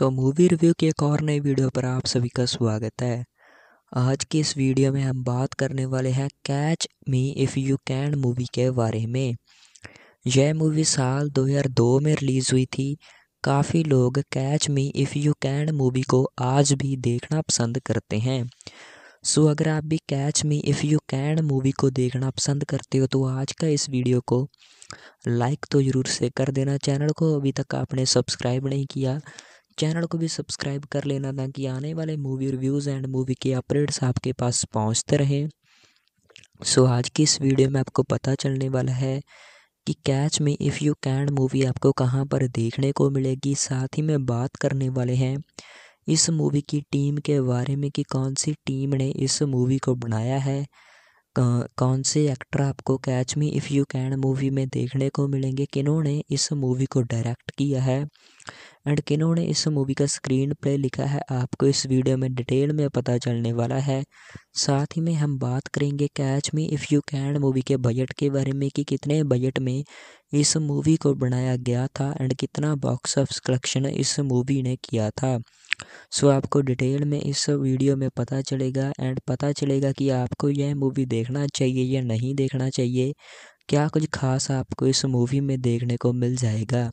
सो movie review के एक और नई वीडियो पर आप सभी का स्वागत है आज की इस वीडियो में हम बात करने वाले हैं catch me if you can movie के बारे में यह मूवी साल 2002 में रिलीज़ हुई थी काफ़ी लोग catch me if you can movie को आज भी देखना पसंद करते हैं सो अगर आप भी catch me if you can movie को देखना पसंद करते हो तो आज का इस वीडियो को लाइक तो ज़रूर से कर देना चैनल को अभी तक आपने सब्सक्राइब नहीं किया चैनल को भी सब्सक्राइब कर लेना ताकि आने वाले मूवी रिव्यूज़ एंड मूवी के अपडेट्स आपके पास पहुंचते रहें सो आज की इस वीडियो में आपको पता चलने वाला है कि कैच में इफ़ यू कैन मूवी आपको कहाँ पर देखने को मिलेगी साथ ही में बात करने वाले हैं इस मूवी की टीम के बारे में कि कौन सी टीम ने इस मूवी को बनाया है कौन से एक्टर आपको catch me if you can movie में देखने को मिलेंगे किन्होंने इस मूवी को डायरेक्ट किया है एंड किन्होंने इस मूवी का स्क्रीन प्ले लिखा है आपको इस वीडियो में डिटेल में पता चलने वाला है साथ ही में हम बात करेंगे catch me if you can movie के बजट के बारे में कि कितने बजट में इस मूवी को बनाया गया था एंड कितना बॉक्स ऑफ कलेक्शन इस मूवी ने किया था सो so, आपको डिटेल में इस वीडियो में पता चलेगा एंड पता चलेगा कि आपको यह मूवी देखना चाहिए या नहीं देखना चाहिए क्या कुछ खास आपको इस मूवी में देखने को मिल जाएगा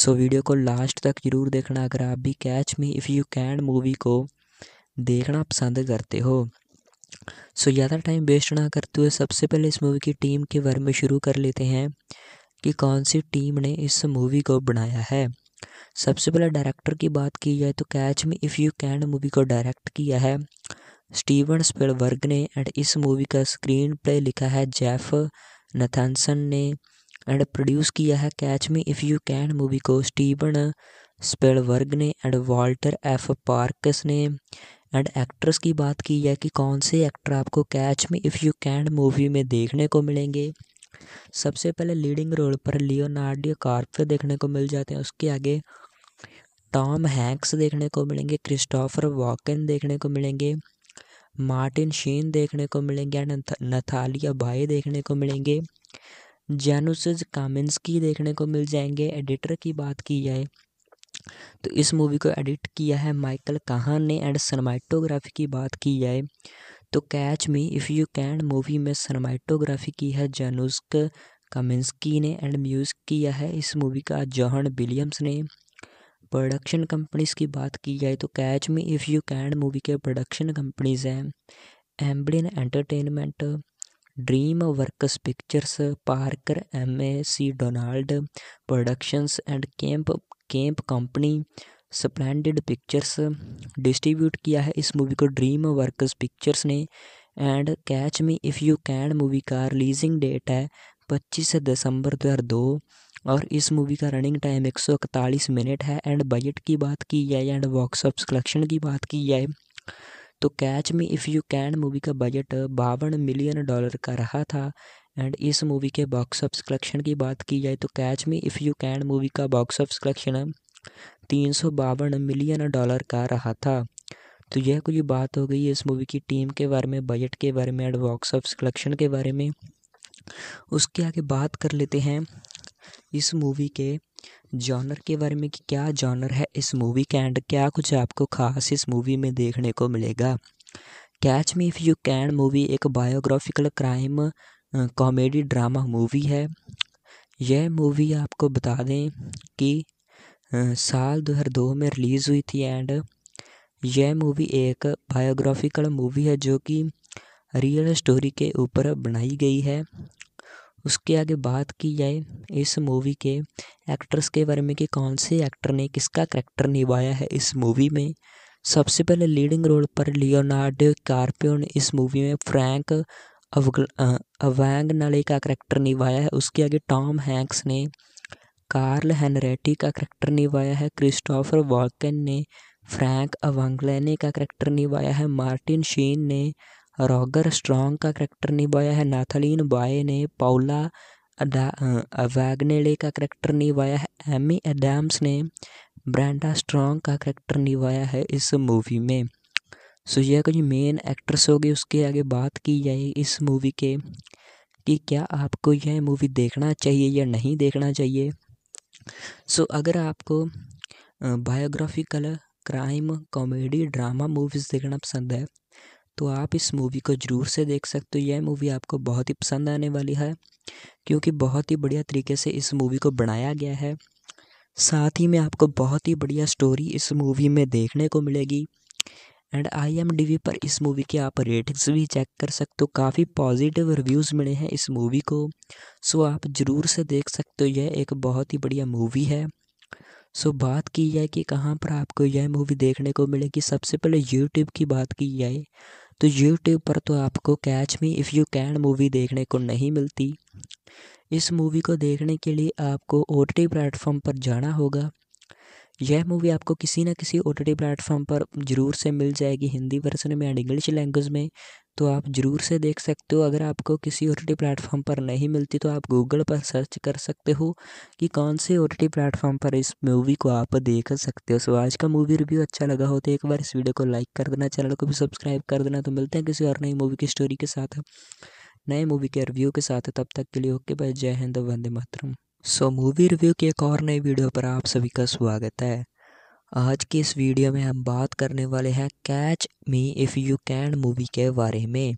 सो वीडियो को लास्ट तक ज़रूर देखना अगर आप भी catch me if you can movie को देखना पसंद करते हो सो ज़्यादा टाइम वेस्ट ना करते हुए सबसे पहले इस मूवी की टीम के बारे में शुरू कर लेते हैं कि कौन सी टीम ने इस मूवी को बनाया है सबसे पहले डायरेक्टर की बात की जाए तो catch me if you can movie को डायरेक्ट किया है स्टीवन स्पेलवर्ग ने एंड इस मूवी का स्क्रीन प्ले लिखा है जेफ नथानसन ने एंड प्रोड्यूस किया है catch me if you can movie को स्टीवन स्पेलवर्ग ने एंड वाल्टर एफ पार्कस ने एंड एक्ट्रेस की बात की है कि कौन से एक्टर आपको catch me if you can movie में देखने को मिलेंगे सबसे पहले लीडिंग रोल पर लियोनार्डियो कार्पे देखने को मिल जाते हैं उसके आगे टॉम हैंक्स देखने को मिलेंगे क्रिस्टोफर वॉकन देखने को मिलेंगे मार्टिन शीन देखने को मिलेंगे एंड नथालिया भाई देखने को मिलेंगे जानूसिस की देखने को मिल जाएंगे एडिटर की बात की जाए तो इस मूवी को एडिट किया है माइकल काहान ने एंड सनमाइटोग्राफी की बात की जाए तो catch me if you can movie में सनमाइटोग्राफी की है जानूस्क कमिंस्की ने एंड म्यूज़िक किया है इस मूवी का जॉहन विलियम्स ने प्रोडक्शन कंपनीज की बात की जाए तो catch me if you can movie के प्रोडक्शन कंपनीज हैं Amblin entertainment DreamWorks pictures Parker M A C Donald productions and camp camp company Splendid pictures distribute किया है इस मूवी को ड्रीम वर्कस पिक्चर्स ने and catch me if you can movie का releasing date है पच्चीस दिसंबर दो हज़ार दो और इस मूवी का रनिंग टाइम एक सौ इकतालीस मिनट है एंड बजट की बात की जाए एंड बॉक्स ऑफिस कलेक्शन की बात की जाए तो catch me if you can movie का बजट बावन मिलियन डॉलर का रहा था एंड इस मूवी के बॉक्स ऑफिस कलेक्शन की बात की जाए तो catch me if you can movie का बॉक्स ऑफिस कलेक्शन तीन सौ बावन मिलियन डॉलर का रहा था तो यह कुछ बात हो गई इस मूवी की टीम के बारे में बजट के बारे में एंड बॉक्स ऑफिस कलेक्शन के बारे में उसके आगे बात कर लेते हैं इस मूवी के जॉनर के बारे में कि क्या जॉनर है इस मूवी का एंड क्या कुछ आपको खास इस मूवी में देखने को मिलेगा catch me if you can movie एक biographical crime comedy drama movie है यह मूवी आपको बता दें कि साल 2002 में रिलीज़ हुई थी एंड यह मूवी एक बायोग्राफिकल मूवी है जो कि रियल स्टोरी के ऊपर बनाई गई है उसके आगे बात की जाए इस मूवी के एक्टर्स के बारे में कि कौन से एक्टर ने किसका करैक्टर निभाया है इस मूवी में सबसे पहले लीडिंग रोल पर लियोनार्डो कार्पियो ने इस मूवी में फ्रैंक अवैंग नले का करैक्टर निभाया है उसके आगे टॉम हैंक्स ने कार्ल हैनरेटी का करैक्टर निभाया है क्रिस्टोफर वॉकन ने फ्रैंक अवंगलैने का करैक्टर निभाया है मार्टिन शीन ने रॉगर स्ट्रॉन्ग का करैक्टर निभाया है नाथालीन बॉय ने पाउला वैगनेले का करैक्टर निभाया है एमी एडम्स ने ब्रांडा स्ट्रॉन्ग का करैक्टर निभाया है इस मूवी में सो यह कुछ मेन एक्ट्रेस हो गई उसके आगे बात की जाए इस मूवी के कि क्या आपको यह मूवी देखना चाहिए या नहीं देखना चाहिए सो so, अगर आपको biographical crime comedy drama movies देखना पसंद है तो आप इस मूवी को ज़रूर से देख सकते हो यह मूवी आपको बहुत ही पसंद आने वाली है क्योंकि बहुत ही बढ़िया तरीके से इस मूवी को बनाया गया है साथ ही में आपको बहुत ही बढ़िया स्टोरी इस मूवी में देखने को मिलेगी एंड आई पर इस मूवी के आप रेटिंग्स भी चेक कर सकते हो काफ़ी पॉजिटिव रिव्यूज़ मिले हैं इस मूवी को सो आप ज़रूर से देख सकते हो यह एक बहुत ही बढ़िया मूवी है सो बात की जाए कि कहाँ पर आपको यह मूवी देखने को मिलेगी सबसे पहले यूट्यूब की बात की जाए तो यूट्यूब पर तो आपको catch me if you can movie देखने को नहीं मिलती इस मूवी को देखने के लिए आपको ओ टी प्लेटफॉर्म पर जाना होगा यह मूवी आपको किसी ना किसी ओ टी प्लेटफॉर्म पर ज़रूर से मिल जाएगी हिंदी वर्सन में एंड इंग्लिश लैंग्वेज में तो आप ज़रूर से देख सकते हो अगर आपको किसी ओ टी टी प्लेटफॉर्म पर नहीं मिलती तो आप गूगल पर सर्च कर सकते हो कि कौन से ओ टी टी प्लेटफॉर्म पर इस मूवी को आप देख सकते हो सो आज का मूवी रिव्यू अच्छा लगा हो तो एक बार इस वीडियो को लाइक कर देना चैनल को भी सब्सक्राइब कर देना तो मिलते हैं किसी और नई मूवी की स्टोरी के साथ नए मूवी के रिव्यू के साथ तब तक के लिए ओके बाय जय हिंद वंदे मातरम सो मूवी रिव्यू की एक और नई वीडियो पर आप सभी का स्वागत है आज की इस वीडियो में हम बात करने वाले हैं catch me if you can movie के बारे में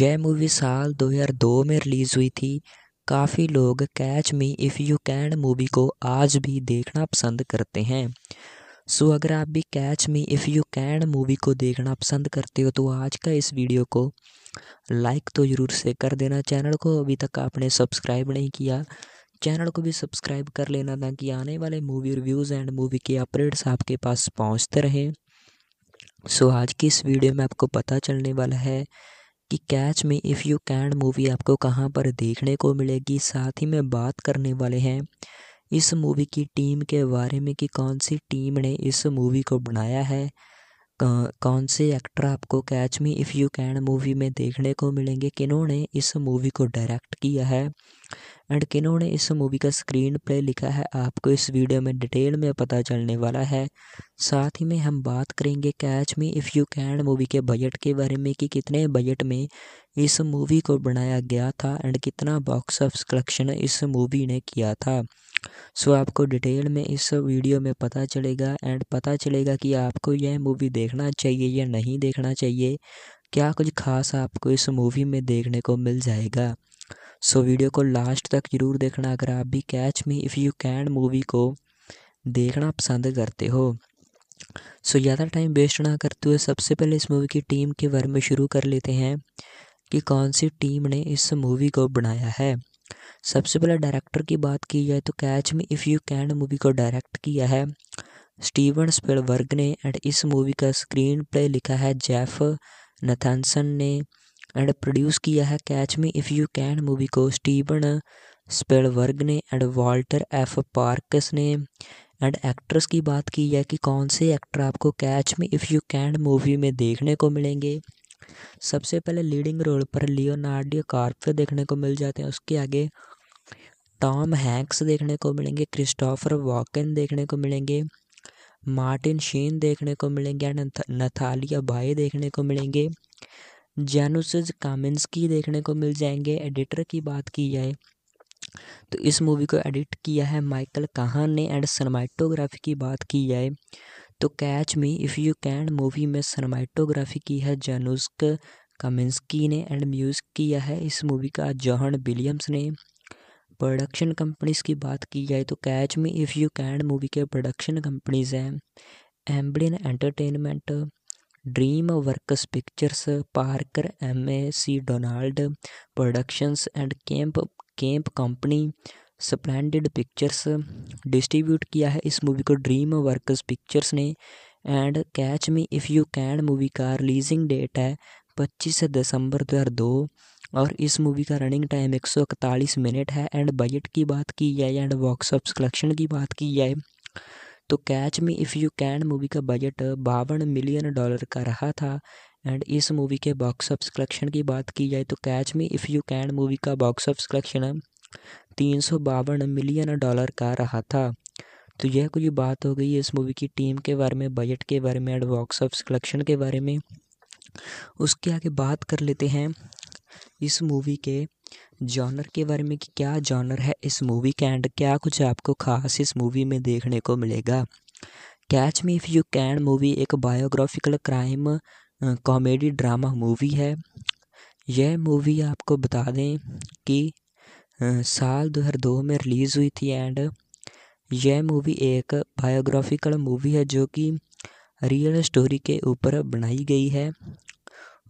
यह मूवी साल 2002 में रिलीज़ हुई थी काफ़ी लोग catch me if you can movie को आज भी देखना पसंद करते हैं सो अगर आप भी catch me if you can movie को देखना पसंद करते हो तो आज का इस वीडियो को लाइक तो ज़रूर से कर देना चैनल को अभी तक आपने सब्सक्राइब नहीं किया चैनल को भी सब्सक्राइब कर लेना ताकि आने वाले मूवी रिव्यूज़ एंड मूवी के अपडेट्स आपके पास पहुंचते रहें सो so, आज की इस वीडियो में आपको पता चलने वाला है कि कैच में इफ़ यू कैन मूवी आपको कहाँ पर देखने को मिलेगी साथ ही में बात करने वाले हैं इस मूवी की टीम के बारे में कि कौन सी टीम ने इस मूवी को बनाया है कौन से एक्टर आपको catch me if you can movie में देखने को मिलेंगे किन्होंने इस मूवी को डायरेक्ट किया है एंड किन्होंने इस मूवी का स्क्रीन प्ले लिखा है आपको इस वीडियो में डिटेल में पता चलने वाला है साथ ही में हम बात करेंगे catch me if you can movie के बजट के बारे में कि कितने बजट में इस मूवी को बनाया गया था एंड कितना बॉक्स ऑफ कलेक्शन इस मूवी ने किया था सो so, आपको डिटेल में इस वीडियो में पता चलेगा एंड पता चलेगा कि आपको यह मूवी देखना चाहिए या नहीं देखना चाहिए क्या कुछ खास आपको इस मूवी में देखने को मिल जाएगा सो वीडियो को लास्ट तक जरूर देखना अगर आप भी catch me if you can movie को देखना पसंद करते हो सो ज़्यादा टाइम वेस्ट ना करते हुए सबसे पहले इस मूवी की टीम के बारे में शुरू कर लेते हैं कि कौन सी टीम ने इस मूवी को बनाया है सबसे पहले डायरेक्टर की बात की जाए तो कैच में इफ़ यू कैन मूवी को डायरेक्ट किया है स्टीवन स्पेलवर्ग ने एंड इस मूवी का स्क्रीन प्ले लिखा है जेफ नथानसन ने एंड प्रोड्यूस किया है catch me if you can movie को स्टीवन स्पेलवर्ग ने एंड वाल्टर एफ पार्कस ने एंड एक्ट्रेस की बात की है कि कौन से एक्टर आपको catch me if you can movie में देखने को मिलेंगे सबसे पहले लीडिंग रोल पर लियोनार्डियो कार्पे देखने को मिल जाते हैं उसके आगे टॉम हैंक्स देखने को मिलेंगे क्रिस्टोफर वॉकन देखने को मिलेंगे मार्टिन शीन देखने को मिलेंगे एंड नथालिया बाई देखने को मिलेंगे कामिन्स की देखने को मिल जाएंगे एडिटर की बात की जाए तो इस मूवी को एडिट किया है माइकल काहान ने एंड सनमाइटोग्राफी की बात की जाए तो catch me if you can movie में सनमाइटोग्राफी की है जानोस्क कामिंसकी ने एंड म्यूज़िक किया है इस मूवी का जॉहन विलियम्स ने प्रोडक्शन कंपनीज की बात की जाए तो catch me if you can movie के प्रोडक्शन कंपनीज हैं Amblin entertainment DreamWorks pictures Parker M A C Donald productions and camp camp company स्पलेंडिड pictures distribute किया है इस मूवी को ड्रीम वर्कस पिक्चर्स ने and catch me if you can movie का releasing date है पच्चीस दिसंबर दो हज़ार दो और इस मूवी का रनिंग टाइम एक सौ इकतालीस मिनट है एंड बजट की बात की जाए एंड बॉक्स ऑफिस कलेक्शन की बात की जाए तो catch me if you can movie का बजट बावन मिलियन डॉलर का रहा था एंड इस मूवी के बॉक्स ऑफ कलेक्शन की बात की जाए तो catch me if you can movie का बॉक्स ऑफ कलेक्शन तीन सौ बावन मिलियन डॉलर का रहा था तो यह कुछ बात हो गई इस मूवी की टीम के बारे में बजट के बारे में एंड बॉक्स ऑफ कलेक्शन के बारे में उसके आगे बात कर लेते हैं इस मूवी के जॉनर के बारे में कि क्या जॉनर है इस मूवी के एंड क्या कुछ आपको खास इस मूवी में देखने को मिलेगा catch me if you can movie एक biographical crime comedy drama movie है यह मूवी आपको बता दें कि साल 2002 में रिलीज़ हुई थी एंड यह मूवी एक बायोग्राफिकल मूवी है जो कि रियल स्टोरी के ऊपर बनाई गई है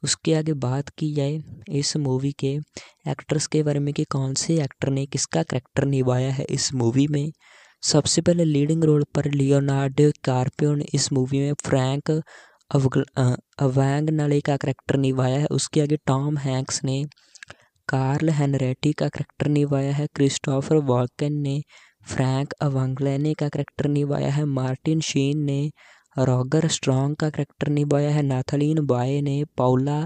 उसके आगे बात की जाए इस मूवी के एक्टर्स के बारे में कि कौन से एक्टर ने किसका करैक्टर निभाया है इस मूवी में सबसे पहले लीडिंग रोल पर लियोनार्डो कार्पियो ने इस मूवी में फ्रैंक अवैंग नाले का करैक्टर निभाया है उसके आगे टॉम हैंक्स ने कार्ल हैनरेटी का करैक्टर निभाया है क्रिस्टोफर वॉकन ने फ्रैंक अवंगलैने का करेक्टर निभाया है मार्टिन शीन ने रॉगर स्ट्रॉन्ग का करैक्टर निभाया है नाथलीन बॉय ने पाउला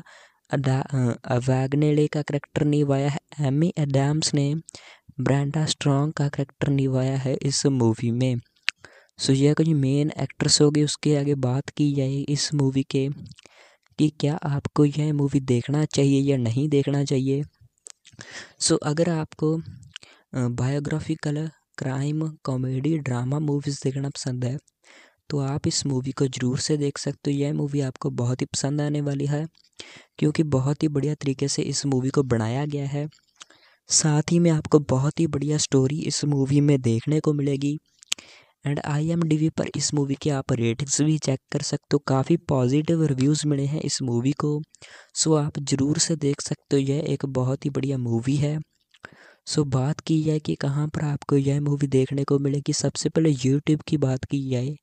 अवैगनेले का करैक्टर निभाया है एमी एडम्स ने ब्रांडा स्ट्रॉन्ग का करैक्टर निभाया है इस मूवी में सो यह कुछ मेन एक्ट्रेस होगी उसके आगे बात की जाए इस मूवी के कि क्या आपको यह मूवी देखना चाहिए या नहीं देखना चाहिए सो अगर आपको biographical crime comedy drama movies देखना पसंद है तो आप इस मूवी को ज़रूर से देख सकते हो यह मूवी आपको बहुत ही पसंद आने वाली है क्योंकि बहुत ही बढ़िया तरीके से इस मूवी को बनाया गया है साथ ही में आपको बहुत ही बढ़िया स्टोरी इस मूवी में देखने को मिलेगी एंड आई पर इस मूवी के आप रेटिंग्स भी चेक कर सकते हो काफ़ी पॉजिटिव रिव्यूज़ मिले हैं इस मूवी को सो आप ज़रूर से देख सकते हो यह एक बहुत ही बढ़िया मूवी है सो बात की जाए कि कहाँ पर आपको यह मूवी देखने को मिलेगी सबसे पहले यूट्यूब की बात की जाए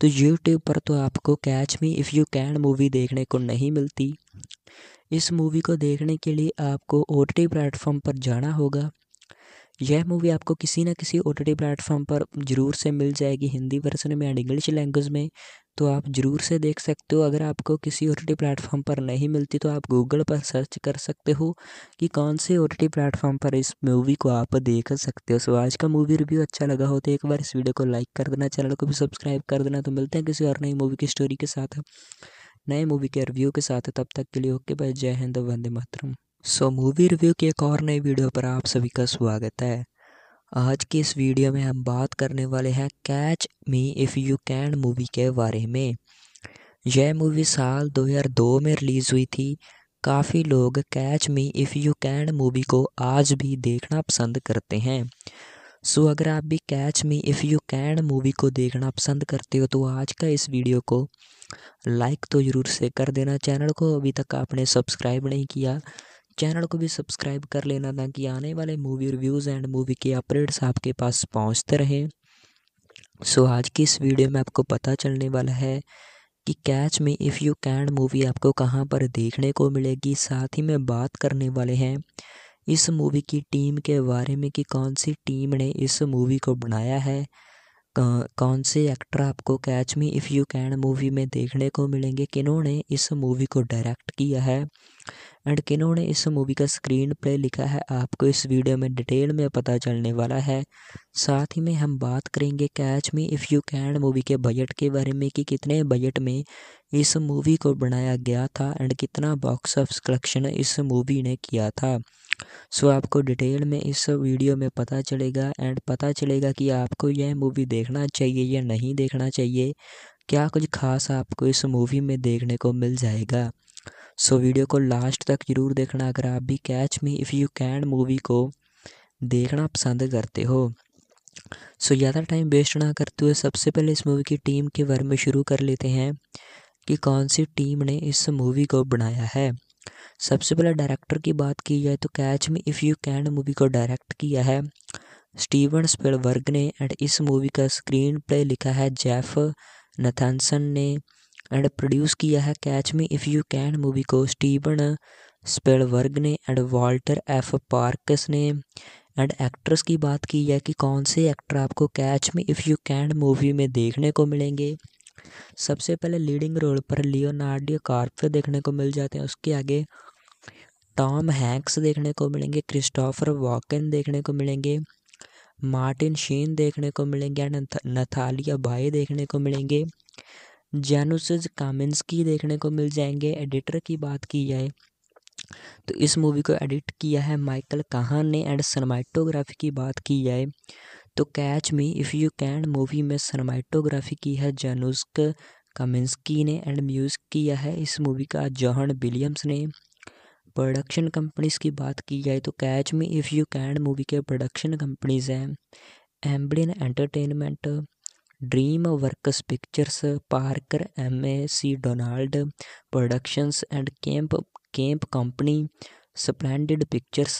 तो यूट्यूब पर तो आपको catch me if you can movie देखने को नहीं मिलती इस मूवी को देखने के लिए आपको ओ टी प्लेटफॉर्म पर जाना होगा यह मूवी आपको किसी न किसी ओ टी प्लेटफॉर्म पर ज़रूर से मिल जाएगी हिंदी वर्सन में एंड इंग्लिश लैंग्वेज में तो आप ज़रूर से देख सकते हो अगर आपको किसी ओ टी प्लेटफॉर्म पर नहीं मिलती तो आप गूगल पर सर्च कर सकते हो कि कौन से ओ टी प्लेटफॉर्म पर इस मूवी को आप देख सकते हो सो आज का मूवी रिव्यू अच्छा लगा हो तो एक बार इस वीडियो को लाइक कर देना चैनल को भी सब्सक्राइब कर देना तो मिलते हैं किसी और नई मूवी की स्टोरी के साथ नए मूवी के रिव्यू के साथ तब तक के लिए ओके भाई जय हिंद वंदे मातरम सो मूवी रिव्यू की एक और नई वीडियो पर आप सभी का स्वागत है आज की इस वीडियो में हम बात करने वाले हैं catch me if you can movie के बारे में यह मूवी साल 2002 में रिलीज़ हुई थी काफ़ी लोग catch me if you can movie को आज भी देखना पसंद करते हैं सो अगर आप भी catch me if you can movie को देखना पसंद करते हो तो आज का इस वीडियो को लाइक तो ज़रूर से कर देना चैनल को अभी तक आपने सब्सक्राइब नहीं किया चैनल को भी सब्सक्राइब कर लेना ताकि आने वाले मूवी रिव्यूज़ एंड मूवी के अपडेट्स आपके पास पहुंचते रहें सो so, आज की इस वीडियो में आपको पता चलने वाला है कि कैच में इफ़ यू कैन मूवी आपको कहाँ पर देखने को मिलेगी साथ ही में बात करने वाले हैं इस मूवी की टीम के बारे में कि कौन सी टीम ने इस मूवी को बनाया है कौन से एक्टर आपको catch me if you can movie में देखने को मिलेंगे किन्होंने इस मूवी को डायरेक्ट किया है एंड किन्होंने इस मूवी का स्क्रीन प्ले लिखा है आपको इस वीडियो में डिटेल में पता चलने वाला है साथ ही में हम बात करेंगे catch me if you can movie के बजट के बारे में कि कितने बजट में इस मूवी को बनाया गया था एंड कितना बॉक्स ऑफ कलेक्शन इस मूवी ने किया था सो so, आपको डिटेल में इस वीडियो में पता चलेगा एंड पता चलेगा कि आपको यह मूवी देखना चाहिए या नहीं देखना चाहिए क्या कुछ खास आपको इस मूवी में देखने को मिल जाएगा सो वीडियो को लास्ट तक ज़रूर देखना अगर आप भी catch me if you can movie को देखना पसंद करते हो सो ज़्यादा टाइम वेस्ट ना करते हुए सबसे पहले इस मूवी की टीम के बारे में शुरू कर लेते हैं कि कौन सी टीम ने इस मूवी को बनाया है सबसे पहले डायरेक्टर की बात की जाए तो catch me if you can movie को डायरेक्ट किया है स्टीवन स्पेलवर्ग ने एंड इस मूवी का स्क्रीन प्ले लिखा है जेफ नथानसन ने एंड प्रोड्यूस किया है catch me if you can movie को स्टीवन स्पेलवर्ग ने एंड वाल्टर एफ पार्कस ने एंड एक्ट्रेस की बात की है कि कौन से एक्टर आपको catch me if you can movie में देखने को मिलेंगे सबसे पहले लीडिंग रोल पर लियोनार्डियो कार्पियो देखने को मिल जाते हैं उसके आगे टॉम हैंक्स देखने को मिलेंगे क्रिस्टोफर वॉकन देखने को मिलेंगे मार्टिन शीन देखने को मिलेंगे एंड नथालिया भाई देखने को मिलेंगे कामिन्स की देखने को मिल जाएंगे एडिटर की बात की जाए तो इस मूवी को एडिट किया है माइकल काहान ने एंड सनमाइटोग्राफी की बात की जाए तो catch me if you can movie में सनमाइटोग्राफी की है जानोस्क कामिंस्की ने एंड म्यूज़िक किया है इस मूवी का जॉहन विलियम्स ने प्रोडक्शन कंपनीज की बात की जाए तो catch me if you can movie के प्रोडक्शन कंपनीज हैं Amblin entertainment DreamWorks pictures Parker M A C Donald productions and camp camp company splendid pictures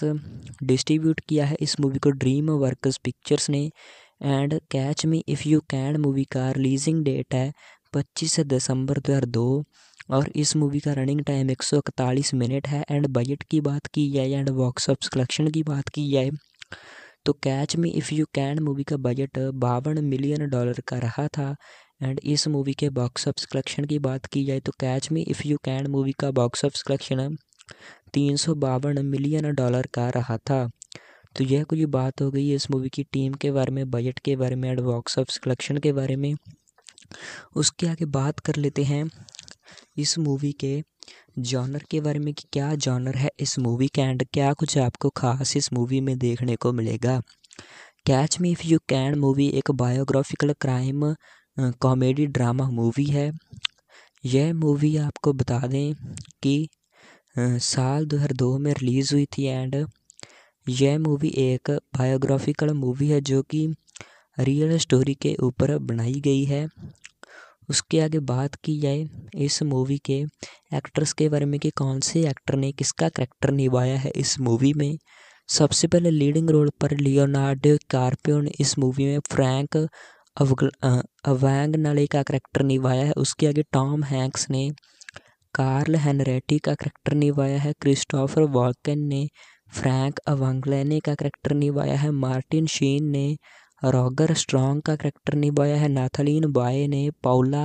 distribute किया है इस मूवी को ड्रीम वर्कस पिक्चर्स ने and catch me if you can movie का releasing date है पच्चीस दिसंबर दो हज़ार दो और इस मूवी का रनिंग टाइम एक सौ इकतालीस मिनट है एंड बजट की बात की जाए एंड बॉक्स ऑफिस कलेक्शन की बात की जाए तो catch me if you can movie का बजट बावन मिलियन डॉलर का रहा था एंड इस मूवी के बॉक्स ऑफिस कलेक्शन की बात की जाए तो catch me if you can movie का बॉक्स ऑफिस कलेक्शन तीन सौ बावन मिलियन डॉलर का रहा था तो यह कुछ बात हो गई इस मूवी की टीम के बारे में बजट के बारे में एंड बॉक्स ऑफिस कलेक्शन के बारे में उसके आगे बात कर लेते हैं इस मूवी के जॉनर के बारे में कि क्या जॉनर है इस मूवी का एंड क्या कुछ आपको खास इस मूवी में देखने को मिलेगा catch me if you can movie एक biographical crime comedy drama movie है यह मूवी आपको बता दें कि साल 2002 में रिलीज़ हुई थी एंड यह मूवी एक बायोग्राफिकल मूवी है जो कि रियल स्टोरी के ऊपर बनाई गई है उसके आगे बात की जाए इस मूवी के एक्ट्रेस के बारे में कि कौन से एक्टर ने किसका करैक्टर निभाया है इस मूवी में सबसे पहले लीडिंग रोल पर लियोनार्डो कार्पियो ने इस मूवी में फ्रैंक अवैंग नले का करैक्टर निभाया है उसके आगे टॉम हैंक्स ने कार्ल हैनरेटी का करैक्टर निभाया है क्रिस्टोफर वॉकन ने फ्रैंक अवंगलैने का करैक्टर निभाया है मार्टिन शीन ने रॉगर स्ट्रॉन्ग का करैक्टर निभाया है नाथालीन बॉय ने पाउला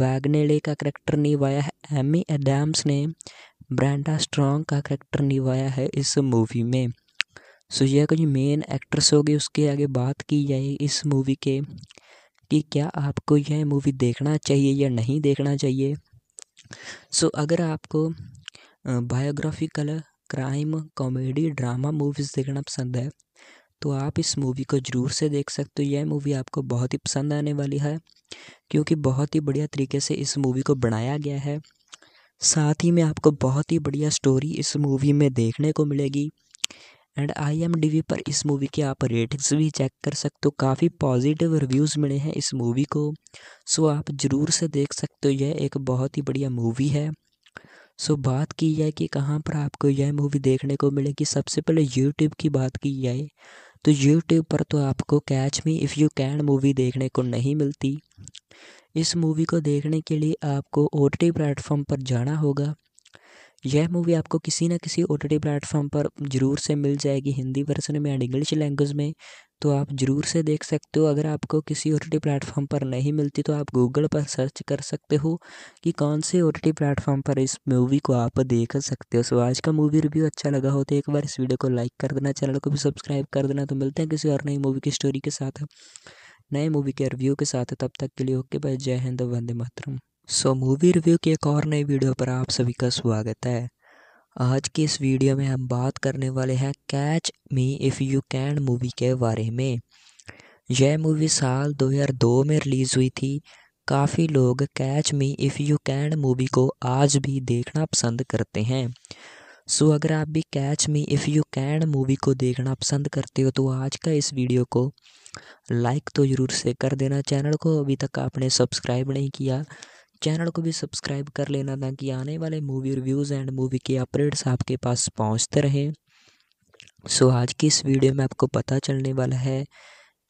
वैगनेले का करैक्टर निभाया है एमी एडम्स ने ब्रांडा स्ट्रॉन्ग का करैक्टर निभाया है इस मूवी में सो यह कुछ मेन एक्ट्रेस हो उसके आगे बात की जाए इस मूवी के कि क्या आपको यह मूवी देखना चाहिए या नहीं देखना चाहिए सो so, अगर आपको biographical crime comedy drama movies देखना पसंद है तो आप इस मूवी को ज़रूर से देख सकते हो यह मूवी आपको बहुत ही पसंद आने वाली है क्योंकि बहुत ही बढ़िया तरीके से इस मूवी को बनाया गया है साथ ही में आपको बहुत ही बढ़िया स्टोरी इस मूवी में देखने को मिलेगी एंड आई पर इस मूवी के आप रेटिंग्स भी चेक कर सकते हो काफ़ी पॉजिटिव रिव्यूज़ मिले हैं इस मूवी को सो आप ज़रूर से देख सकते हो यह एक बहुत ही बढ़िया मूवी है सो बात की जाए कि कहाँ पर आपको यह मूवी देखने को मिलेगी सबसे पहले यूट्यूब की बात की जाए तो यूट्यूब पर तो आपको catch me if you can movie देखने को नहीं मिलती इस मूवी को देखने के लिए आपको ओ टी प्लेटफॉर्म पर जाना होगा यह मूवी आपको किसी ना किसी ओ टी प्लेटफॉर्म पर ज़रूर से मिल जाएगी हिंदी वर्जन में एंड इंग्लिश लैंग्वेज में तो आप ज़रूर से देख सकते हो अगर आपको किसी ओ टी प्लेटफॉर्म पर नहीं मिलती तो आप गूगल पर सर्च कर सकते हो कि कौन से ओ टी प्लेटफॉर्म पर इस मूवी को आप देख सकते हो सो आज का मूवी रिव्यू अच्छा लगा हो तो एक बार इस वीडियो को लाइक कर देना चैनल को भी सब्सक्राइब कर देना तो मिलते हैं किसी और नई मूवी की स्टोरी के साथ नए मूवी के रिव्यू के साथ तब तक के लिए ओके बाय जय हिंद वंदे मातरम सो मूवी रिव्यू के एक और नई वीडियो पर आप सभी का स्वागत है आज की इस वीडियो में हम बात करने वाले हैं catch me if you can movie के बारे में यह मूवी साल 2002 में रिलीज़ हुई थी काफ़ी लोग catch me if you can movie को आज भी देखना पसंद करते हैं सो अगर आप भी catch me if you can movie को देखना पसंद करते हो तो आज का इस वीडियो को लाइक तो ज़रूर से कर देना चैनल को अभी तक आपने सब्सक्राइब नहीं किया चैनल को भी सब्सक्राइब कर लेना ताकि आने वाले मूवी रिव्यूज़ एंड मूवी के अपडेट्स आपके पास पहुंचते रहें सो आज की इस वीडियो में आपको पता चलने वाला है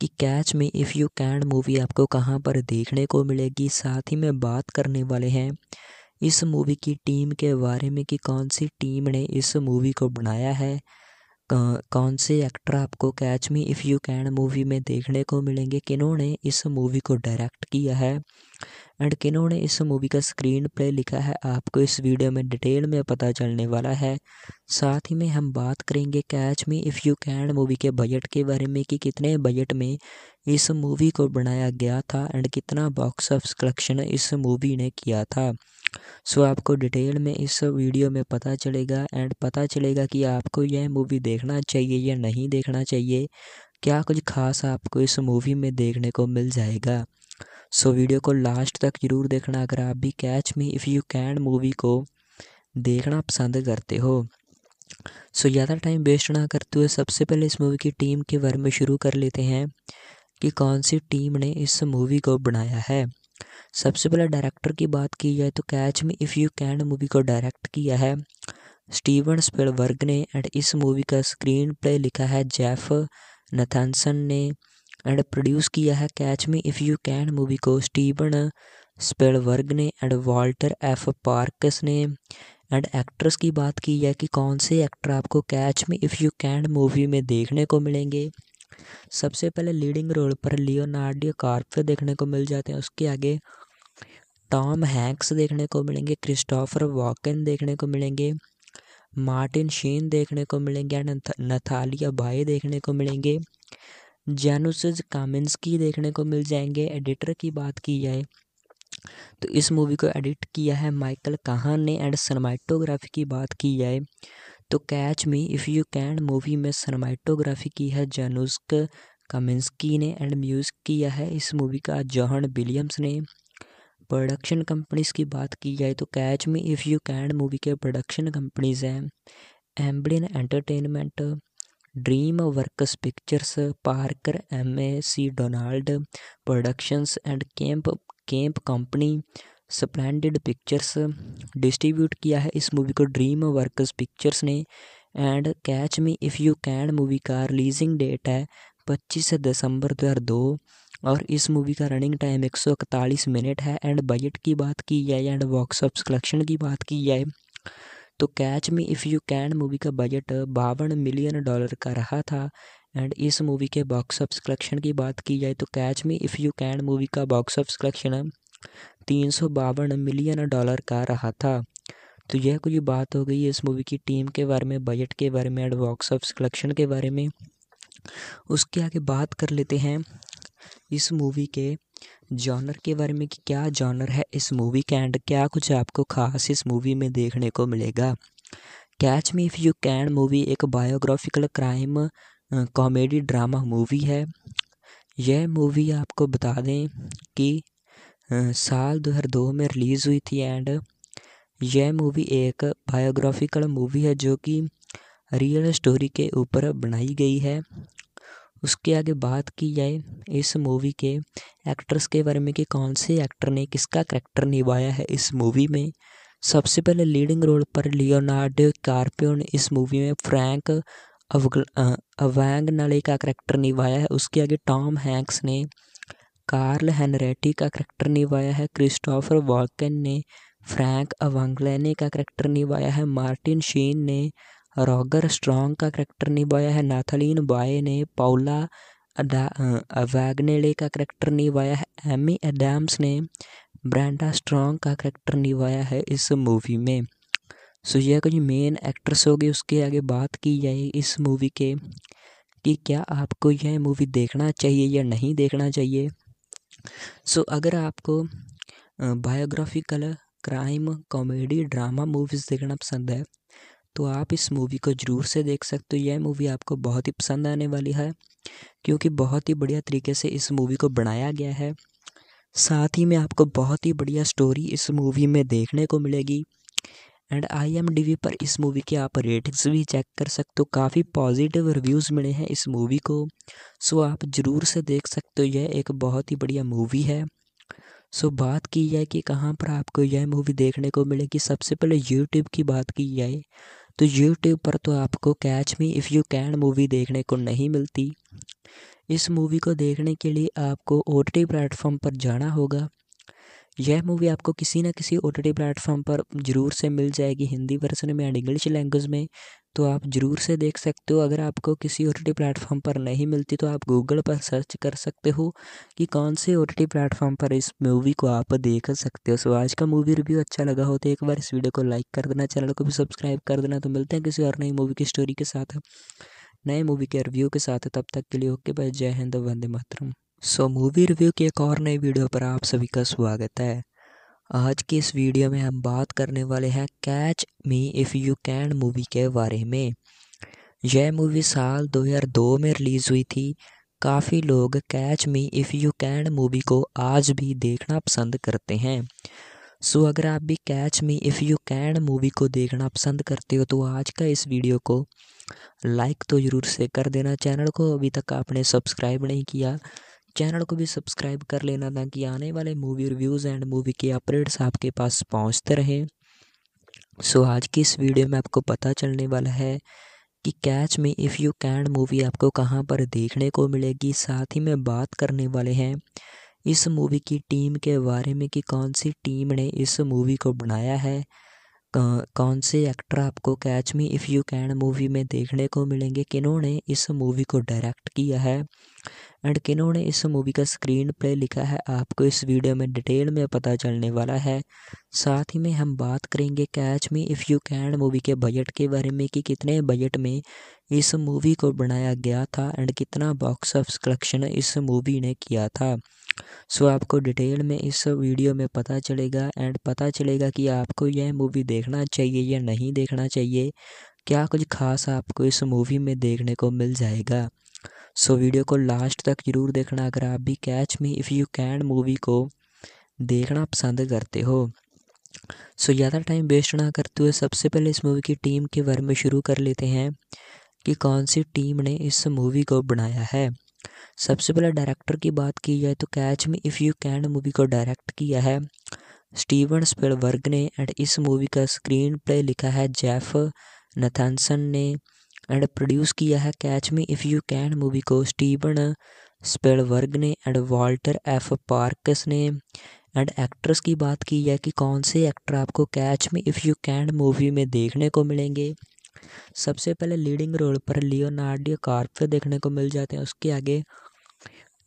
कि कैच में इफ़ यू कैन मूवी आपको कहाँ पर देखने को मिलेगी साथ ही में बात करने वाले हैं इस मूवी की टीम के बारे में कि कौन सी टीम ने इस मूवी को बनाया है कौन से एक्टर आपको catch me if you can movie में देखने को मिलेंगे किन्होंने इस मूवी को डायरेक्ट किया है एंड किन्होंने इस मूवी का स्क्रीन प्ले लिखा है आपको इस वीडियो में डिटेल में पता चलने वाला है साथ ही में हम बात करेंगे catch me if you can movie के बजट के बारे में कि कितने बजट में इस मूवी को बनाया गया था एंड कितना बॉक्स ऑफ कलेक्शन इस मूवी ने किया था सो so, आपको डिटेल में इस वीडियो में पता चलेगा एंड पता चलेगा कि आपको यह मूवी देखना चाहिए या नहीं देखना चाहिए क्या कुछ खास आपको इस मूवी में देखने को मिल जाएगा सो वीडियो को लास्ट तक जरूर देखना अगर आप भी catch me if you can movie को देखना पसंद करते हो सो ज़्यादा टाइम वेस्ट ना करते हुए सबसे पहले इस मूवी की टीम के बारे में शुरू कर लेते हैं कि कौन सी टीम ने इस मूवी को बनाया है सबसे पहले डायरेक्टर की बात की जाए तो catch me if you can movie को डायरेक्ट किया है स्टीवन स्पेलवर्ग ने एंड इस मूवी का स्क्रीन प्ले लिखा है जेफ नथानसन ने एंड प्रोड्यूस किया है catch me if you can movie को स्टीवन स्पेलवर्ग ने एंड वाल्टर एफ पार्कस ने एंड एक्ट्रेस की बात की है कि कौन से एक्टर आपको कैच में इफ़ यू कैन मूवी में देखने को मिलेंगे सबसे पहले लीडिंग रोल पर लियोनार्डियो कार्प देखने को मिल जाते हैं उसके आगे टॉम हैंक्स देखने को मिलेंगे क्रिस्टोफर वॉकन देखने को मिलेंगे मार्टिन शीन देखने को मिलेंगे एंड नथालिया भाई देखने को मिलेंगे कामिन्स की देखने को मिल जाएंगे एडिटर की बात की जाए तो इस मूवी को एडिट किया है माइकल काहान ने एंड सनमाइटोग्राफी की बात की जाए तो catch me if you can movie में सनमाइटोग्राफी की है जैनुस्क कामिंस्की ने एंड म्यूज़िक किया है इस मूवी का जॉहन विलियम्स ने प्रोडक्शन कंपनीज़ की बात की जाए तो catch me if you can movie के प्रोडक्शन कंपनीज़ हैं Amblin entertainment DreamWorks pictures Parker M A C Donald productions and camp camp company Splendid pictures distribute किया है इस मूवी को ड्रीम वर्कस पिक्चर्स ने and catch me if you can movie का releasing date है पच्चीस दिसंबर दो हज़ार दो और इस मूवी का रनिंग टाइम एक सौ इकतालीस मिनट है एंड बजट की बात की जाए एंड बॉक्स ऑफिस कलेक्शन की बात की जाए तो catch me if you can movie का बजट बावन मिलियन डॉलर का रहा था एंड इस मूवी के बॉक्स ऑफिस कलेक्शन की बात की जाए तो catch me if you can movie का बॉक्स ऑफिस कलेक्शन तीन सौ बावन मिलियन डॉलर का रहा था तो यह कुछ बात हो गई इस मूवी की टीम के बारे में बजट के बारे में एंड बॉक्स ऑफिस कलेक्शन के बारे में उसके आगे बात कर लेते हैं इस मूवी के जॉनर के बारे में कि क्या जॉनर है इस मूवी का एंड क्या कुछ आपको खास इस मूवी में देखने को मिलेगा catch me if you can movie एक biographical crime comedy drama movie है यह मूवी आपको बता दें कि साल 2002 में रिलीज़ हुई थी एंड यह मूवी एक बायोग्राफिकल मूवी है जो कि रियल स्टोरी के ऊपर बनाई गई है उसके आगे बात की जाए इस मूवी के एक्ट्रेस के बारे में कि कौन से एक्टर ने किसका करैक्टर निभाया है इस मूवी में सबसे पहले लीडिंग रोल पर लियोनार्डो कार्पियो ने इस मूवी में फ्रैंक अवैंग नले का करैक्टर निभाया है उसके आगे टॉम हैंक्स ने कार्ल हैनरेटी का करैक्टर निभाया है क्रिस्टोफर वॉकन ने फ्रैंक अवंगलैने का करैक्टर निभाया है मार्टिन शीन ने रॉगर स्ट्रॉन्ग का करैक्टर निभाया है नाथलीन बॉय ने पाउला वैगनेले का करैक्टर निभाया है एमी एडम्स ने ब्रांडा स्ट्रॉन्ग का करैक्टर निभाया है इस मूवी में सो यह कुछ मेन एक्ट्रेस होगी उसके आगे बात की जाए इस मूवी के कि क्या आपको यह मूवी देखना चाहिए या नहीं देखना चाहिए सो so, अगर आपको biographical crime comedy drama movies देखना पसंद है तो आप इस मूवी को ज़रूर से देख सकते हो यह मूवी आपको बहुत ही पसंद आने वाली है क्योंकि बहुत ही बढ़िया तरीके से इस मूवी को बनाया गया है साथ ही में आपको बहुत ही बढ़िया स्टोरी इस मूवी में देखने को मिलेगी and I M D B पर इस मूवी के आप रेटिंग्स भी चेक कर सकते हो काफ़ी पॉजिटिव रिव्यूज़ मिले हैं इस मूवी को सो आप ज़रूर से देख सकते हो यह एक बहुत ही बढ़िया मूवी है सो बात की जाए कि कहाँ पर आपको यह मूवी देखने को मिलेगी सबसे पहले यूट्यूब की बात की जाए तो यूट्यूब पर तो आपको catch me if you can movie देखने को नहीं मिलती इस मूवी को देखने के लिए आपको ओ टी प्लेटफॉर्म पर जाना होगा यह मूवी आपको किसी ना किसी ओ टी प्लेटफॉर्म पर ज़रूर से मिल जाएगी हिंदी वर्सन में एंड इंग्लिश लैंग्वेज में तो आप ज़रूर से देख सकते हो अगर आपको किसी ओ टी प्लेटफॉर्म पर नहीं मिलती तो आप गूगल पर सर्च कर सकते हो कि कौन से ओ टी प्लेटफॉर्म पर इस मूवी को आप देख सकते हो सो आज का मूवी रिव्यू अच्छा लगा हो तो एक बार इस वीडियो को लाइक कर देना चैनल को भी सब्सक्राइब कर देना तो मिलते हैं किसी और नई मूवी की स्टोरी के साथ नए मूवी के रिव्यू के साथ तब तक के लिए ओके बाय जय हिंद वंदे मातरम सो मूवी रिव्यू के एक और नई वीडियो पर आप सभी का स्वागत है आज की इस वीडियो में हम बात करने वाले हैं catch me if you can movie के बारे में यह मूवी साल 2002 में रिलीज़ हुई थी काफ़ी लोग catch me if you can movie को आज भी देखना पसंद करते हैं सो अगर आप भी catch me if you can movie को देखना पसंद करते हो तो आज का इस वीडियो को लाइक तो ज़रूर से कर देना चैनल को अभी तक आपने सब्सक्राइब नहीं किया चैनल को भी सब्सक्राइब कर लेना ताकि आने वाले मूवी रिव्यूज़ एंड मूवी के अपडेट्स आपके पास पहुंचते रहें सो so, आज की इस वीडियो में आपको पता चलने वाला है कि कैच में इफ़ यू कैन मूवी आपको कहाँ पर देखने को मिलेगी साथ ही में बात करने वाले हैं इस मूवी की टीम के बारे में कि कौन सी टीम ने इस मूवी को बनाया है कौन से एक्टर आपको catch me if you can movie में देखने को मिलेंगे किन्होंने इस मूवी को डायरेक्ट किया है एंड किन्होंने इस मूवी का स्क्रीन प्ले लिखा है आपको इस वीडियो में डिटेल में पता चलने वाला है साथ ही में हम बात करेंगे catch me if you can movie के बजट के बारे में कि कितने बजट में इस मूवी को बनाया गया था एंड कितना बॉक्स ऑफ कलेक्शन इस मूवी ने किया था सो आपको डिटेल में इस वीडियो में पता चलेगा एंड पता चलेगा कि आपको यह मूवी देखना चाहिए या नहीं देखना चाहिए क्या कुछ खास आपको इस मूवी में देखने को मिल जाएगा सो वीडियो को लास्ट तक ज़रूर देखना अगर आप भी catch me if you can movie को देखना पसंद करते हो सो ज़्यादा टाइम वेस्ट ना करते हुए सबसे पहले इस मूवी की टीम के बारे में शुरू कर लेते हैं कि कौन सी टीम ने इस मूवी को बनाया है सबसे पहले डायरेक्टर की बात की जाए तो कैच में इफ़ यू कैन मूवी को डायरेक्ट किया है स्टीवन स्पेलवर्ग ने एंड इस मूवी का स्क्रीन प्ले लिखा है जेफ नथानसन ने एंड प्रोड्यूस किया है catch me if you can movie को स्टीवन स्पेलवर्ग ने एंड वाल्टर एफ पार्कस ने एंड एक्ट्रेस की बात की है कि कौन से एक्टर आपको catch me if you can movie में देखने को मिलेंगे सबसे पहले लीडिंग रोल पर लियोनार्डियो कार्पियो देखने को मिल जाते हैं उसके आगे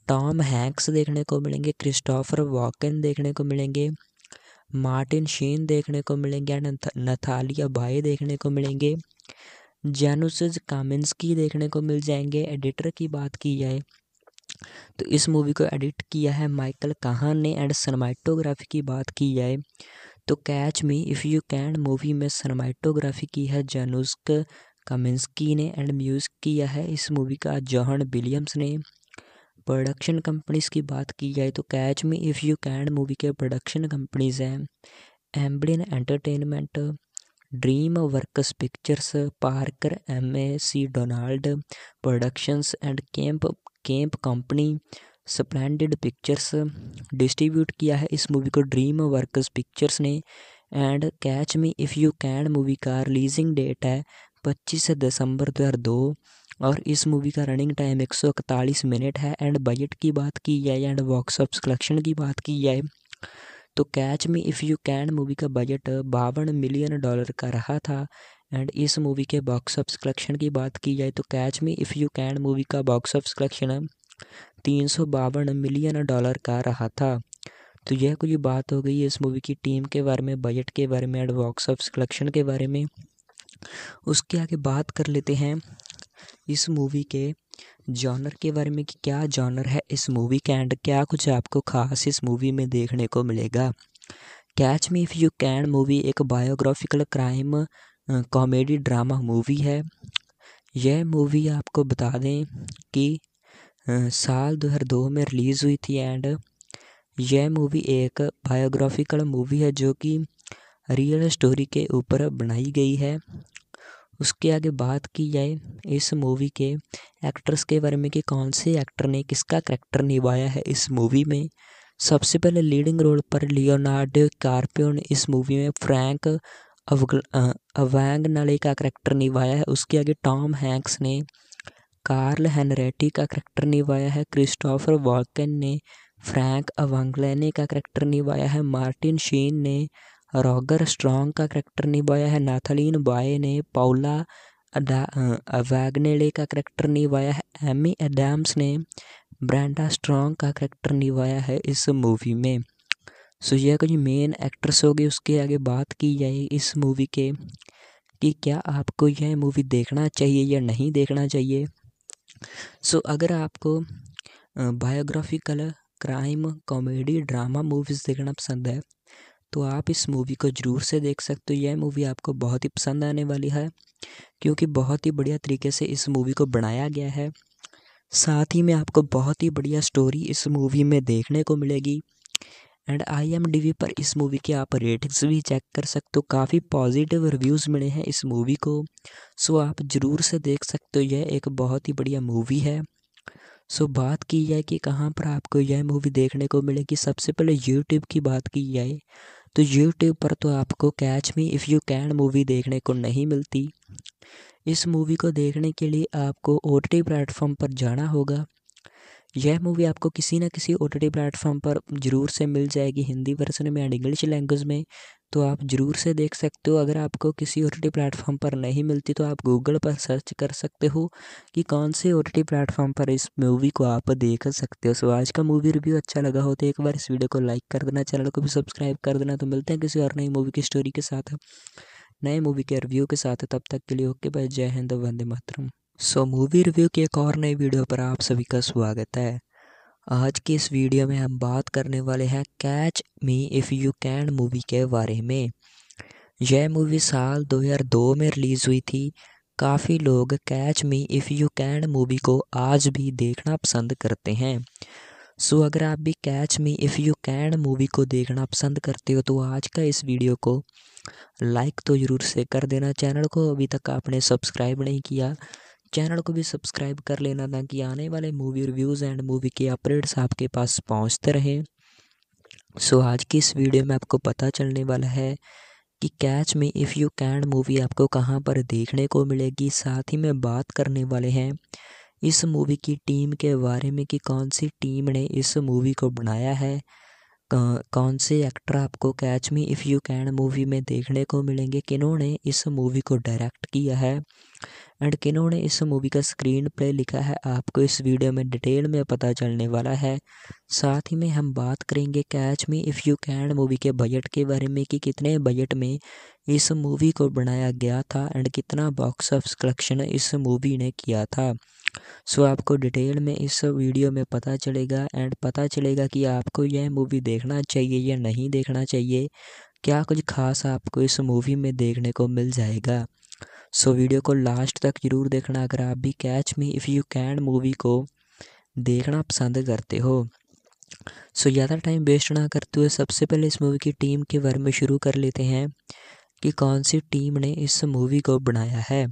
टॉम हैंक्स देखने को मिलेंगे क्रिस्टोफर वॉकन देखने को मिलेंगे मार्टिन शीन देखने को मिलेंगे एंड नथालिया भाई देखने को मिलेंगे जेनुस कामिंस्की देखने को मिल जाएंगे एडिटर की बात की जाए तो इस मूवी को एडिट किया है माइकल काहान ने एंड सनमाइटोग्राफी की बात की जाए तो catch me if you can movie में सनमाइटोग्राफी की है जैनुस्क कामिन्स्की ने एंड म्यूज़िक किया है इस मूवी का जॉहन विलियम्स ने प्रोडक्शन कंपनीज की बात की जाए तो catch me if you can movie के प्रोडक्शन कंपनीज हैं Amblin entertainment DreamWorks pictures Parker M A C Donald productions and camp camp company splendid pictures distribute किया है इस मूवी को ड्रीम वर्कस पिक्चर्स ने and catch me if you can movie का releasing date है पच्चीस दिसंबर दो हज़ार दो और इस मूवी का रनिंग टाइम एक सौ इकतालीस मिनट है एंड बजट की बात की जाए एंड बॉक्स ऑफ कलेक्शन की बात की जाए तो catch me if you can movie का बजट बावन मिलियन डॉलर का रहा था एंड इस मूवी के बॉक्स ऑफिस कलेक्शन की बात की जाए तो catch me if you can movie का बॉक्स ऑफिस कलेक्शन तीन सौ बावन मिलियन डॉलर का रहा था तो यह कुछ बात हो गई इस मूवी की टीम के बारे में बजट के बारे में एंड बॉक्स ऑफिस कलेक्शन के बारे में उसके आगे बात कर लेते हैं इस मूवी के जॉनर के बारे में कि क्या जॉनर है इस मूवी के एंड क्या कुछ आपको खास इस मूवी में देखने को मिलेगा catch me if you can movie एक biographical crime comedy drama movie है यह मूवी आपको बता दें कि साल 2002 में रिलीज़ हुई थी एंड यह मूवी एक बायोग्राफिकल मूवी है जो कि रियल स्टोरी के ऊपर बनाई गई है उसके आगे बात की जाए इस मूवी के एक्टर्स के बारे में कि कौन से एक्टर ने किसका करैक्टर निभाया है इस मूवी में सबसे पहले लीडिंग रोल पर लियोनार्डो कार्पियो ने इस मूवी में फ्रैंक अवग अवैंग नले का करैक्टर निभाया है उसके आगे टॉम हैंक्स ने कार्ल हैनरेटी का करैक्टर निभाया है क्रिस्टोफर वॉकन ने फ्रैंक अवंगलैने का करैक्टर निभाया है मार्टिन शीन ने रॉगर स्ट्रॉन्ग का करैक्टर निभाया है नाथालीन बाय ने पाउला अवैगनेले का करैक्टर निभाया है एमी एडम्स ने ब्रांडा स्ट्रॉन्ग का करैक्टर निभाया है इस मूवी में सो यह कुछ मेन एक्ट्रेस होगी उसके आगे बात की जाए इस मूवी के कि क्या आपको यह मूवी देखना चाहिए या नहीं देखना चाहिए सो अगर आपको biographical crime comedy drama movies देखना पसंद है तो आप इस मूवी को ज़रूर से देख सकते हो यह मूवी आपको बहुत ही पसंद आने वाली है क्योंकि बहुत ही बढ़िया तरीके से इस मूवी को बनाया गया है साथ ही में आपको बहुत ही बढ़िया स्टोरी इस मूवी में देखने को मिलेगी एंड आई पर इस मूवी के आप रेटिंग्स भी चेक कर सकते हो काफ़ी पॉजिटिव रिव्यूज़ मिले हैं इस मूवी को सो आप ज़रूर से देख सकते हो यह एक बहुत ही बढ़िया मूवी है सो बात की जाए कि कहाँ पर आपको यह मूवी देखने को मिलेगी सबसे पहले यूट्यूब की बात की जाए तो यूट्यूब पर तो आपको catch me if you can movie देखने को नहीं मिलती इस मूवी को देखने के लिए आपको ओ टी प्लेटफॉर्म पर जाना होगा यह मूवी आपको किसी न किसी ओ टी प्लेटफॉर्म पर ज़रूर से मिल जाएगी हिंदी वर्सन में एंड इंग्लिश लैंग्वेज में तो आप ज़रूर से देख सकते हो अगर आपको किसी ओ टी प्लेटफॉर्म पर नहीं मिलती तो आप गूगल पर सर्च कर सकते हो कि कौन से ओ टी प्लेटफॉर्म पर इस मूवी को आप देख सकते हो सो आज का मूवी रिव्यू अच्छा लगा हो तो एक बार इस वीडियो को लाइक कर देना चैनल को भी सब्सक्राइब कर देना तो मिलते हैं किसी और नई मूवी की स्टोरी के साथ नए मूवी के रिव्यू के साथ तब तक के लिए ओके बाय जय हिंद वंदे मातरम सो मूवी रिव्यू की एक और नई वीडियो पर आप सभी का स्वागत है आज की इस वीडियो में हम बात करने वाले हैं catch me if you can movie के बारे में यह मूवी साल 2002 में रिलीज़ हुई थी काफ़ी लोग catch me if you can movie को आज भी देखना पसंद करते हैं सो अगर आप भी catch me if you can movie को देखना पसंद करते हो तो आज का इस वीडियो को लाइक तो ज़रूर से कर देना चैनल को अभी तक आपने सब्सक्राइब नहीं किया चैनल को भी सब्सक्राइब कर लेना ताकि आने वाले मूवी रिव्यूज़ एंड मूवी के अपडेट्स आपके पास पहुंचते रहें सो आज की इस वीडियो में आपको पता चलने वाला है कि कैच में इफ़ यू कैन मूवी आपको कहाँ पर देखने को मिलेगी साथ ही में बात करने वाले हैं इस मूवी की टीम के बारे में कि कौन सी टीम ने इस मूवी को बनाया है कौन से एक्टर आपको catch me if you can movie में देखने को मिलेंगे किन्होंने इस मूवी को डायरेक्ट किया है एंड किन्होंने ने इस मूवी का स्क्रीन प्ले लिखा है आपको इस वीडियो में डिटेल में पता चलने वाला है साथ ही में हम बात करेंगे catch me if you can movie के बजट के बारे में कि कितने बजट में इस मूवी को बनाया गया था एंड कितना बॉक्स ऑफ कलेक्शन इस मूवी ने किया था सो so, आपको डिटेल में इस वीडियो में पता चलेगा एंड पता चलेगा कि आपको यह मूवी देखना चाहिए या नहीं देखना चाहिए क्या कुछ खास आपको इस मूवी में देखने को मिल जाएगा सो वीडियो को लास्ट तक जरूर देखना अगर आप भी catch me if you can movie को देखना पसंद करते हो सो ज़्यादा टाइम वेस्ट ना करते हुए सबसे पहले इस मूवी की टीम के बारे में शुरू कर लेते हैं कि कौन सी टीम ने इस मूवी को बनाया है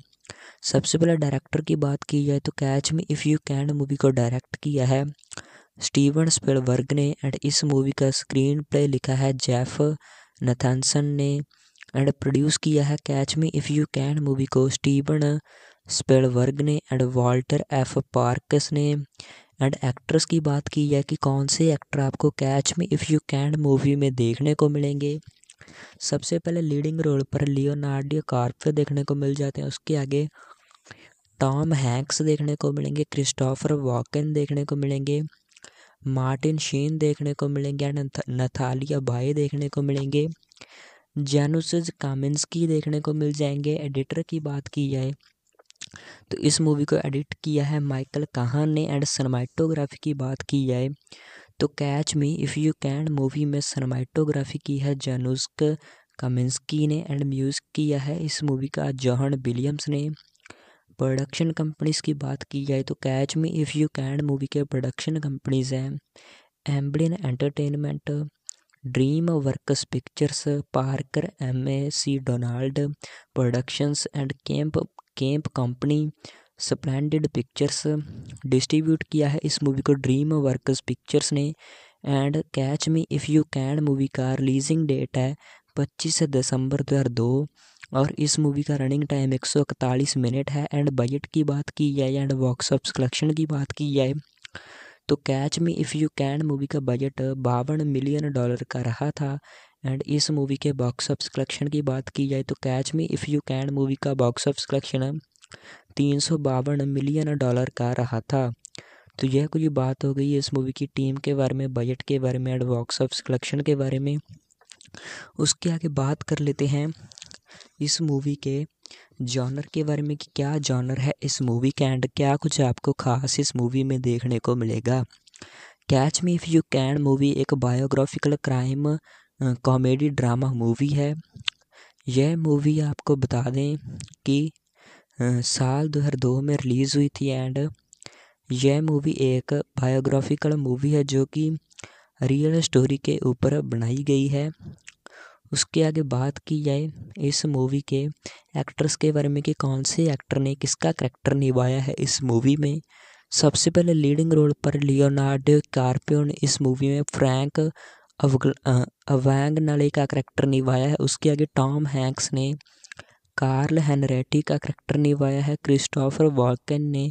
सबसे पहले डायरेक्टर की बात की जाए तो catch me if you can movie को डायरेक्ट किया है स्टीवन स्पेलवर्ग ने एंड इस मूवी का स्क्रीन प्ले लिखा है जेफ नथानसन ने एंड प्रोड्यूस किया है catch me if you can movie को स्टीवन स्पेलवर्ग ने एंड वाल्टर एफ पार्कस ने एंड एक्ट्रेस की बात की है कि कौन से एक्टर आपको catch me if you can movie में देखने को मिलेंगे सबसे पहले लीडिंग रोल पर लियोनार्डियो कार्पे देखने को मिल जाते हैं उसके आगे टॉम हैंक्स देखने को मिलेंगे क्रिस्टोफर वॉकन देखने को मिलेंगे मार्टिन शीन देखने को मिलेंगे एंड नथालिया भाई देखने को मिलेंगे जानूसिस की देखने को मिल जाएंगे एडिटर की बात की जाए तो इस मूवी को एडिट किया है माइकल काहान ने एंड सनमाइटोग्राफी की बात की जाए तो catch me if you can movie में सनमाइटोग्राफी की है जानूस्क कमिंस्की ने एंड म्यूज़िक किया है इस मूवी का जॉहन विलियम्स ने प्रोडक्शन कंपनीज की बात की जाए तो catch me if you can movie के प्रोडक्शन कंपनीज हैं Amblin entertainment DreamWorks pictures Parker M A C Donald productions and camp camp company Splendid pictures distribute किया है इस मूवी को ड्रीम वर्कस पिक्चर्स ने and catch me if you can movie का releasing date है पच्चीस दिसंबर दो हज़ार दो और इस मूवी का रनिंग टाइम एक सौ इकतालीस मिनट है एंड बजट की बात की जाए एंड बॉक्स ऑफिस कलेक्शन की बात की जाए तो catch me if you can movie का बजट बावन मिलियन डॉलर का रहा था एंड इस मूवी के बॉक्स ऑफिस कलेक्शन की बात की जाए तो catch me if you can movie का बॉक्स ऑफिस कलेक्शन तीन सौ बावन मिलियन डॉलर का रहा था तो यह कुछ बात हो गई इस मूवी की टीम के बारे में बजट के बारे में एंड बॉक्स ऑफिस कलेक्शन के बारे में उसके आगे बात कर लेते हैं इस मूवी के जॉनर के बारे में कि क्या जॉनर है इस मूवी का एंड क्या कुछ आपको खास इस मूवी में देखने को मिलेगा catch me if you can movie एक biographical crime comedy drama movie है यह मूवी आपको बता दें कि साल 2002 में रिलीज़ हुई थी एंड यह मूवी एक बायोग्राफिकल मूवी है जो कि रियल स्टोरी के ऊपर बनाई गई है उसके आगे बात की जाए इस मूवी के एक्टर्स के बारे में कि कौन से एक्टर ने किसका करैक्टर निभाया है इस मूवी में सबसे पहले लीडिंग रोल पर लियोनार्डो कार्पियो ने इस मूवी में फ्रैंक अवैंग नले का करैक्टर निभाया है उसके आगे टॉम हैंक्स ने कार्ल हैनरेटी का करैक्टर निभाया है क्रिस्टोफर वॉकन ने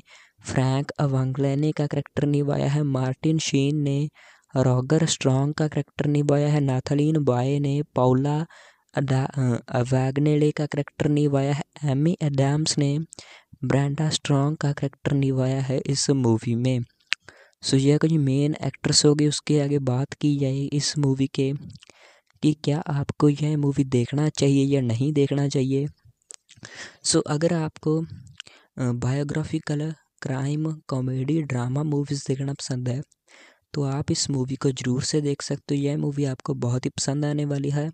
फ्रैंक अवंगलैने का करैक्टर निभाया है मार्टिन शीन ने रॉगर स्ट्रॉन्ग का करैक्टर निभाया है नाथालीन बॉय ने पाउला वैगनेले का करैक्टर निभाया है एमी एडम्स ने ब्रांडा स्ट्रॉन्ग का करैक्टर निभाया है इस मूवी में सो यह कुछ मेन एक्ट्रेस हो गई उसके आगे बात की जाए इस मूवी के कि क्या आपको यह मूवी देखना चाहिए या नहीं देखना चाहिए सो so, अगर आपको biographical crime comedy drama movies देखना पसंद है तो आप इस मूवी को ज़रूर से देख सकते हो यह मूवी आपको बहुत ही पसंद आने वाली है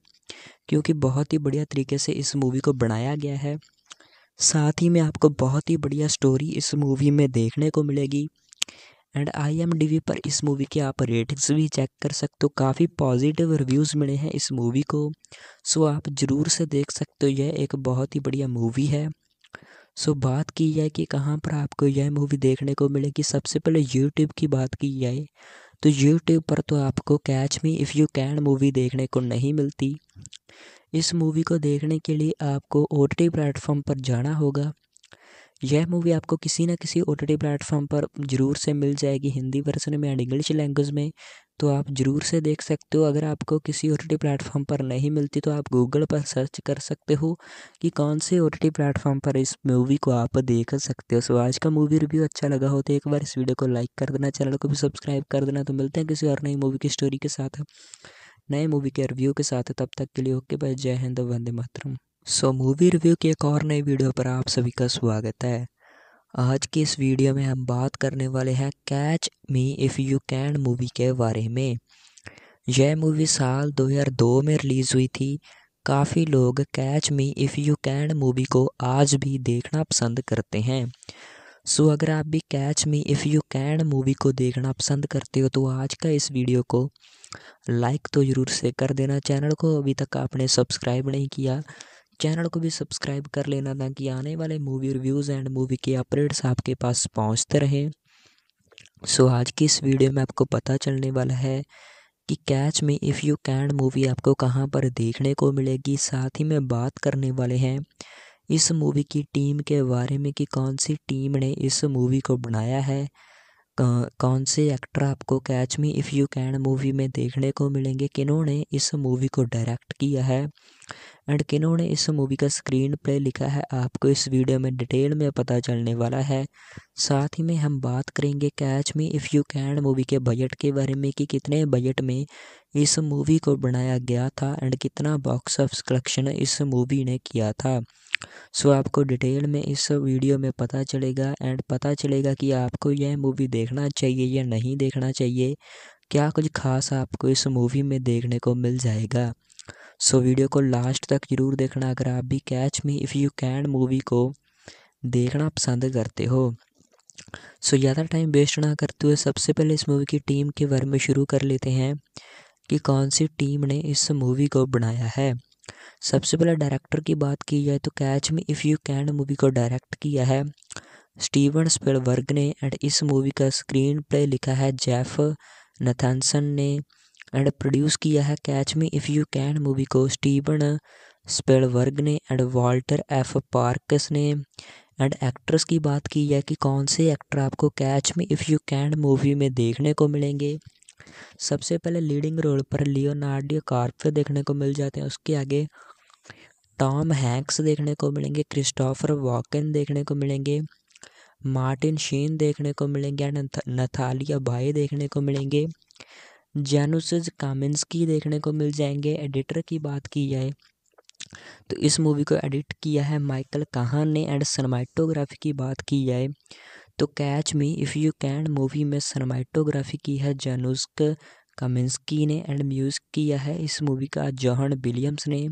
क्योंकि बहुत ही बढ़िया तरीके से इस मूवी को बनाया गया है साथ ही में आपको बहुत ही बढ़िया स्टोरी इस मूवी में देखने को मिलेगी एंड आई पर इस मूवी के आप रेटिंग्स भी चेक कर सकते हो काफ़ी पॉजिटिव रिव्यूज़ मिले हैं इस मूवी को सो आप ज़रूर से देख सकते हो यह एक बहुत ही बढ़िया मूवी है सो बात की जाए कि कहाँ पर आपको यह मूवी देखने को मिलेगी सबसे पहले यूट्यूब की बात की जाए तो यूट्यूब पर तो आपको catch me if you can movie देखने को नहीं मिलती इस मूवी को देखने के लिए आपको ओ टी प्लेटफॉर्म पर जाना होगा यह मूवी आपको किसी ना किसी ओ टी प्लेटफॉर्म पर ज़रूर से मिल जाएगी हिंदी वर्सन में एंड इंग्लिश लैंग्वेज में तो आप ज़रूर से देख सकते हो अगर आपको किसी ओ टी प्लेटफॉर्म पर नहीं मिलती तो आप गूगल पर सर्च कर सकते हो कि कौन से ओ टी प्लेटफॉर्म पर इस मूवी को आप देख सकते हो सो आज का मूवी रिव्यू अच्छा लगा हो तो एक बार इस वीडियो को लाइक कर देना चैनल को भी सब्सक्राइब कर देना तो मिलते हैं किसी और नई मूवी की स्टोरी के साथ नए मूवी के रिव्यू के साथ तब तक के लिए ओके भाई जय हिंद वंदे मातरम सो मूवी रिव्यू की एक और नई वीडियो पर आप सभी का स्वागत है आज की इस वीडियो में हम बात करने वाले हैं catch me if you can movie के बारे में यह मूवी साल 2002 में रिलीज़ हुई थी काफ़ी लोग catch me if you can movie को आज भी देखना पसंद करते हैं सो so, अगर आप भी catch me if you can movie को देखना पसंद करते हो तो आज का इस वीडियो को लाइक तो ज़रूर से कर देना चैनल को अभी तक आपने सब्सक्राइब नहीं किया चैनल को भी सब्सक्राइब कर लेना ताकि आने वाले मूवी रिव्यूज़ एंड मूवी के अपडेट्स आपके पास पहुंचते रहें सो so, आज की इस वीडियो में आपको पता चलने वाला है कि कैच में इफ़ यू कैन मूवी आपको कहाँ पर देखने को मिलेगी साथ ही में बात करने वाले हैं इस मूवी की टीम के बारे में कि कौन सी टीम ने इस मूवी को बनाया है कौन से एक्टर आपको catch me if you can movie में देखने को मिलेंगे किन्होंने इस मूवी को डायरेक्ट किया है एंड किन्होंने इस मूवी का स्क्रीन प्ले लिखा है आपको इस वीडियो में डिटेल में पता चलने वाला है साथ ही में हम बात करेंगे catch me if you can movie के बजट के बारे में कि कितने बजट में इस मूवी को बनाया गया था एंड कितना बॉक्स ऑफ कलेक्शन इस मूवी ने किया था सो so, आपको डिटेल में इस वीडियो में पता चलेगा एंड पता चलेगा कि आपको यह मूवी देखना चाहिए या नहीं देखना चाहिए क्या कुछ खास आपको इस मूवी में देखने को मिल जाएगा सो वीडियो को लास्ट तक जरूर देखना अगर आप भी catch me if you can movie को देखना पसंद करते हो सो ज़्यादा टाइम वेस्ट ना करते हुए सबसे पहले इस मूवी की टीम के बारे में शुरू कर लेते हैं कि कौन सी टीम ने इस मूवी को बनाया है सबसे पहले डायरेक्टर की बात की जाए तो कैच में इफ़ यू कैन मूवी को डायरेक्ट किया है स्टीवन स्पेलवर्ग ने एंड इस मूवी का स्क्रीन प्ले लिखा है जेफ नथानसन ने एंड प्रोड्यूस किया है catch me if you can movie को स्टीवन स्पेलवर्ग ने एंड वाल्टर एफ पार्कस ने एंड एक्ट्रेस की बात की है कि कौन से एक्टर आपको कैच में इफ़ यू कैन मूवी में देखने को मिलेंगे सबसे पहले लीडिंग रोल पर लियोनार्डियो कार्पे देखने को मिल जाते हैं उसके आगे टॉम हैंक्स देखने को मिलेंगे क्रिस्टोफर वॉकन देखने को मिलेंगे मार्टिन शीन देखने को मिलेंगे एंड नथालिया बाई देखने को मिलेंगे कामिन्स की देखने को मिल जाएंगे एडिटर की बात की जाए तो इस मूवी को एडिट किया है माइकल काहान ने एंड सनमाइटोग्राफी की बात की जाए तो catch me if you can movie में सनमाइटोग्राफी की है जैनुस्क कामिंसकी ने एंड म्यूज़िक किया है इस मूवी का जॉहन विलियम्स ने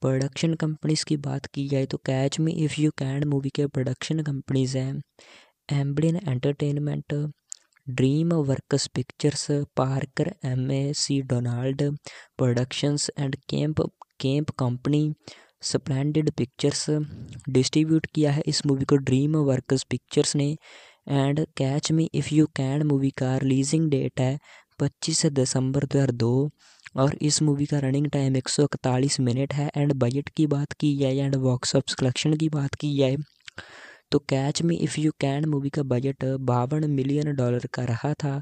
प्रोडक्शन कंपनीज की बात की जाए तो catch me if you can movie के प्रोडक्शन कंपनीज हैं Amblin entertainment DreamWorks pictures Parker M A C Donald productions and camp camp company splendid pictures distribute किया है इस मूवी को ड्रीम वर्कस पिक्चर्स ने and catch me if you can movie का releasing date है पच्चीस दिसंबर दो हज़ार दो और इस मूवी का रनिंग टाइम एक सौ इकतालीस मिनट है एंड बजट की बात की जाए एंड बॉक्स ऑफिस कलेक्शन की बात की जाए तो catch me if you can movie का बजट बावन मिलियन डॉलर का रहा था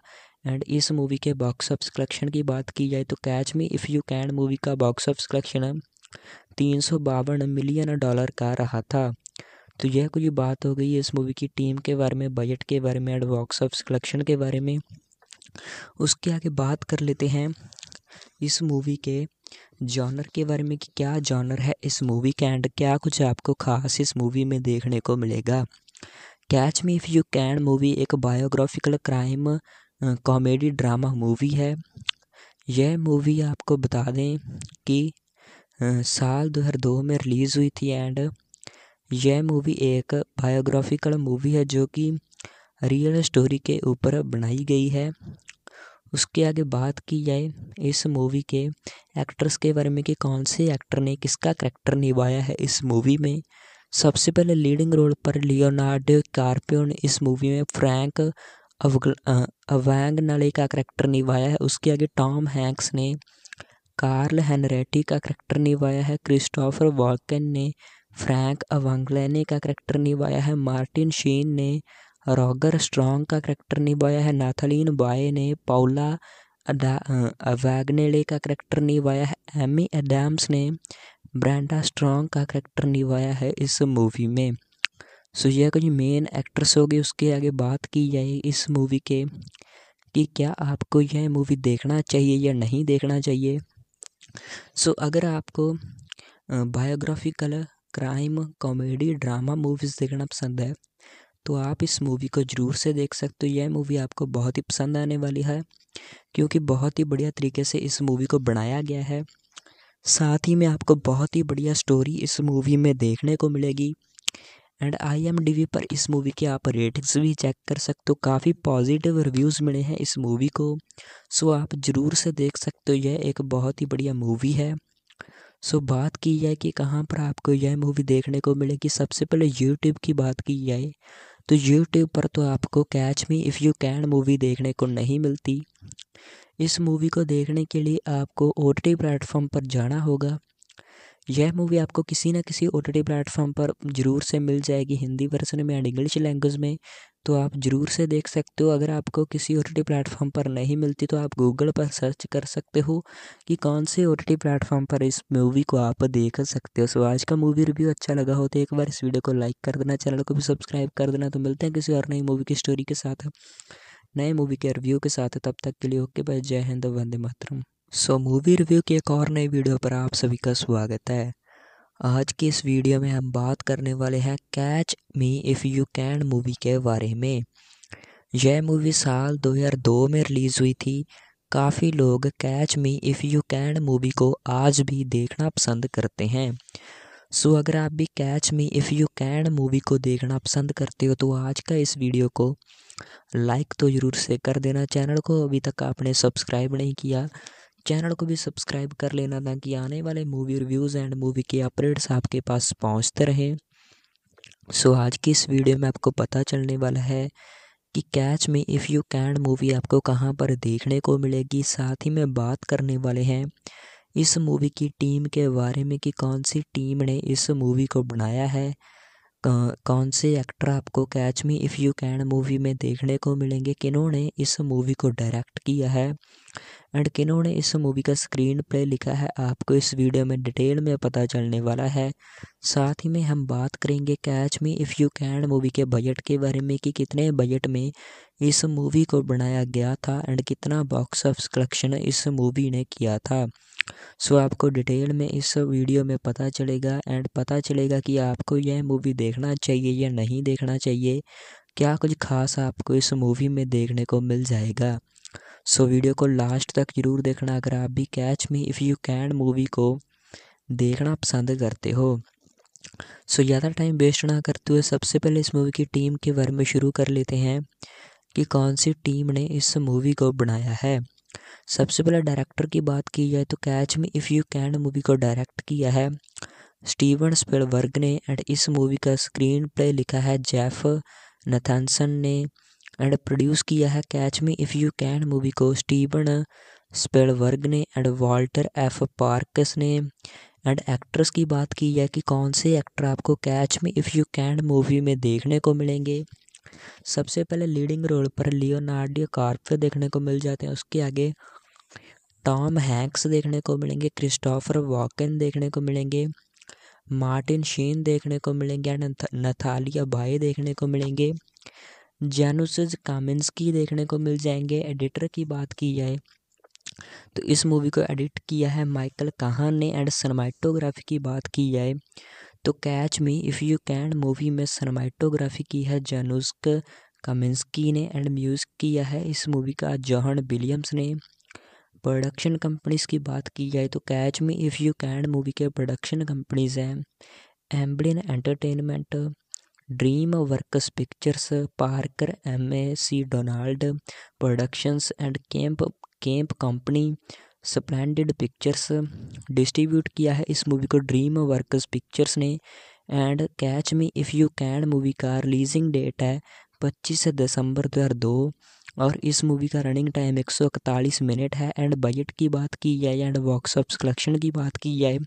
एंड इस मूवी के बॉक्स ऑफ कलेक्शन की बात की जाए तो catch me if you can movie का बॉक्स ऑफ कलेक्शन तीन सौ बावन मिलियन डॉलर का रहा था तो यह कुछ बात हो गई इस मूवी की टीम के बारे में बजट के बारे में एंड बॉक्स ऑफ कलेक्शन के बारे में उसके आगे बात कर लेते हैं इस मूवी के जॉनर के बारे में कि क्या जॉनर है इस मूवी के एंड क्या कुछ आपको खास इस मूवी में देखने को मिलेगा catch me if you can movie एक biographical crime comedy drama movie है यह मूवी आपको बता दें कि साल 2002 में रिलीज़ हुई थी एंड यह मूवी एक बायोग्राफिकल मूवी है जो कि रियल स्टोरी के ऊपर बनाई गई है उसके आगे बात की जाए इस मूवी के एक्ट्रेस के बारे में कि कौन से एक्टर ने किसका करेक्टर निभाया है इस मूवी में सबसे पहले लीडिंग रोल पर लियोनार्डो कार्पियो ने इस मूवी में फ्रैंक अवैंग नाले का करेक्टर निभाया है उसके आगे टॉम हैंक्स ने कार्ल हैनरेटी का करैक्टर निभाया है क्रिस्टोफर वॉकन ने फ्रैंक अवंगलैने का करेक्टर निभाया है मार्टिन शीन ने रॉगर स्ट्रॉन्ग का करैक्टर निभाया है नाथलिन बाय ने पाउला वैगनेले का करैक्टर निभाया है एमी एडम्स ने ब्रांडा स्ट्रॉन्ग का करैक्टर निभाया है इस मूवी में सो यह कुछ मेन एक्ट्रेस होगी उसके आगे बात की जाए इस मूवी के कि क्या आपको यह मूवी देखना चाहिए या नहीं देखना चाहिए सो अगर आपको biographical crime comedy drama movies देखना पसंद है तो आप इस मूवी को ज़रूर से देख सकते हो यह मूवी आपको बहुत ही पसंद आने वाली है क्योंकि बहुत ही बढ़िया तरीके से इस मूवी को बनाया गया है साथ ही में आपको बहुत ही बढ़िया स्टोरी इस मूवी में देखने को मिलेगी एंड आई पर इस मूवी के आप रेटिंग्स भी चेक कर सकते हो काफ़ी पॉजिटिव रिव्यूज़ मिले हैं इस मूवी को सो आप ज़रूर से देख सकते हो यह एक बहुत ही बढ़िया मूवी है सो बात की जाए कि कहाँ पर आपको यह मूवी देखने को मिलेगी सबसे पहले यूट्यूब की बात की जाए तो यूट्यूब पर तो आपको catch me if you can movie देखने को नहीं मिलती इस मूवी को देखने के लिए आपको ओ टी प्लेटफॉर्म पर जाना होगा यह मूवी आपको किसी ना किसी ओ टी प्लेटफॉर्म पर ज़रूर से मिल जाएगी हिंदी वर्सन में एंड इंग्लिश लैंग्वेज में तो आप ज़रूर से देख सकते हो अगर आपको किसी ओ टी प्लेटफॉर्म पर नहीं मिलती तो आप गूगल पर सर्च कर सकते हो कि कौन से ओ टी प्लेटफॉर्म पर इस मूवी को आप देख सकते हो सो आज का मूवी रिव्यू अच्छा लगा हो तो एक बार इस वीडियो को लाइक कर देना चैनल को भी सब्सक्राइब कर देना तो मिलते हैं किसी और नई मूवी की स्टोरी के साथ नए मूवी के रिव्यू के साथ तब तक के लिए ओके बाय जय हिंद वंदे मातरम सो मूवी रिव्यू की एक और नई वीडियो पर आप सभी का स्वागत है आज के इस वीडियो में हम बात करने वाले हैं catch me if you can movie के बारे में यह मूवी साल 2002 में रिलीज़ हुई थी काफ़ी लोग catch me if you can movie को आज भी देखना पसंद करते हैं सो अगर आप भी catch me if you can movie को देखना पसंद करते हो तो आज का इस वीडियो को लाइक तो ज़रूर से कर देना चैनल को अभी तक आपने सब्सक्राइब नहीं किया चैनल को भी सब्सक्राइब कर लेना ताकि आने वाले मूवी रिव्यूज़ एंड मूवी के अपडेट्स आपके पास पहुंचते रहें सो so, आज की इस वीडियो में आपको पता चलने वाला है कि कैच में इफ़ यू कैन मूवी आपको कहाँ पर देखने को मिलेगी साथ ही में बात करने वाले हैं इस मूवी की टीम के बारे में कि कौन सी टीम ने इस मूवी को बनाया है कौन से एक्टर आपको catch me if you can movie में देखने को मिलेंगे किन्होंने इस मूवी को डायरेक्ट किया है एंड किन्होंने इस मूवी का स्क्रीन प्ले लिखा है आपको इस वीडियो में डिटेल में पता चलने वाला है साथ ही में हम बात करेंगे catch me if you can movie के बजट के बारे में कि कितने बजट में इस मूवी को बनाया गया था एंड कितना बॉक्स ऑफ कलेक्शन इस मूवी ने किया था सो so, आपको डिटेल में इस वीडियो में पता चलेगा एंड पता चलेगा कि आपको यह मूवी देखना चाहिए या नहीं देखना चाहिए क्या कुछ खास आपको इस मूवी में देखने को मिल जाएगा सो वीडियो को लास्ट तक ज़रूर देखना अगर आप भी catch me if you can movie को देखना पसंद करते हो सो ज़्यादा टाइम वेस्ट ना करते हुए सबसे पहले इस मूवी की टीम के बारे में शुरू कर लेते हैं कि कौन सी टीम ने इस मूवी को बनाया है सबसे पहले डायरेक्टर की बात की जाए तो catch me if you can movie को डायरेक्ट किया है स्टीवन स्पेलवर्ग ने एंड इस मूवी का स्क्रीन प्ले लिखा है जेफ नथानसन ने एंड प्रोड्यूस किया है catch me if you can movie को स्टीवन स्पेलवर्ग ने एंड वाल्टर एफ पार्कस ने एंड एक्ट्रेस की बात की है कि कौन से एक्टर आपको catch me if you can movie में देखने को मिलेंगे सबसे पहले लीडिंग रोल पर लियोनार्डियो कार्पियो देखने को मिल जाते हैं उसके आगे टॉम हैंक्स देखने को मिलेंगे क्रिस्टोफर वॉकन देखने को मिलेंगे मार्टिन शीन देखने को मिलेंगे एंड नथालिया भाई देखने को मिलेंगे कामिन्स की देखने को मिल जाएंगे एडिटर की बात की जाए तो इस मूवी को एडिट किया है माइकल काहान ने एंड सनमाइटोग्राफी की बात की जाए तो catch me if you can movie में सनमाइटोग्राफी की है जानोस्क कामिंसकी ने एंड म्यूज़िक किया है इस मूवी का जॉहन विलियम्स ने प्रोडक्शन कंपनीज की बात की जाए तो catch me if you can movie के प्रोडक्शन कंपनीज हैं Amblin entertainment DreamWorks pictures Parker M A C Donald productions and camp camp company Splendid pictures distribute किया है इस मूवी को ड्रीम वर्कस पिक्चर्स ने and catch me if you can movie का releasing date है पच्चीस दिसंबर दो हज़ार दो और इस मूवी का रनिंग टाइम एक सौ इकतालीस मिनट है एंड बजट की बात की जाए एंड बॉक्स ऑफिस कलेक्शन की बात की जाए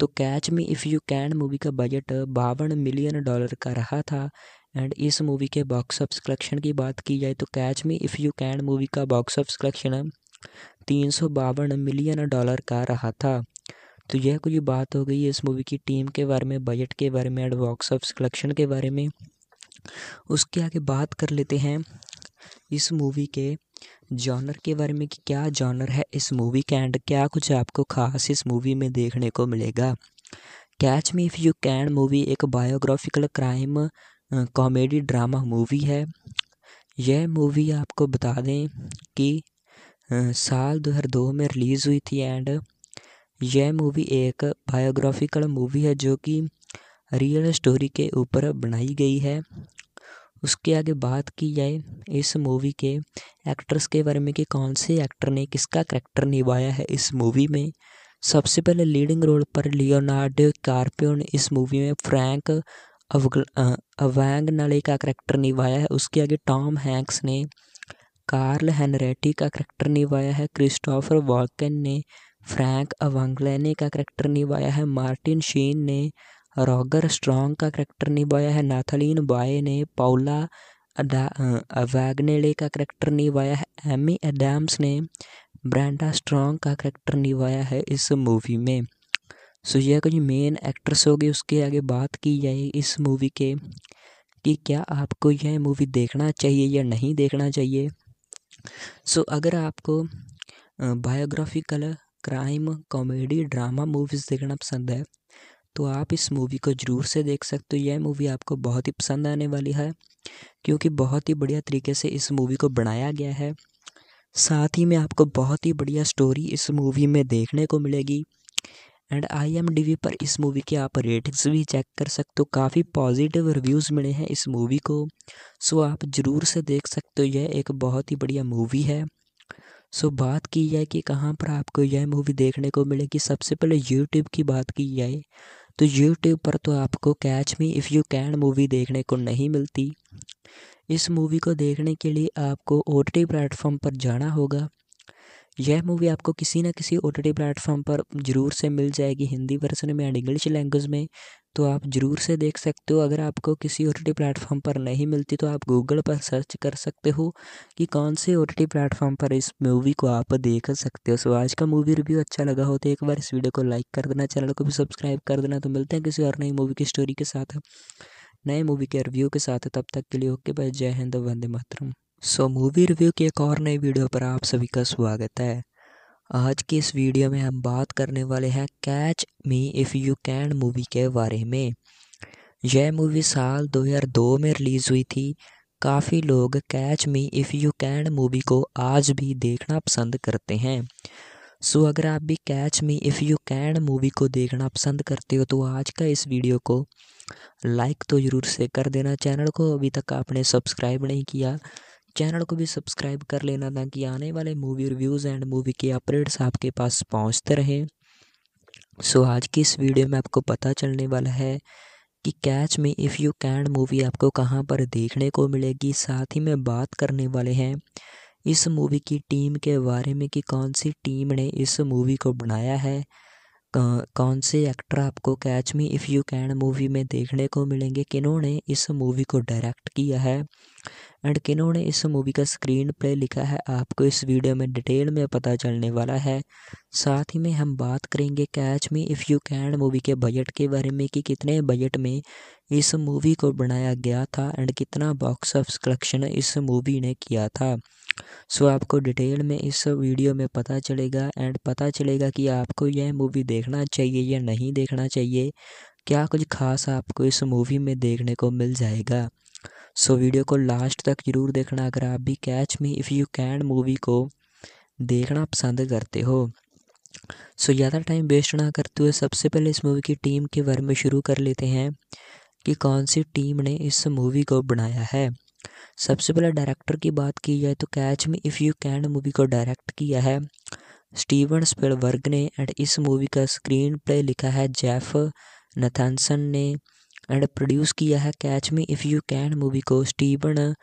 तो catch me if you can movie का बजट बावन मिलियन डॉलर का रहा था एंड इस मूवी के बॉक्स ऑफिस कलेक्शन की बात की जाए तो catch me if you can movie का बॉक्स ऑफिस कलेक्शन तीन सौ बावन मिलियन डॉलर का रहा था तो यह कुछ बात हो गई इस मूवी की टीम के बारे में बजट के बारे में एंड बॉक्स ऑफिस कलेक्शन के बारे में उसके आगे बात कर लेते हैं इस मूवी के जॉनर के बारे में कि क्या जॉनर है इस मूवी के एंड क्या कुछ आपको खास इस मूवी में देखने को मिलेगा catch me if you can movie एक biographical crime comedy drama movie है यह मूवी आपको बता दें कि साल 2002 में रिलीज़ हुई थी एंड यह मूवी एक बायोग्राफिकल मूवी है जो कि रियल स्टोरी के ऊपर बनाई गई है उसके आगे बात की जाए इस मूवी के एक्ट्रेस के बारे में कि कौन से एक्टर ने किसका करैक्टर निभाया है इस मूवी में सबसे पहले लीडिंग रोल पर लियोनार्डो कार्पियो ने इस मूवी में फ्रैंक अवैंग नले का करैक्टर निभाया है उसके आगे टॉम हैंक्स ने कार्ल हैनरेटी का करैक्टर निभाया है क्रिस्टोफर वॉकन ने फ्रैंक अवंगलैने का करैक्टर निभाया है मार्टिन शीन ने रॉगर स्ट्रॉन्ग का करैक्टर निभाया है नाथालीन बॉय ने पाउला वैगनेले का करैक्टर निभाया है एमी एडम्स ने ब्रांडा स्ट्रॉन्ग का करैक्टर निभाया है इस मूवी में सो यह कुछ मेन एक्ट्रेस हो गए उसके आगे बात की जाए इस मूवी के कि क्या आपको यह मूवी देखना चाहिए या नहीं देखना चाहिए सो so, अगर आपको biographical crime comedy drama movies देखना पसंद है तो आप इस मूवी को ज़रूर से देख सकते हो यह मूवी आपको बहुत ही पसंद आने वाली है क्योंकि बहुत ही बढ़िया तरीके से इस मूवी को बनाया गया है साथ ही में आपको बहुत ही बढ़िया स्टोरी इस मूवी में देखने को मिलेगी एंड आई पर इस मूवी के आप रेटिंग्स भी चेक कर सकते हो काफ़ी पॉजिटिव रिव्यूज़ मिले हैं इस मूवी को सो आप ज़रूर से देख सकते हो यह एक बहुत ही बढ़िया मूवी है सो बात की जाए कि कहाँ पर आपको यह मूवी देखने को मिलेगी सबसे पहले यूट्यूब की बात की जाए तो यूट्यूब पर तो आपको catch me if you can movie देखने को नहीं मिलती इस मूवी को देखने के लिए आपको ओ टी प्लेटफॉर्म पर जाना होगा यह मूवी आपको किसी ना किसी ओ टी प्लेटफॉर्म पर ज़रूर से मिल जाएगी हिंदी वर्जन में एंड इंग्लिश लैंग्वेज में तो आप ज़रूर से देख सकते हो अगर आपको किसी ओ टी टी प्लेटफॉर्म पर नहीं मिलती तो आप गूगल पर सर्च कर सकते हो कि कौन से ओ टी टी प्लेटफॉर्म पर इस मूवी को आप देख सकते हो सो आज का मूवी रिव्यू अच्छा लगा हो तो एक बार इस वीडियो को लाइक कर देना चैनल को भी सब्सक्राइब कर देना तो मिलते हैं किसी और नई मूवी की स्टोरी के साथ नए मूवी के रिव्यू के साथ तब तक के लिए ओके बाय जय हिंद वंदे मातरम सो मूवी रिव्यू के एक और नई वीडियो पर आप सभी का स्वागत है आज की इस वीडियो में हम बात करने वाले हैं catch me if you can movie के बारे में यह मूवी साल 2002 में रिलीज़ हुई थी काफ़ी लोग catch me if you can movie को आज भी देखना पसंद करते हैं सो अगर आप भी catch me if you can movie को देखना पसंद करते हो तो आज का इस वीडियो को लाइक तो ज़रूर से कर देना चैनल को अभी तक आपने सब्सक्राइब नहीं किया चैनल को भी सब्सक्राइब कर लेना ताकि आने वाले मूवी रिव्यूज़ एंड मूवी के अपडेट्स आपके पास पहुंचते रहें सो आज की इस वीडियो में आपको पता चलने वाला है कि कैच में इफ़ यू कैन मूवी आपको कहाँ पर देखने को मिलेगी साथ ही में बात करने वाले हैं इस मूवी की टीम के बारे में कि कौन सी टीम ने इस मूवी को बनाया है कौन से एक्टर आपको catch me if you can movie में देखने को मिलेंगे किन्होंने इस मूवी को डायरेक्ट किया है एंड किन्होंने इस मूवी का स्क्रीन प्ले लिखा है आपको इस वीडियो में डिटेल में पता चलने वाला है साथ ही में हम बात करेंगे catch me if you can movie के बजट के बारे में कि कितने बजट में इस मूवी को बनाया गया था एंड कितना बॉक्स ऑफ कलेक्शन इस मूवी ने किया था सो so, आपको डिटेल में इस वीडियो में पता चलेगा एंड पता चलेगा कि आपको यह मूवी देखना चाहिए या नहीं देखना चाहिए क्या कुछ खास आपको इस मूवी में देखने को मिल जाएगा सो वीडियो को लास्ट तक जरूर देखना अगर आप भी catch me if you can movie को देखना पसंद करते हो सो ज़्यादा टाइम वेस्ट ना करते हुए सबसे पहले इस मूवी की टीम के बारे में शुरू कर लेते हैं कि कौन सी टीम ने इस मूवी को बनाया है सबसे पहले डायरेक्टर की बात की जाए तो catch me if you can movie को डायरेक्ट किया है स्टीवन स्पेलवर्ग ने एंड इस मूवी का स्क्रीन प्ले लिखा है जेफ नथानसन ने एंड प्रोड्यूस किया है catch me if you can movie को स्टीवन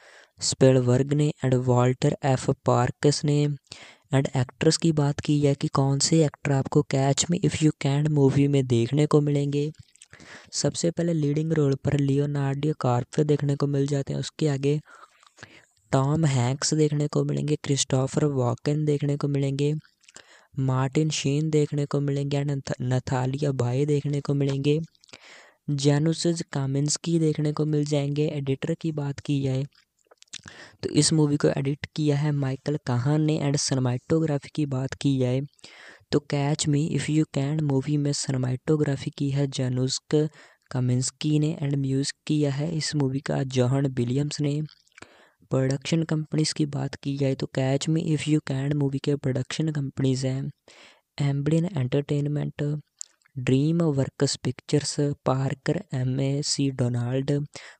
स्पेलवर्ग ने एंड वाल्टर एफ पार्कस ने एंड एक्ट्रेस की बात की है कि कौन से एक्टर आपको कैच में इफ़ यू कैन मूवी में देखने को मिलेंगे सबसे पहले लीडिंग रोल पर लियोनार्डियो कार्प देखने को मिल जाते हैं उसके आगे टॉम हैंक्स देखने को मिलेंगे क्रिस्टोफर वॉकन देखने को मिलेंगे मार्टिन शीन देखने को मिलेंगे एंड नथालिया भाई देखने को मिलेंगे जानोसिस की देखने को मिल जाएंगे एडिटर की बात की जाए तो इस मूवी को एडिट किया है माइकल काहान ने एंड सनमाइटोग्राफी की बात की जाए तो catch me if you can movie में सनमाइटोग्राफी की है जैनुस्क कामिंस्की ने एंड म्यूज़िक किया है इस मूवी का जॉहन विलियम्स ने प्रोडक्शन कंपनीज़ की बात की जाए तो catch me if you can movie के प्रोडक्शन कंपनीज़ हैं Amblin entertainment DreamWorks pictures Parker M A C Donald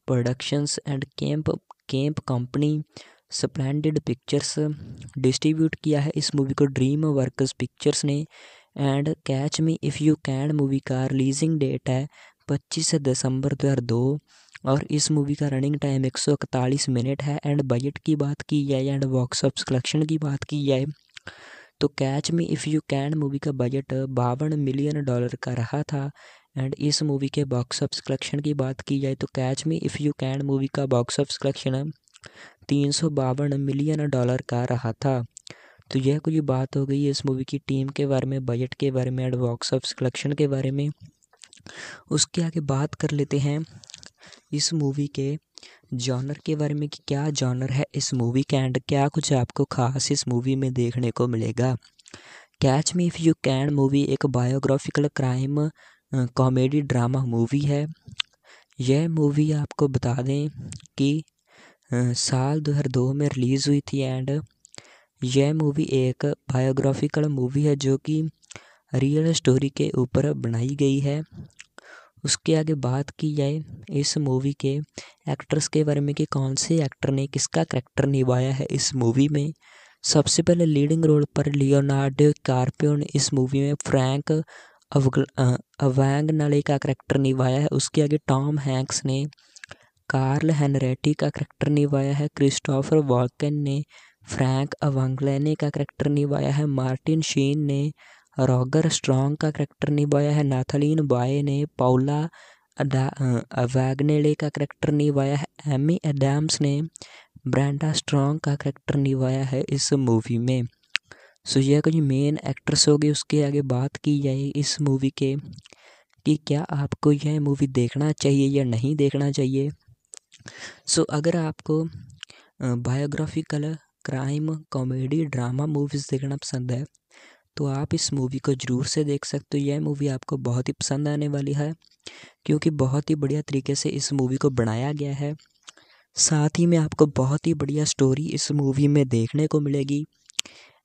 productions and camp camp company Splendid pictures distribute किया है इस मूवी को ड्रीम वर्कस पिक्चर्स ने and catch me if you can movie का releasing date है पच्चीस दिसंबर दो हज़ार दो और इस मूवी का रनिंग टाइम एक सौ इकतालीस मिनट है एंड बजट की बात की जाए एंड बॉक्स ऑफिस कलेक्शन की बात की जाए तो catch me if you can movie का बजट बावन मिलियन डॉलर का रहा था एंड इस मूवी के बॉक्स ऑफिस कलेक्शन की बात की जाए तो catch me if you can movie का बॉक्स ऑफिस कलेक्शन तीन सौ बावन मिलियन डॉलर का रहा था तो यह कुछ बात हो गई इस मूवी की टीम के बारे में बजट के बारे में एंड बॉक्स ऑफिस कलेक्शन के बारे में उसके आगे बात कर लेते हैं इस मूवी के जॉनर के बारे में कि क्या जॉनर है इस मूवी के एंड क्या कुछ आपको खास इस मूवी में देखने को मिलेगा catch me if you can movie एक biographical crime comedy drama movie है यह मूवी आपको बता दें कि साल 2002 में रिलीज़ हुई थी एंड यह मूवी एक बायोग्राफिकल मूवी है जो कि रियल स्टोरी के ऊपर बनाई गई है उसके आगे बात की जाए इस मूवी के एक्ट्रेस के बारे में कि कौन से एक्टर ने किसका करैक्टर निभाया है इस मूवी में सबसे पहले लीडिंग रोल पर लियोनार्डो कार्पियो ने इस मूवी में फ्रैंक अवैंग नले का करैक्टर निभाया है उसके आगे टॉम हैंक्स ने कार्ल हैनरेटी का करैक्टर निभाया है क्रिस्टोफर वॉकन ने फ्रैंक अवंगलैने का करैक्टर निभाया है मार्टिन शीन ने रॉगर स्ट्रॉन्ग का करैक्टर निभाया है नाथलीन बॉय ने पाउला अवैगनेले का करैक्टर निभाया है एमी एडम्स ने ब्रांडा स्ट्रॉन्ग का करैक्टर निभाया है इस मूवी में सो यह कुछ मेन एक्ट्रेस होगी उसके आगे बात की जाए इस मूवी के कि क्या आपको यह मूवी देखना चाहिए या नहीं देखना चाहिए सो so, अगर आपको biographical crime comedy drama movies देखना पसंद है तो आप इस मूवी को ज़रूर से देख सकते हो यह मूवी आपको बहुत ही पसंद आने वाली है क्योंकि बहुत ही बढ़िया तरीके से इस मूवी को बनाया गया है साथ ही में आपको बहुत ही बढ़िया स्टोरी इस मूवी में देखने को मिलेगी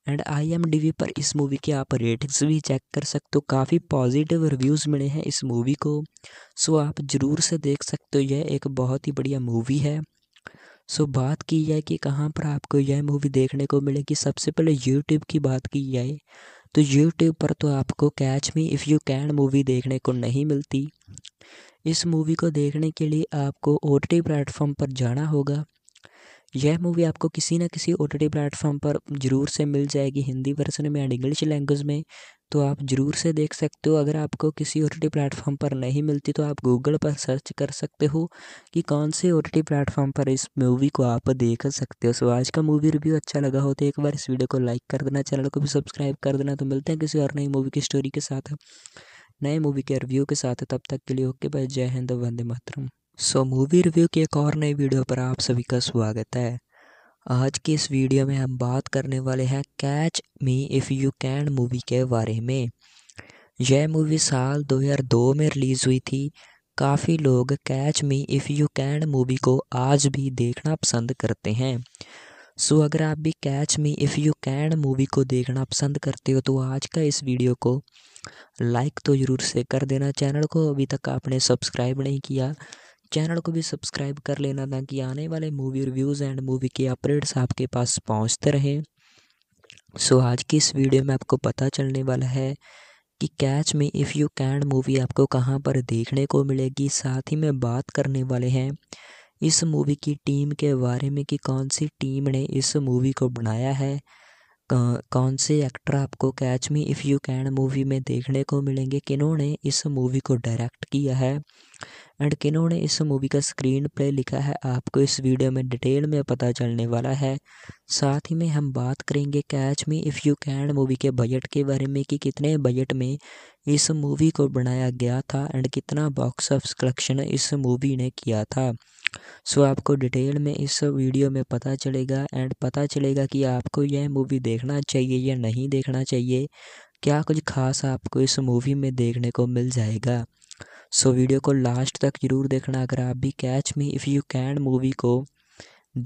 and I M D B पर इस मूवी के आप रेटिंग्स भी चेक कर सकते हो काफ़ी पॉजिटिव रिव्यूज़ मिले हैं इस मूवी को सो आप ज़रूर से देख सकते हो यह एक बहुत ही बढ़िया मूवी है सो बात की जाए कि कहाँ पर आपको यह मूवी देखने को मिलेगी सबसे पहले यूट्यूब की बात की जाए तो यूट्यूब पर तो आपको catch me if you can movie देखने को नहीं मिलती इस मूवी को देखने के लिए आपको ओ टी प्लेटफॉर्म पर जाना होगा यह मूवी आपको किसी न किसी ओ टी प्लेटफॉर्म पर ज़रूर से मिल जाएगी हिंदी वर्सन में एंड इंग्लिश लैंग्वेज में तो आप ज़रूर से देख सकते हो अगर आपको किसी ओ टी प्लेटफॉर्म पर नहीं मिलती तो आप गूगल पर सर्च कर सकते हो कि कौन से ओ टी प्लेटफॉर्म पर इस मूवी को आप देख सकते हो सो आज का मूवी रिव्यू अच्छा लगा हो तो एक बार इस वीडियो को लाइक कर देना चैनल को भी सब्सक्राइब कर देना तो मिलते हैं किसी और नई मूवी की स्टोरी के साथ नए मूवी के रिव्यू के साथ तब तक के लिए ओके भाई जय हिंद वंदे मातरम सो मूवी रिव्यू की एक और नई वीडियो पर आप सभी का स्वागत है आज की इस वीडियो में हम बात करने वाले हैं catch me if you can movie के बारे में यह मूवी साल 2002 में रिलीज़ हुई थी काफ़ी लोग catch me if you can movie को आज भी देखना पसंद करते हैं सो अगर आप भी catch me if you can movie को देखना पसंद करते हो तो आज का इस वीडियो को लाइक तो ज़रूर से कर देना चैनल को अभी तक आपने सब्सक्राइब नहीं किया चैनल को भी सब्सक्राइब कर लेना ताकि आने वाले मूवी रिव्यूज़ एंड मूवी के अपडेट्स आपके पास पहुंचते रहें सो so, आज की इस वीडियो में आपको पता चलने वाला है कि कैच में इफ़ यू कैन मूवी आपको कहाँ पर देखने को मिलेगी साथ ही में बात करने वाले हैं इस मूवी की टीम के बारे में कि कौन सी टीम ने इस मूवी को बनाया है कौन से एक्टर आपको catch me if you can movie में देखने को मिलेंगे किन्होंने इस मूवी को डायरेक्ट किया है एंड किन्होंने इस मूवी का स्क्रीन प्ले लिखा है आपको इस वीडियो में डिटेल में पता चलने वाला है साथ ही में हम बात करेंगे catch me if you can movie के बजट के बारे में कि कितने बजट में इस मूवी को बनाया गया था एंड कितना बॉक्स ऑफ कलेक्शन इस मूवी ने किया था सो आपको डिटेल में इस वीडियो में पता चलेगा एंड पता चलेगा कि आपको यह मूवी देखना चाहिए या नहीं देखना चाहिए क्या कुछ खास आपको इस मूवी में देखने को मिल जाएगा सो वीडियो को लास्ट तक ज़रूर देखना अगर आप भी catch me if you can movie को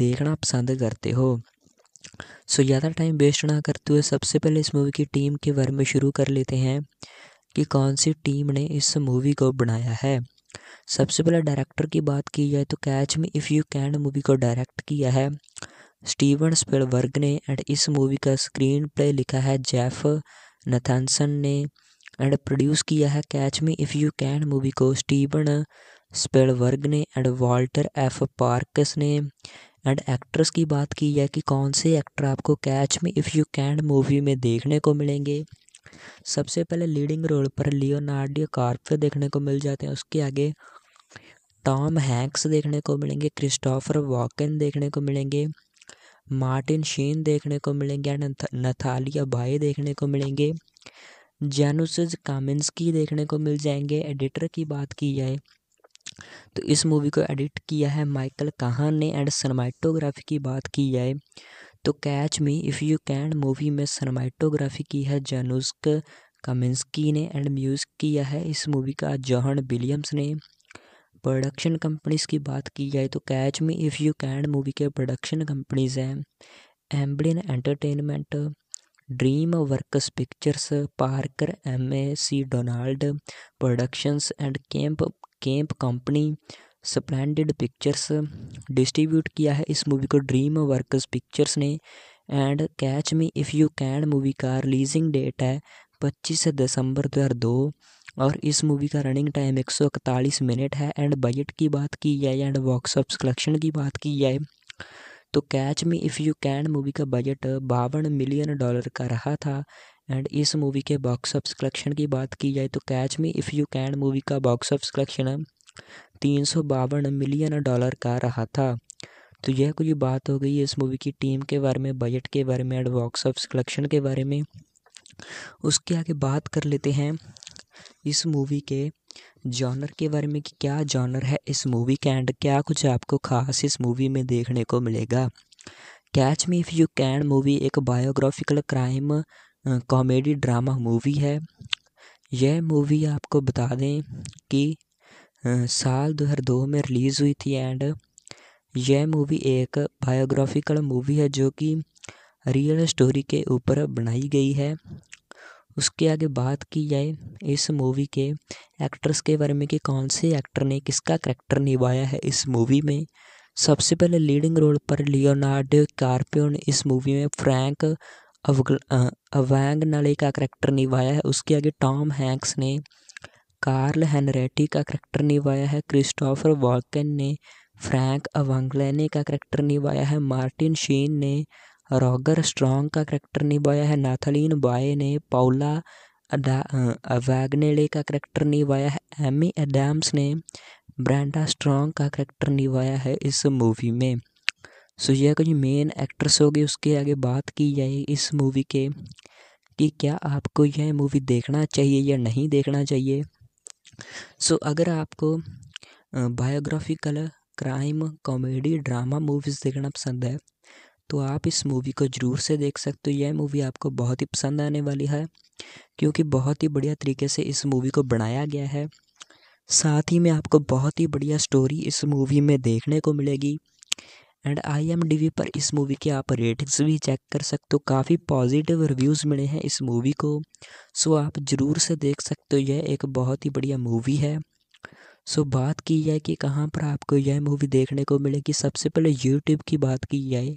देखना पसंद करते हो सो ज़्यादा टाइम वेस्ट ना करते हुए सबसे पहले इस मूवी की टीम के बारे में शुरू कर लेते हैं कि कौन सी टीम ने इस मूवी को बनाया है सबसे पहले डायरेक्टर की बात की जाए तो कैच में इफ़ यू कैन मूवी को डायरेक्ट किया है स्टीवन स्पेलवर्ग ने एंड इस मूवी का स्क्रीन प्ले लिखा है जेफ नथानसन ने एंड प्रोड्यूस किया है catch me if you can movie को स्टीवन स्पेलवर्ग ने एंड वाल्टर एफ पार्कस ने एंड एक्ट्रेस की बात की है कि कौन से एक्टर आपको catch me if you can movie में देखने को मिलेंगे सबसे पहले लीडिंग रोल पर लियोनार्डियो कार्पियो देखने को मिल जाते हैं उसके आगे टॉम हैंक्स देखने को मिलेंगे क्रिस्टोफर वॉकन देखने को मिलेंगे मार्टिन शीन देखने को मिलेंगे एंड नथालिया भाई देखने को मिलेंगे कामिन्स की देखने को मिल जाएंगे एडिटर की बात की जाए तो इस मूवी को एडिट किया है माइकल काहान ने एंड सनमाइटोग्राफी की बात की जाए तो catch me if you can movie में सनमाइटोग्राफी की है जैनुस्क कामिंस्की ने एंड म्यूज़िक किया है इस मूवी का जॉहन विलियम्स ने प्रोडक्शन कंपनीज की बात की जाए तो catch me if you can movie के प्रोडक्शन कंपनीज हैं Amblin entertainment DreamWorks pictures Parker M A C Donald productions and camp camp company splendid pictures distribute किया है इस मूवी को ड्रीम वर्कस पिक्चर्स ने and catch me if you can movie का releasing date है पच्चीस दिसंबर दो हज़ार दो और इस मूवी का रनिंग टाइम एक सौ इकतालीस मिनट है एंड बजट की बात की जाए एंड बॉक्स ऑफ कलेक्शन की बात की जाए तो catch me if you can movie का बजट बावन मिलियन डॉलर का रहा था एंड इस मूवी के बॉक्स ऑफिस कलेक्शन की बात की जाए तो catch me if you can movie का बॉक्स ऑफिस कलेक्शन तीन सौ बावन मिलियन डॉलर का रहा था तो यह कुछ बात हो गई इस मूवी की टीम के बारे में बजट के बारे में एंड बॉक्स ऑफिस कलेक्शन के बारे में उसके आगे बात कर लेते हैं इस मूवी के जॉनर के बारे में कि क्या जॉनर है इस मूवी के एंड क्या कुछ आपको खास इस मूवी में देखने को मिलेगा catch me if you can movie एक biographical crime comedy drama movie है यह मूवी आपको बता दें कि साल 2002 में रिलीज़ हुई थी एंड यह मूवी एक बायोग्राफिकल मूवी है जो कि रियल स्टोरी के ऊपर बनाई गई है उसके आगे बात की जाए इस मूवी के एक्टर्स के बारे में कि कौन से एक्टर ने किसका करैक्टर निभाया है इस मूवी में सबसे पहले लीडिंग रोल पर लियोनार्डो कार्पियो ने इस मूवी में फ्रैंक अवग अवैंग नले का करैक्टर निभाया है उसके आगे टॉम हैंक्स ने कार्ल हैनरेटी का करैक्टर निभाया है क्रिस्टोफर वॉकन ने फ्रैंक अवंगलैने का करैक्टर निभाया है मार्टिन शीन ने रॉगर स्ट्रॉन्ग का करैक्टर निभाया है नाथालीन बाय ने पाउला अवैगनेले का करैक्टर निभाया है एमी एडम्स ने ब्रांडा स्ट्रॉन्ग का करैक्टर निभाया है इस मूवी में सो यह कुछ मेन एक्ट्रेस होगी उसके आगे बात की जाए इस मूवी के कि क्या आपको यह मूवी देखना चाहिए या नहीं देखना चाहिए सो अगर आपको biographical crime comedy drama movies देखना पसंद है तो आप इस मूवी को ज़रूर से देख सकते हो यह मूवी आपको बहुत ही पसंद आने वाली है क्योंकि बहुत ही बढ़िया तरीके से इस मूवी को बनाया गया है साथ ही में आपको बहुत ही बढ़िया स्टोरी इस मूवी में देखने को मिलेगी एंड आई पर इस मूवी के आप रेटिंग्स भी चेक कर सकते हो काफ़ी पॉजिटिव रिव्यूज़ मिले हैं इस मूवी को सो आप ज़रूर से देख सकते हो यह एक बहुत ही बढ़िया मूवी है सो बात की जाए कि कहाँ पर आपको यह मूवी देखने को मिलेगी सबसे पहले यूट्यूब की बात की जाए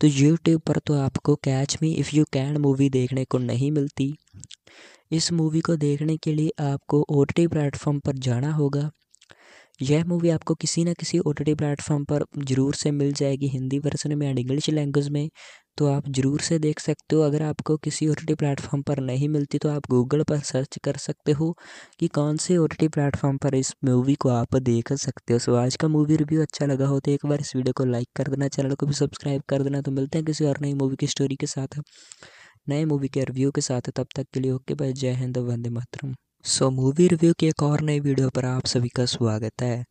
तो यूट्यूब पर तो आपको catch me if you can movie देखने को नहीं मिलती इस मूवी को देखने के लिए आपको ओ टी प्लेटफॉर्म पर जाना होगा यह मूवी आपको किसी ना किसी ओ टी प्लेटफॉर्म पर ज़रूर से मिल जाएगी हिंदी वर्जन में एंड इंग्लिश लैंग्वेज में तो आप ज़रूर से देख सकते हो अगर आपको किसी ओ टी प्लेटफॉर्म पर नहीं मिलती तो आप गूगल पर सर्च कर सकते हो कि कौन से ओ टी प्लेटफॉर्म पर इस मूवी को आप देख सकते हो सो आज का मूवी रिव्यू अच्छा लगा हो तो एक बार इस वीडियो को लाइक कर देना चैनल को भी सब्सक्राइब कर देना तो मिलते हैं किसी और नई मूवी की स्टोरी के साथ नए मूवी के रिव्यू के साथ तब तक के लिए ओके बाय जय हिंद वंदे मातरम सो मूवी रिव्यू की एक और नई वीडियो पर आप सभी का स्वागत है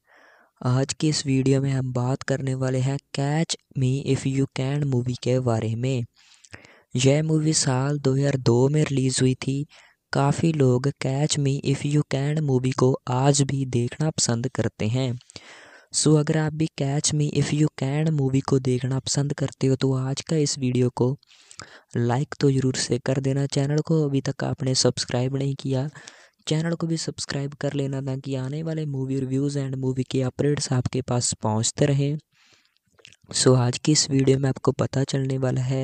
आज की इस वीडियो में हम बात करने वाले हैं catch me if you can movie के बारे में यह मूवी साल 2002 में रिलीज़ हुई थी काफ़ी लोग catch me if you can movie को आज भी देखना पसंद करते हैं सो अगर आप भी catch me if you can movie को देखना पसंद करते हो तो आज का इस वीडियो को लाइक तो ज़रूर से कर देना चैनल को अभी तक आपने सब्सक्राइब नहीं किया चैनल को भी सब्सक्राइब कर लेना ताकि आने वाले मूवी रिव्यूज़ एंड मूवी के अपडेट्स आपके पास पहुंचते रहें सो आज की इस वीडियो में आपको पता चलने वाला है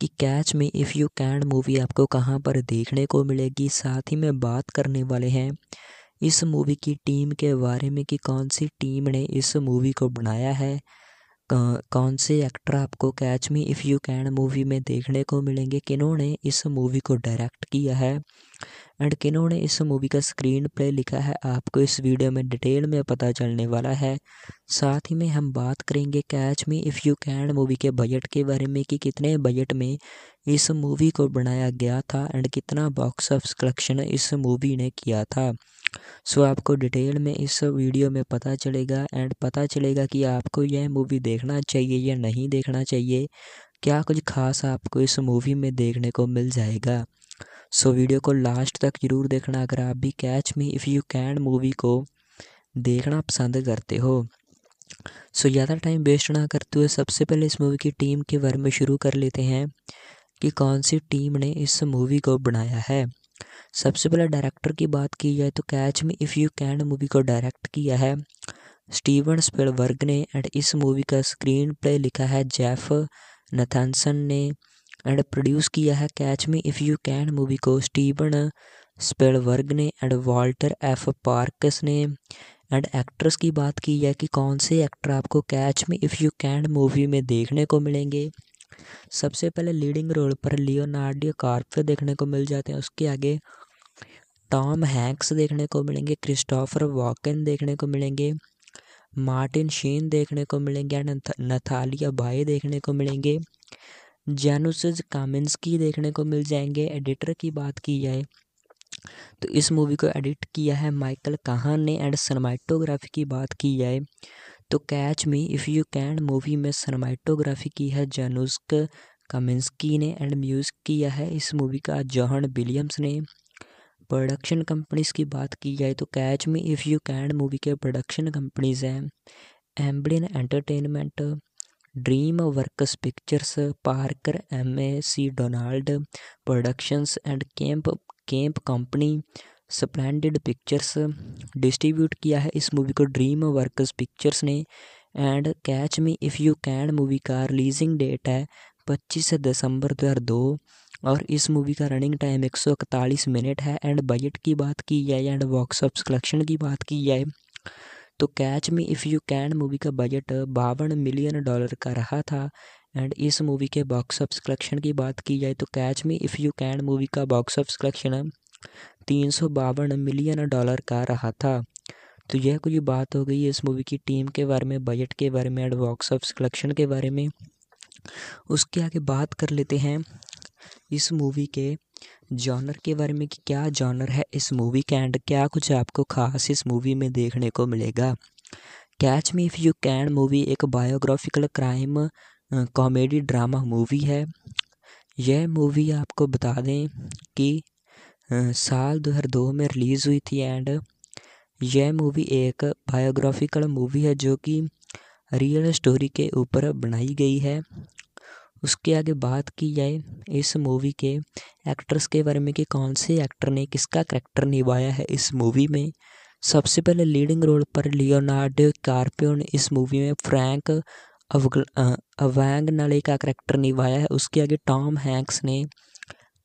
कि कैच में इफ़ यू कैन मूवी आपको कहाँ पर देखने को मिलेगी साथ ही में बात करने वाले हैं इस मूवी की टीम के बारे में कि कौन सी टीम ने इस मूवी को बनाया है कौन से एक्टर आपको catch me if you can movie में देखने को मिलेंगे किन्होंने इस मूवी को डायरेक्ट किया है एंड किन्होंने इस मूवी का स्क्रीन प्ले लिखा है आपको इस वीडियो में डिटेल में पता चलने वाला है साथ ही में हम बात करेंगे catch me if you can movie के बजट के बारे में कि कितने बजट में इस मूवी को बनाया गया था एंड कितना बॉक्स ऑफ कलेक्शन इस मूवी ने किया था सो so, आपको डिटेल में इस वीडियो में पता चलेगा एंड पता चलेगा कि आपको यह मूवी देखना चाहिए या नहीं देखना चाहिए क्या कुछ खास आपको इस मूवी में देखने को मिल जाएगा सो वीडियो को लास्ट तक जरूर देखना अगर आप भी catch me if you can movie को देखना पसंद करते हो सो ज़्यादा टाइम वेस्ट ना करते हुए सबसे पहले इस मूवी की टीम के बारे में शुरू कर लेते हैं कि कौन सी टीम ने इस मूवी को बनाया है सबसे पहले डायरेक्टर की बात की जाए तो catch me if you can movie को डायरेक्ट किया है स्टीवन स्पेलवर्ग ने एंड इस मूवी का स्क्रीन प्ले लिखा है जेफ नथानसन ने एंड प्रोड्यूस किया है catch me if you can movie को स्टीवन स्पेलवर्ग ने एंड वाल्टर एफ पार्कस ने एंड एक्ट्रेस की बात की है कि कौन से एक्टर आपको catch me if you can movie में देखने को मिलेंगे सबसे पहले लीडिंग रोल पर लियोनार्डियो कार्पे देखने को मिल जाते हैं उसके आगे टॉम हैंक्स देखने को मिलेंगे क्रिस्टोफर वॉकन देखने को मिलेंगे मार्टिन शीन देखने को मिलेंगे एंड नथालिया भाई देखने को मिलेंगे जैनुसिस की देखने को मिल जाएंगे एडिटर की बात की जाए तो इस मूवी को एडिट किया है माइकल काहान ने एंड सनमाइटोग्राफी की बात की जाए तो catch me if you can movie में सनमाइटोग्राफी की है जानुस्क कामिस्की ने एंड म्यूजिक किया है इस मूवी का जॉहन विलियम्स ने प्रोडक्शन कंपनीज की बात की जाए तो catch me if you can movie के प्रोडक्शन कंपनीज हैं Amblin entertainment DreamWorks pictures Parker M A C Donald productions and camp camp company Splendid pictures distribute किया है इस मूवी को ड्रीम वर्कस पिक्चर्स ने and catch me if you can movie का releasing date है पच्चीस दिसंबर दो हज़ार दो और इस मूवी का रनिंग टाइम एक सौ इकतालीस मिनट है एंड बजट की बात की जाए एंड बॉक्स ऑफिस कलेक्शन की बात की जाए तो catch me if you can movie का बजट बावन मिलियन डॉलर का रहा था एंड इस मूवी के बॉक्स ऑफिस कलेक्शन की बात की जाए तो catch me if you can movie का बॉक्स ऑफिस कलेक्शन तीन सौ बावन मिलियन डॉलर का रहा था तो यह कुछ बात हो गई इस मूवी की टीम के बारे में बजट के बारे में एंड बॉक्स ऑफिस कलेक्शन के बारे में उसके आगे बात कर लेते हैं इस मूवी के जॉनर के बारे में कि क्या जॉनर है इस मूवी का एंड क्या कुछ आपको खास इस मूवी में देखने को मिलेगा catch me if you can movie एक biographical crime comedy drama movie है यह मूवी आपको बता दें कि साल 2002 में रिलीज़ हुई थी एंड यह मूवी एक बायोग्राफिकल मूवी है जो कि रियल स्टोरी के ऊपर बनाई गई है उसके आगे बात की जाए इस मूवी के एक्टर्स के बारे में कि कौन से एक्टर ने किसका करैक्टर निभाया है इस मूवी में सबसे पहले लीडिंग रोल पर लियोनार्डो कार्पियो ने इस मूवी में फ्रैंक अवैंग नले का करैक्टर निभाया है उसके आगे टॉम हैंक्स ने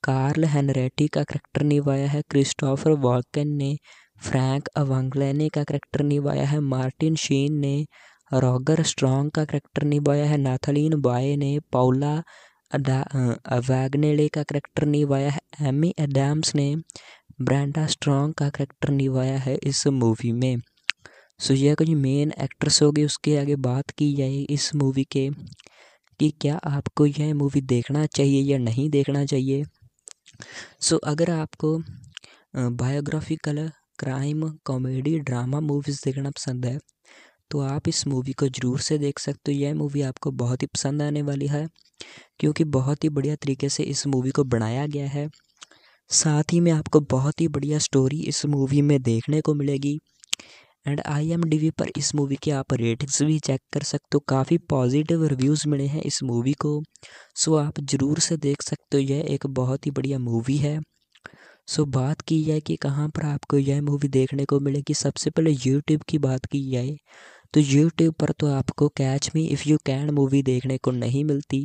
कार्ल हैनरेटी का करैक्टर निभाया है क्रिस्टोफर वॉकन ने फ्रैंक अवंगलैने का करैक्टर निभाया है मार्टिन शीन ने रॉगर स्ट्रॉन्ग का करैक्टर निभाया है नाथालीन बॉय ने पाउला वैगनेले का करैक्टर निभाया है एमी एडम्स ने ब्रांडा स्ट्रॉन्ग का करैक्टर निभाया है इस मूवी में सो यह कुछ मेन एक्ट्रेस हो गई उसके आगे बात की जाए इस मूवी के कि क्या आपको यह मूवी देखना चाहिए या नहीं देखना चाहिए सो so, अगर आपको biographical crime comedy drama movies देखना पसंद है तो आप इस मूवी को ज़रूर से देख सकते हो यह मूवी आपको बहुत ही पसंद आने वाली है क्योंकि बहुत ही बढ़िया तरीके से इस मूवी को बनाया गया है साथ ही में आपको बहुत ही बढ़िया स्टोरी इस मूवी में देखने को मिलेगी एंड आई पर इस मूवी के आप रेटिंग्स भी चेक कर सकते हो काफ़ी पॉजिटिव रिव्यूज़ मिले हैं इस मूवी को सो आप ज़रूर से देख सकते हो यह एक बहुत ही बढ़िया मूवी है सो बात की जाए कि कहाँ पर आपको यह मूवी देखने को मिलेगी सबसे पहले यूट्यूब की बात की जाए तो यूट्यूब पर तो आपको catch me if you can movie देखने को नहीं मिलती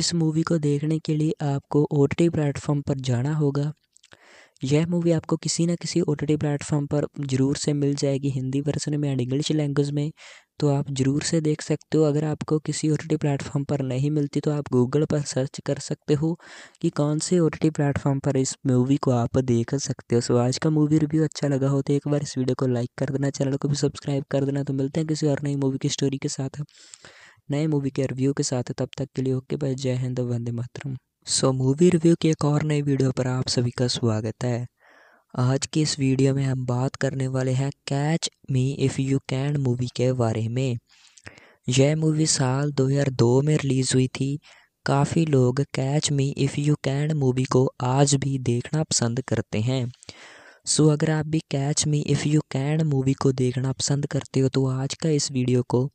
इस मूवी को देखने के लिए आपको ओ टी प्लेटफॉर्म पर जाना होगा यह मूवी आपको किसी ना किसी ओ टी प्लेटफॉर्म पर ज़रूर से मिल जाएगी हिंदी वर्सन में एंड इंग्लिश लैंग्वेज में तो आप ज़रूर से देख सकते हो अगर आपको किसी ओ टी प्लेटफॉर्म पर नहीं मिलती तो आप गूगल पर सर्च कर सकते हो कि कौन से ओ टी प्लेटफॉर्म पर इस मूवी को आप देख सकते हो सो आज का मूवी रिव्यू अच्छा लगा हो तो एक बार इस वीडियो को लाइक कर देना चैनल को भी सब्सक्राइब कर देना तो मिलते हैं किसी और नई मूवी की स्टोरी के साथ नए मूवी के रिव्यू के साथ तब तक के लिए ओके भाई जय हिंद वंदे मातरम सो मूवी रिव्यू की एक और नई वीडियो पर आप सभी का स्वागत है आज की इस वीडियो में हम बात करने वाले हैं catch me if you can movie के बारे में यह मूवी साल 2002 में रिलीज़ हुई थी काफ़ी लोग catch me if you can movie को आज भी देखना पसंद करते हैं सो so, अगर आप भी catch me if you can movie को देखना पसंद करते हो तो आज का इस वीडियो को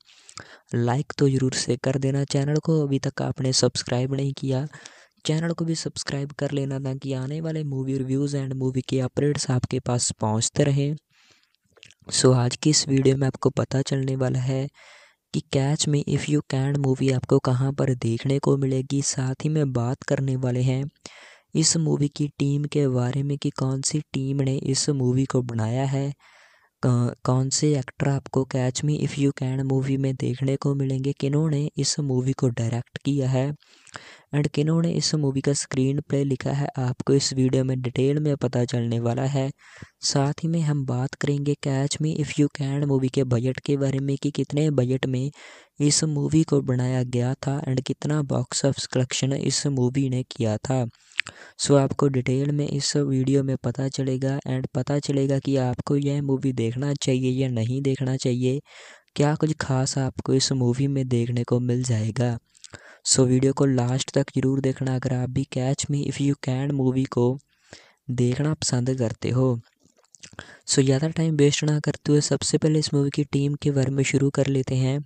लाइक तो ज़रूर से कर देना चैनल को अभी तक आपने सब्सक्राइब नहीं किया चैनल को भी सब्सक्राइब कर लेना ताकि आने वाले मूवी रिव्यूज़ एंड मूवी के अपडेट्स आपके पास पहुंचते रहें सो so, आज की इस वीडियो में आपको पता चलने वाला है कि कैच में इफ़ यू कैंड मूवी आपको कहाँ पर देखने को मिलेगी साथ ही में बात करने वाले हैं इस मूवी की टीम के बारे में कि कौन सी टीम ने इस मूवी को बनाया है कौन से एक्टर आपको catch me if you can movie में देखने को मिलेंगे किन्होंने इस मूवी को डायरेक्ट किया है एंड किन्होंने इस मूवी का स्क्रीन प्ले लिखा है आपको इस वीडियो में डिटेल में पता चलने वाला है साथ ही में हम बात करेंगे catch me if you can movie के बजट के बारे में कि कितने बजट में इस मूवी को बनाया गया था एंड कितना बॉक्स ऑफ कलेक्शन इस मूवी ने किया था सो so, आपको डिटेल में इस वीडियो में पता चलेगा एंड पता चलेगा कि आपको यह मूवी देखना चाहिए या नहीं देखना चाहिए क्या कुछ खास आपको इस मूवी में देखने को मिल जाएगा सो so, वीडियो को लास्ट तक जरूर देखना अगर आप भी catch me if you can movie को देखना पसंद करते हो सो so, ज़्यादा टाइम वेस्ट ना करते हुए सबसे पहले इस मूवी की टीम के बारे में शुरू कर लेते हैं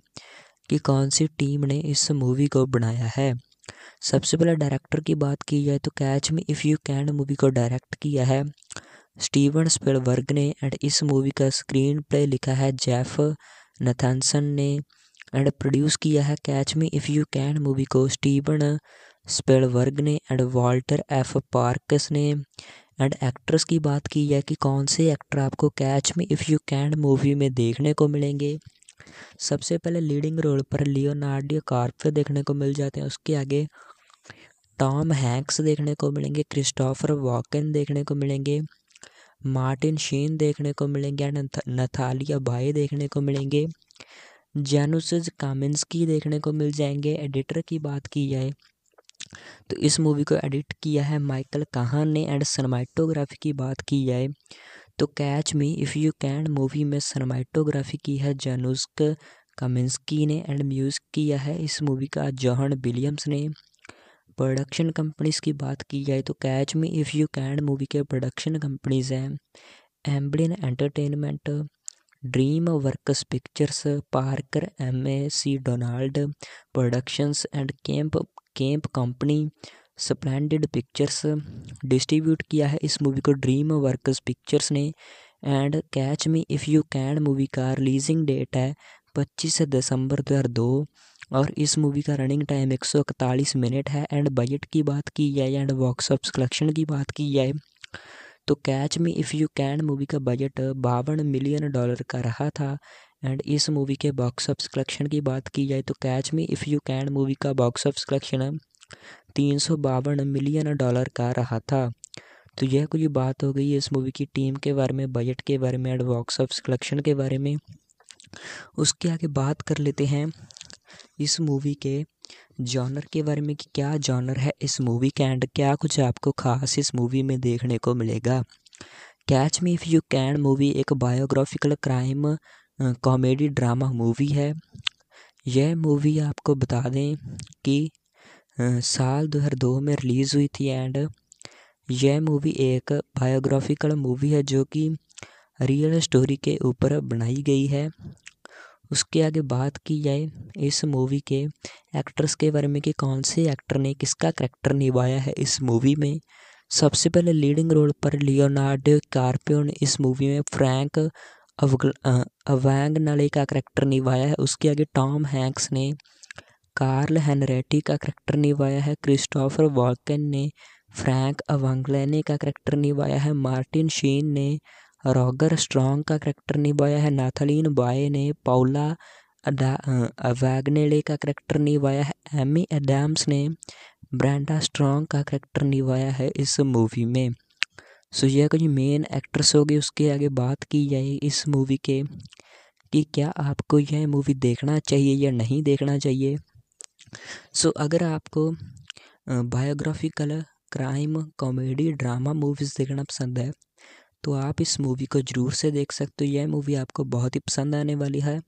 कि कौन सी टीम ने इस मूवी को बनाया है सबसे पहले डायरेक्टर की बात की जाए तो कैच में इफ़ यू कैन मूवी को डायरेक्ट किया है स्टीवन स्पेलवर्ग ने एंड इस मूवी का स्क्रीन प्ले लिखा है जेफ नथानसन ने एंड प्रोड्यूस किया है कैच में इफ़ यू कैन मूवी को स्टीवन स्पेलवर्ग ने एंड वॉल्टर एफ पार्कस ने एंड एक्ट्रेस की बात की जाए कि कौन से एक्टर आपको कैच में इफ़ यू कैन मूवी में देखने को मिलेंगे सबसे पहले लीडिंग रोल पर लियोनार्डियो कार्प देखने को मिल जाते हैं उसके आगे टॉम हैंक्स देखने को मिलेंगे क्रिस्टोफर वॉकन देखने को मिलेंगे मार्टिन शीन देखने को मिलेंगे एंड नथालिया बाई देखने को मिलेंगे कामिन्स की देखने को मिल जाएंगे एडिटर की बात की जाए तो इस मूवी को एडिट किया है माइकल काहान ने एंड सनमाइटोग्राफी की बात की जाए तो catch me if you can movie में सनमाइटोग्राफी की है जनुस्क कमिंस्की ने एंड म्यूजिक किया है इस मूवी का जॉहन विलियम्स ने प्रोडक्शन कंपनीज की बात की जाए तो catch me if you can movie के प्रोडक्शन कंपनीज हैं Amblin entertainment DreamWorks pictures Parker M A C Donald productions and camp camp company Splendid pictures distribute किया है इस मूवी को ड्रीम वर्कस पिक्चर्स ने and catch me if you can movie का releasing date है पच्चीस दिसंबर दो हज़ार दो और इस मूवी का रनिंग टाइम एक सौ इकतालीस मिनट है एंड बजट की बात की जाए एंड बॉक्स ऑफ कलेक्शन की बात की जाए तो catch me if you can movie का बजट बावन मिलियन डॉलर का रहा था एंड इस मूवी के बॉक्स ऑफ कलेक्शन की बात की जाए तो catch me if you can movie का बॉक्स ऑफ कलेक्शन तीन सौ बावन मिलियन डॉलर का रहा था तो यह कुछ बात हो गई इस मूवी की टीम के बारे में बजट के बारे में एंड बॉक्स ऑफ कलेक्शन के बारे में उसके आगे बात कर लेते हैं इस मूवी के जॉनर के बारे में कि क्या जॉनर है इस मूवी के एंड क्या कुछ आपको खास इस मूवी में देखने को मिलेगा catch me if you can movie एक biographical crime comedy drama movie है यह मूवी आपको बता दें कि साल दो हज़ार दो में रिलीज़ हुई थी एंड यह मूवी एक बायोग्राफिकल मूवी है जो कि रियल स्टोरी के ऊपर बनाई गई है उसके आगे बात की जाए इस मूवी के एक्टर्स के बारे में कि कौन से एक्टर ने किसका करैक्टर निभाया है इस मूवी में सबसे पहले लीडिंग रोल पर लियोनार्डो कार्पियो ने इस मूवी में फ्रैंक अवग अवैंग नाले का करैक्टर निभाया है उसके आगे टॉम हैंक्स ने कार्ल हैनरेटी का करैक्टर निभाया है क्रिस्टोफर वॉकन ने फ्रैंक अवांगलेने का करैक्टर निभाया है मार्टिन शीन ने रॉगर स्ट्रॉन्ग का करैक्टर निभाया है नाथलीन बाय ने पाउला अवैगनेले का करैक्टर निभाया है एमी एडम्स ने ब्रांडा स्ट्रॉन्ग का करैक्टर निभाया है इस मूवी में सो यह कुछ मेन एक्ट्रेस होगी उसके आगे बात की जाए इस मूवी के कि क्या आपको यह मूवी देखना चाहिए या नहीं देखना चाहिए सो अगर आपको biographical crime comedy drama movies देखना पसंद है तो आप इस मूवी को ज़रूर से देख सकते हो यह मूवी आपको बहुत ही पसंद आने वाली है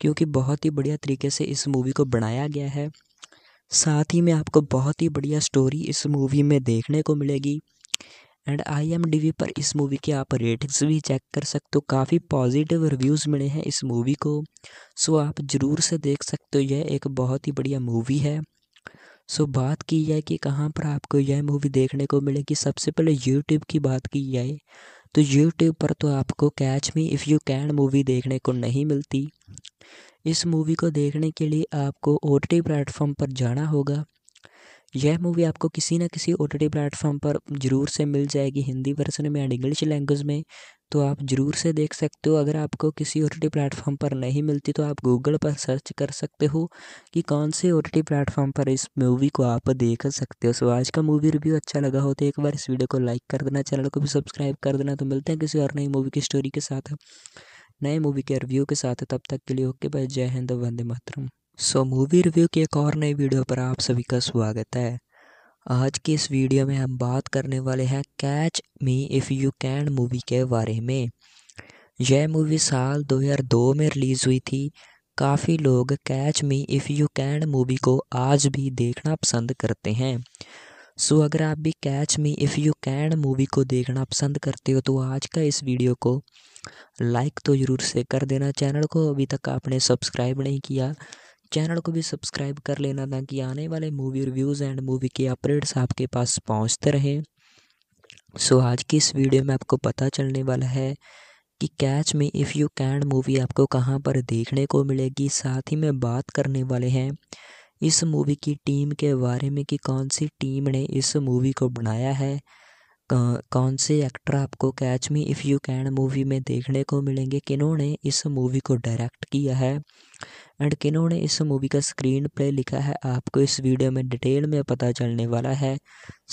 क्योंकि बहुत ही बढ़िया तरीके से इस मूवी को बनाया गया है साथ ही में आपको बहुत ही बढ़िया स्टोरी इस मूवी में देखने को मिलेगी and I M D B पर इस मूवी के आप रेटिंग्स भी चेक कर सकते हो काफ़ी पॉजिटिव रिव्यूज़ मिले हैं इस मूवी को सो आप ज़रूर से देख सकते हो यह एक बहुत ही बढ़िया मूवी है सो बात की जाए कि कहाँ पर आपको यह मूवी देखने को मिलेगी सबसे पहले यूट्यूब की बात की जाए तो यूट्यूब पर तो आपको catch me if you can movie देखने को नहीं मिलती इस मूवी को देखने के लिए आपको ओ टी प्लेटफॉर्म पर जाना होगा यह मूवी आपको किसी ना किसी ओ टी प्लेटफॉर्म पर ज़रूर से मिल जाएगी हिंदी वर्सन में एंड इंग्लिश लैंग्वेज में तो आप ज़रूर से देख सकते हो अगर आपको किसी ओ टी प्लेटफॉर्म पर नहीं मिलती तो आप गूगल पर सर्च कर सकते हो कि कौन से ओ टी प्लेटफॉर्म पर इस मूवी को आप देख सकते हो सो आज का मूवी रिव्यू अच्छा लगा हो तो एक बार इस वीडियो को लाइक कर देना चैनल को भी सब्सक्राइब कर देना तो मिलते हैं किसी और नई मूवी की स्टोरी के साथ नए मूवी के रिव्यू के साथ तब तक के लिए ओके बाय जय हिंद वंदे मातरम सो मूवी रिव्यू की एक और नई वीडियो पर आप सभी का स्वागत है आज के इस वीडियो में हम बात करने वाले हैं catch me if you can movie के बारे में यह मूवी साल 2002 में रिलीज़ हुई थी काफ़ी लोग catch me if you can movie को आज भी देखना पसंद करते हैं सो अगर आप भी catch me if you can movie को देखना पसंद करते हो तो आज का इस वीडियो को लाइक तो ज़रूर से कर देना चैनल को अभी तक आपने सब्सक्राइब नहीं किया चैनल को भी सब्सक्राइब कर लेना ताकि आने वाले मूवी रिव्यूज़ एंड मूवी के अपडेट्स आपके पास पहुंचते रहें सो so, आज की इस वीडियो में आपको पता चलने वाला है कि कैच में इफ़ यू कैन मूवी आपको कहाँ पर देखने को मिलेगी साथ ही में बात करने वाले हैं इस मूवी की टीम के बारे में कि कौन सी टीम ने इस मूवी को बनाया है कौन से एक्टर आपको कैच में इफ़ यू कैन मूवी में देखने को मिलेंगे किन्होंने इस मूवी को डायरेक्ट किया है एंड किन्होंने इस मूवी का स्क्रीन प्ले लिखा है आपको इस वीडियो में डिटेल में पता चलने वाला है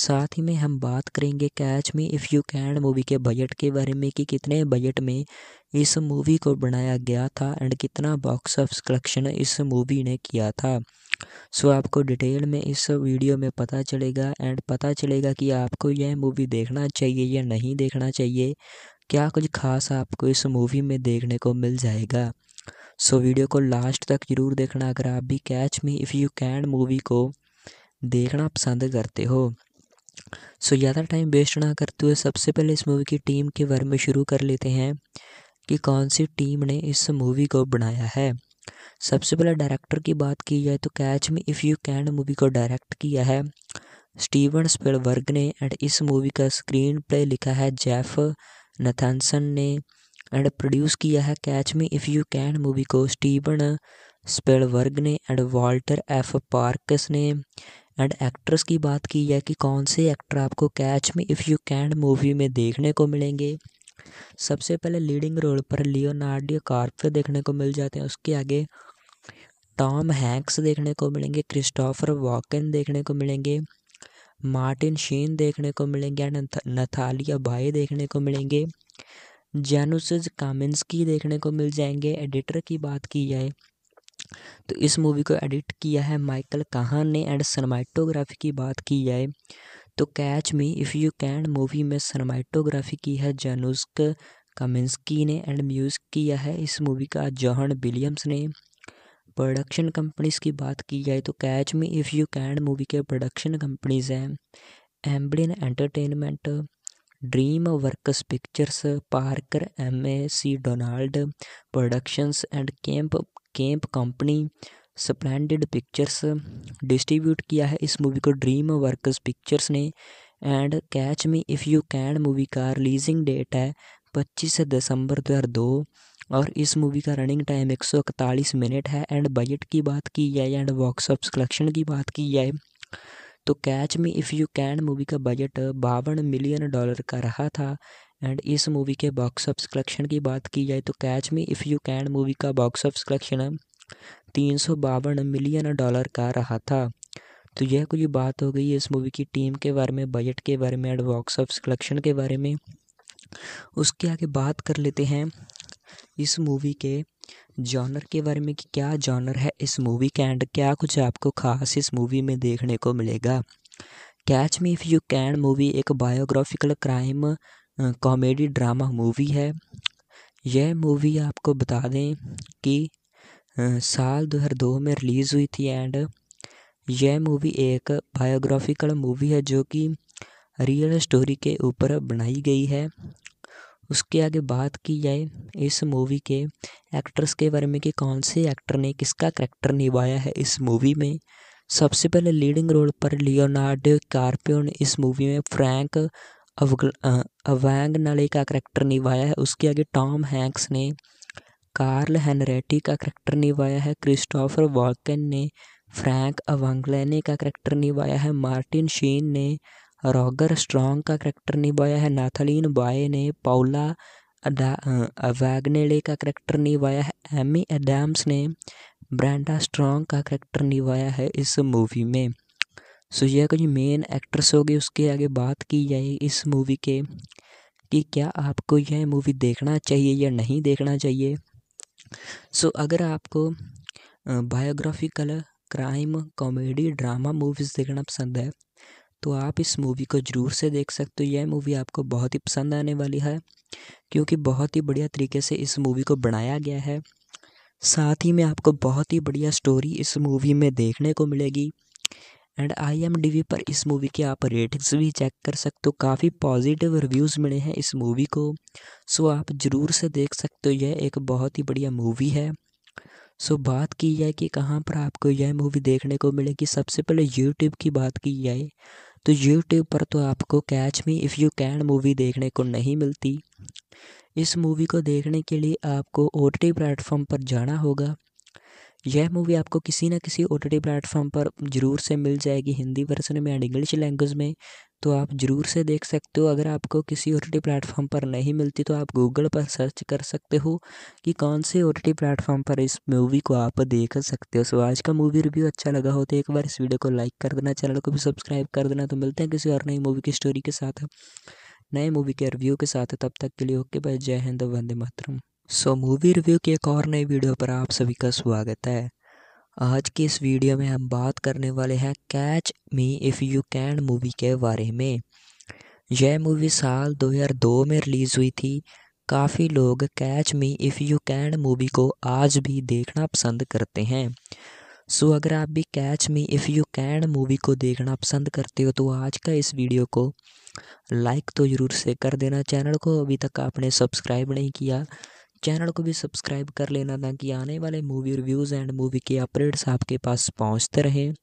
साथ ही में हम बात करेंगे catch me if you can movie के बजट के बारे में कि कितने बजट में इस मूवी को बनाया गया था एंड कितना बॉक्स ऑफ कलेक्शन इस मूवी ने किया था सो आपको डिटेल में इस वीडियो में पता चलेगा एंड पता चलेगा कि आपको यह मूवी देखना चाहिए या नहीं देखना चाहिए क्या कुछ खास आपको इस मूवी में देखने को मिल जाएगा सो वीडियो को लास्ट तक ज़रूर देखना अगर आप भी catch me if you can movie को देखना पसंद करते हो सो ज़्यादा टाइम वेस्ट ना करते हुए सबसे पहले इस मूवी की टीम के बारे में शुरू कर लेते हैं कि कौन सी टीम ने इस मूवी को बनाया है सबसे पहले डायरेक्टर की बात की जाए तो catch me if you can movie को डायरेक्ट किया है स्टीवन स्पेलवर्ग ने एंड इस मूवी का स्क्रीन प्ले लिखा है जेफ नथानसन ने एंड प्रोड्यूस किया है catch me if you can movie को स्टीवन स्पेलवर्ग ने एंड वाल्टर एफ पार्कस ने एंड एक्ट्रेस की बात की है कि कौन से एक्टर आपको catch me if you can movie में देखने को मिलेंगे सबसे पहले लीडिंग रोल पर लियोनार्डियो कार्पे देखने को मिल जाते हैं उसके आगे टॉम हैंक्स देखने को मिलेंगे क्रिस्टोफर वॉकन देखने को मिलेंगे मार्टिन शीन देखने को मिलेंगे एंड नथालिया भाई देखने को मिलेंगे कामिन्स की देखने को मिल जाएंगे एडिटर की बात की जाए तो इस मूवी को एडिट किया है माइकल काहान ने एंड सनमाइटोग्राफी की बात की जाए तो catch me if you can movie में सनमाइटोग्राफी की है जानोस्क कामिंसकी ने एंड म्यूजिक किया है इस मूवी का जॉहन विलियम्स ने प्रोडक्शन कंपनीज की बात की जाए तो catch me if you can movie के प्रोडक्शन कंपनीज हैं Amblin entertainment DreamWorks pictures Parker M A C Donald productions and camp camp company Splendid pictures distribute किया है इस मूवी को ड्रीम वर्कस पिक्चर्स ने and catch me if you can movie का releasing date है पच्चीस दिसंबर दो हज़ार दो और इस मूवी का रनिंग टाइम एक सौ इकतालीस मिनट है एंड बजट की बात की जाए एंड बॉक्स ऑफिस कलेक्शन की बात की जाए तो catch me if you can movie का बजट बावन मिलियन डॉलर का रहा था एंड इस मूवी के बॉक्स ऑफिस कलेक्शन की बात की जाए तो catch me if you can movie का बॉक्स ऑफिस कलेक्शन तीन सौ बावन मिलियन डॉलर का रहा था तो यह कुछ बात हो गई इस मूवी की टीम के बारे में बजट के बारे में एंड बॉक्स ऑफिस कलेक्शन के बारे में उसके आगे बात कर लेते हैं इस मूवी के जॉनर के बारे में कि क्या जॉनर है इस मूवी के एंड क्या कुछ आपको खास इस मूवी में देखने को मिलेगा catch me if you can movie एक biographical crime comedy drama movie है यह मूवी आपको बता दें कि साल 2002 में रिलीज़ हुई थी एंड यह मूवी एक बायोग्राफिकल मूवी है जो कि रियल स्टोरी के ऊपर बनाई गई है उसके आगे बात की जाए इस मूवी के एक्ट्रेस के बारे में कि कौन से एक्टर ने किसका करैक्टर निभाया है इस मूवी में सबसे पहले लीडिंग रोल पर लियोनार्डो कार्पियो ने इस मूवी में फ्रैंक अवैंग नले का करैक्टर निभाया है उसके आगे टॉम हैंक्स ने कार्ल हैनरेटी का करैक्टर निभाया है क्रिस्टोफर वॉकन ने फ्रैंक अवंगलैने का करैक्टर निभाया है मार्टिन शीन ने रॉगर स्ट्रॉन्ग का करैक्टर निभाया है नाथालीन बॉय ने पाउला वैगनेले का करैक्टर निभाया है एमी एडम्स ने ब्रांडा स्ट्रॉन्ग का करैक्टर निभाया है इस मूवी में सो यह कुछ मेन एक्ट्रेस हो गए उसके आगे बात की जाए इस मूवी के कि क्या आपको यह मूवी देखना चाहिए या नहीं देखना चाहिए सो so, अगर आपको biographical crime comedy drama movies देखना पसंद है तो आप इस मूवी को ज़रूर से देख सकते हो यह मूवी आपको बहुत ही पसंद आने वाली है क्योंकि बहुत ही बढ़िया तरीके से इस मूवी को बनाया गया है साथ ही में आपको बहुत ही बढ़िया स्टोरी इस मूवी में देखने को मिलेगी एंड आई पर इस मूवी के आप रेटिंग्स भी चेक कर सकते हो काफ़ी पॉजिटिव रिव्यूज़ मिले हैं इस मूवी को सो आप ज़रूर से देख सकते हो यह एक बहुत ही बढ़िया मूवी है सो बात की जाए कि कहाँ पर आपको यह मूवी देखने को मिलेगी सबसे पहले यूट्यूब की बात की जाए तो यूट्यूब पर तो आपको catch me if you can movie देखने को नहीं मिलती इस मूवी को देखने के लिए आपको ओ टी प्लेटफॉर्म पर जाना होगा यह मूवी आपको किसी ना किसी ओ टी प्लेटफॉर्म पर ज़रूर से मिल जाएगी हिंदी वर्जन में एंड इंग्लिश लैंग्वेज में तो आप ज़रूर से देख सकते हो अगर आपको किसी ओ टी टी प्लेटफॉर्म पर नहीं मिलती तो आप गूगल पर सर्च कर सकते हो कि कौन से ओ टी टी प्लेटफॉर्म पर इस मूवी को आप देख सकते हो सो आज का मूवी रिव्यू अच्छा लगा हो तो एक बार इस वीडियो को लाइक कर देना चैनल को भी सब्सक्राइब कर देना तो मिलते हैं किसी और नई मूवी की स्टोरी के साथ नए मूवी के रिव्यू के साथ तब तक के लिए ओके बाय जय हिंद वंदे मातरम सो मूवी रिव्यू के एक और नई वीडियो पर आप सभी का स्वागत है आज की इस वीडियो में हम बात करने वाले हैं catch me if you can movie के बारे में यह मूवी साल 2002 में रिलीज़ हुई थी काफ़ी लोग catch me if you can movie को आज भी देखना पसंद करते हैं सो अगर आप भी catch me if you can movie को देखना पसंद करते हो तो आज का इस वीडियो को लाइक तो ज़रूर से कर देना चैनल को अभी तक आपने सब्सक्राइब नहीं किया चैनल को भी सब्सक्राइब कर लेना ताकि आने वाले मूवी रिव्यूज़ एंड मूवी के अपडेट्स आपके पास पहुंचते रहें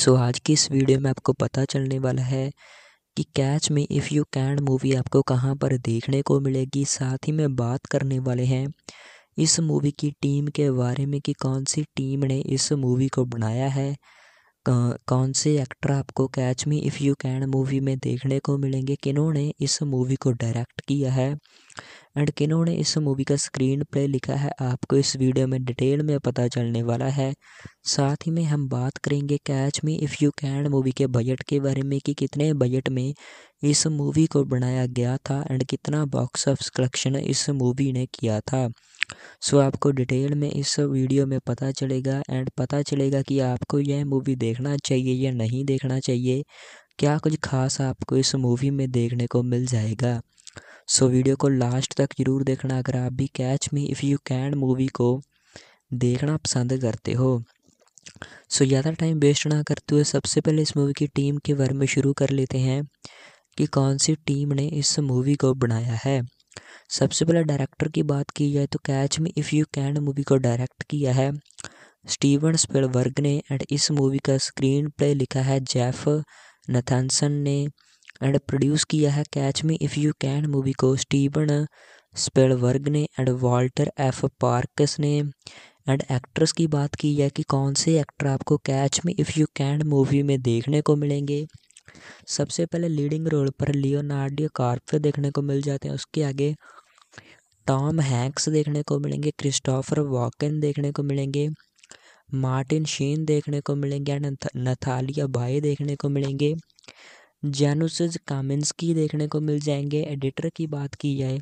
सो आज की इस वीडियो में आपको पता चलने वाला है कि कैच में इफ़ यू कैन मूवी आपको कहाँ पर देखने को मिलेगी साथ ही में बात करने वाले हैं इस मूवी की टीम के बारे में कि कौन सी टीम ने इस मूवी को बनाया है कौन से एक्टर आपको catch me if you can movie में देखने को मिलेंगे किन्होंने इस मूवी को डायरेक्ट किया है एंड किन्होंने इस मूवी का स्क्रीन प्ले लिखा है आपको इस वीडियो में डिटेल में पता चलने वाला है साथ ही में हम बात करेंगे catch me if you can movie के बजट के बारे में कि कितने बजट में इस मूवी को बनाया गया था एंड कितना बॉक्स ऑफ कलेक्शन इस मूवी ने किया था सो so, आपको डिटेल में इस वीडियो में पता चलेगा एंड पता चलेगा कि आपको यह मूवी देखना चाहिए या नहीं देखना चाहिए क्या कुछ खास आपको इस मूवी में देखने को मिल जाएगा सो वीडियो को लास्ट तक जरूर देखना अगर आप भी catch me if you can movie को देखना पसंद करते हो सो ज़्यादा टाइम वेस्ट ना करते हुए सबसे पहले इस मूवी की टीम के बारे में शुरू कर लेते हैं कि कौन सी टीम ने इस मूवी को बनाया है सबसे पहले डायरेक्टर की बात की जाए तो catch me if you can movie को डायरेक्ट किया है स्टीवन स्पेलवर्ग ने एंड इस मूवी का स्क्रीन प्ले लिखा है जेफ नथानसन ने एंड प्रोड्यूस किया है catch me if you can movie को स्टीवन स्पेलवर्ग ने एंड वाल्टर एफ पार्कस ने एंड एक्ट्रेस की बात की है कि कौन से एक्टर आपको कैच में इफ़ यू कैन मूवी में देखने को मिलेंगे सबसे पहले लीडिंग रोल पर लियोनार्डियो कार्प देखने को मिल जाते हैं उसके आगे टॉम हैंक्स देखने को मिलेंगे क्रिस्टोफर वॉकन देखने को मिलेंगे मार्टिन शीन देखने को मिलेंगे एंड नथालिया भाई देखने को मिलेंगे कामिन्स की देखने को मिल जाएंगे एडिटर की बात की जाए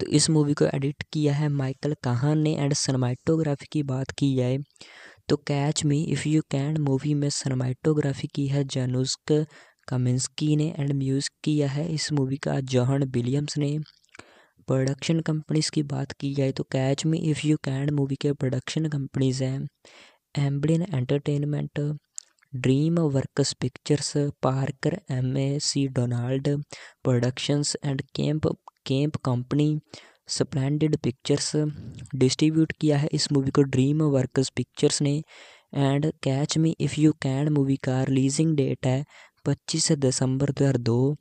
तो इस मूवी को एडिट किया है माइकल काहन ने एंड सनमाइटोग्राफी की बात की जाए तो catch me if you can movie में सनमाइटोग्राफी की है जैनुस्क कामिंस्की ने एंड म्यूज़िक किया है इस मूवी का जॉहन विलियम्स ने प्रोडक्शन कंपनीज़ की बात की जाए तो catch me if you can movie के प्रोडक्शन कंपनीज़ हैं Amblin entertainment DreamWorks pictures Parker M A C Donald productions and camp camp company Splendid pictures distribute किया है इस मूवी को ड्रीम वर्कस पिक्चर्स ने and catch me if you can movie का releasing date है पच्चीस दिसंबर दो हज़ार दो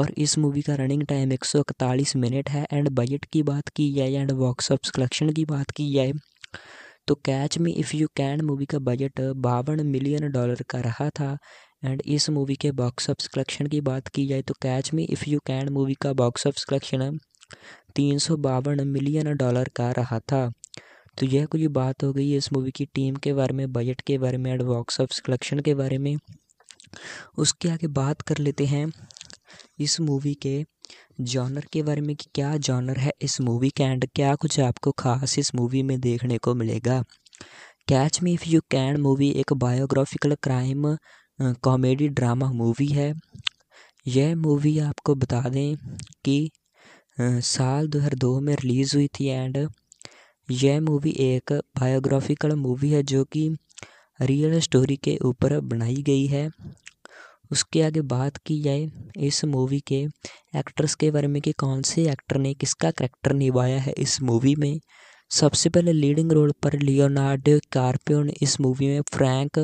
और इस मूवी का रनिंग टाइम एक सौ इकतालीस मिनट है एंड बजट की बात की जाए एंड बॉक्स ऑफिस कलेक्शन की बात की जाए तो catch me if you can movie का बजट बावन मिलियन डॉलर का रहा था एंड इस मूवी के बॉक्स ऑफिस कलेक्शन की बात की जाए तो catch me if you can movie का बॉक्स ऑफिस कलेक्शन तीन सौ बावन मिलियन डॉलर का रहा था तो यह कुछ बात हो गई इस मूवी की टीम के बारे में बजट के बारे में एंड बॉक्स ऑफिस कलेक्शन के बारे में उसके आगे बात कर लेते हैं इस मूवी के जॉनर के बारे में कि क्या जॉनर है इस मूवी के एंड क्या कुछ आपको खास इस मूवी में देखने को मिलेगा catch me if you can movie एक biographical crime comedy drama movie है यह मूवी आपको बता दें कि साल 2002 में रिलीज़ हुई थी एंड यह मूवी एक बायोग्राफिकल मूवी है जो कि रियल स्टोरी के ऊपर बनाई गई है उसके आगे बात की जाए इस मूवी के एक्ट्रेस के बारे में कि कौन से एक्टर ने किसका करैक्टर निभाया है इस मूवी में सबसे पहले लीडिंग रोल पर लियोनार्डो कार्पियो ने इस मूवी में फ्रैंक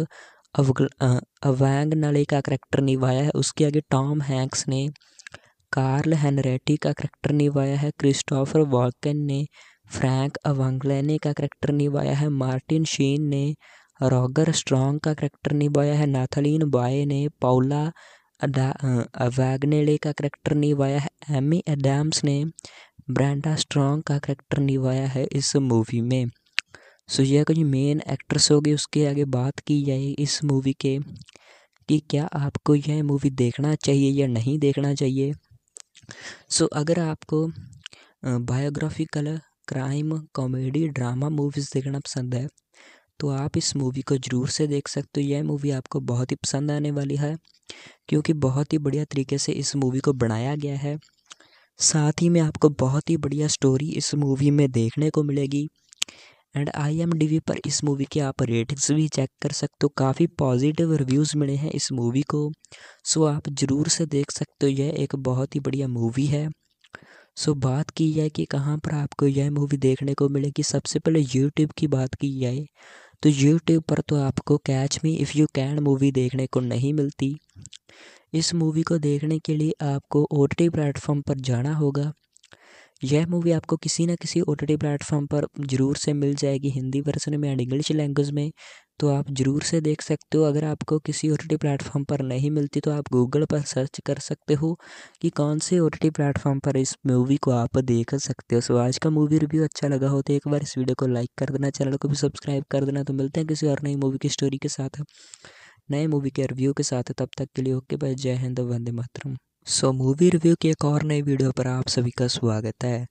अवैंग नले का करैक्टर निभाया है उसके आगे टॉम हैंक्स ने कार्ल हैनरेटी का करैक्टर निभाया है क्रिस्टोफर वॉकन ने फ्रैंक अवंगलैने का करैक्टर निभाया है मार्टिन शीन ने रॉगर स्ट्रॉन्ग का करैक्टर निभाया है नाथलीन बॉय ने पाउला वैगनेले का करैक्टर निभाया है एमी एडम्स ने ब्रांडा स्ट्रॉन्ग का करैक्टर निभाया है इस मूवी में सो यह कुछ मेन एक्ट्रेस होगी उसके आगे बात की जाए इस मूवी के कि क्या आपको यह मूवी देखना चाहिए या नहीं देखना चाहिए सो so, अगर आपको biographical crime comedy drama movies देखना पसंद है तो आप इस मूवी को ज़रूर से देख सकते हो यह मूवी आपको बहुत ही पसंद आने वाली है क्योंकि बहुत ही बढ़िया तरीके से इस मूवी को बनाया गया है साथ ही में आपको बहुत ही बढ़िया स्टोरी इस मूवी में देखने को मिलेगी and I M D B पर इस मूवी के आप रेटिंग्स भी चेक कर सकते हो काफ़ी पॉजिटिव रिव्यूज़ मिले हैं इस मूवी को सो आप ज़रूर से देख सकते हो यह एक बहुत ही बढ़िया मूवी है सो बात की जाए कि कहाँ पर आपको यह मूवी देखने को मिलेगी सबसे पहले यूट्यूब की बात की जाए तो यूट्यूब पर तो आपको catch me if you can movie देखने को नहीं मिलती इस मूवी को देखने के लिए आपको ओ टी प्लेटफॉर्म पर जाना होगा यह मूवी आपको किसी न किसी ओ टी प्लेटफॉर्म पर ज़रूर से मिल जाएगी हिंदी वर्सन में एंड इंग्लिश लैंग्वेज में तो आप ज़रूर से देख सकते हो अगर आपको किसी ओ टी प्लेटफॉर्म पर नहीं मिलती तो आप गूगल पर सर्च कर सकते हो कि कौन से ओ टी प्लेटफॉर्म पर इस मूवी को आप देख सकते हो सो आज का मूवी रिव्यू अच्छा लगा हो तो एक बार इस वीडियो को लाइक कर देना चैनल को भी सब्सक्राइब कर देना तो मिलते हैं किसी और नई मूवी की स्टोरी के साथ नए मूवी के रिव्यू के साथ तब तक के लिए ओके भाई जय हिंद वंदे मातरम सो मूवी रिव्यू की एक और नई वीडियो पर आप सभी का स्वागत है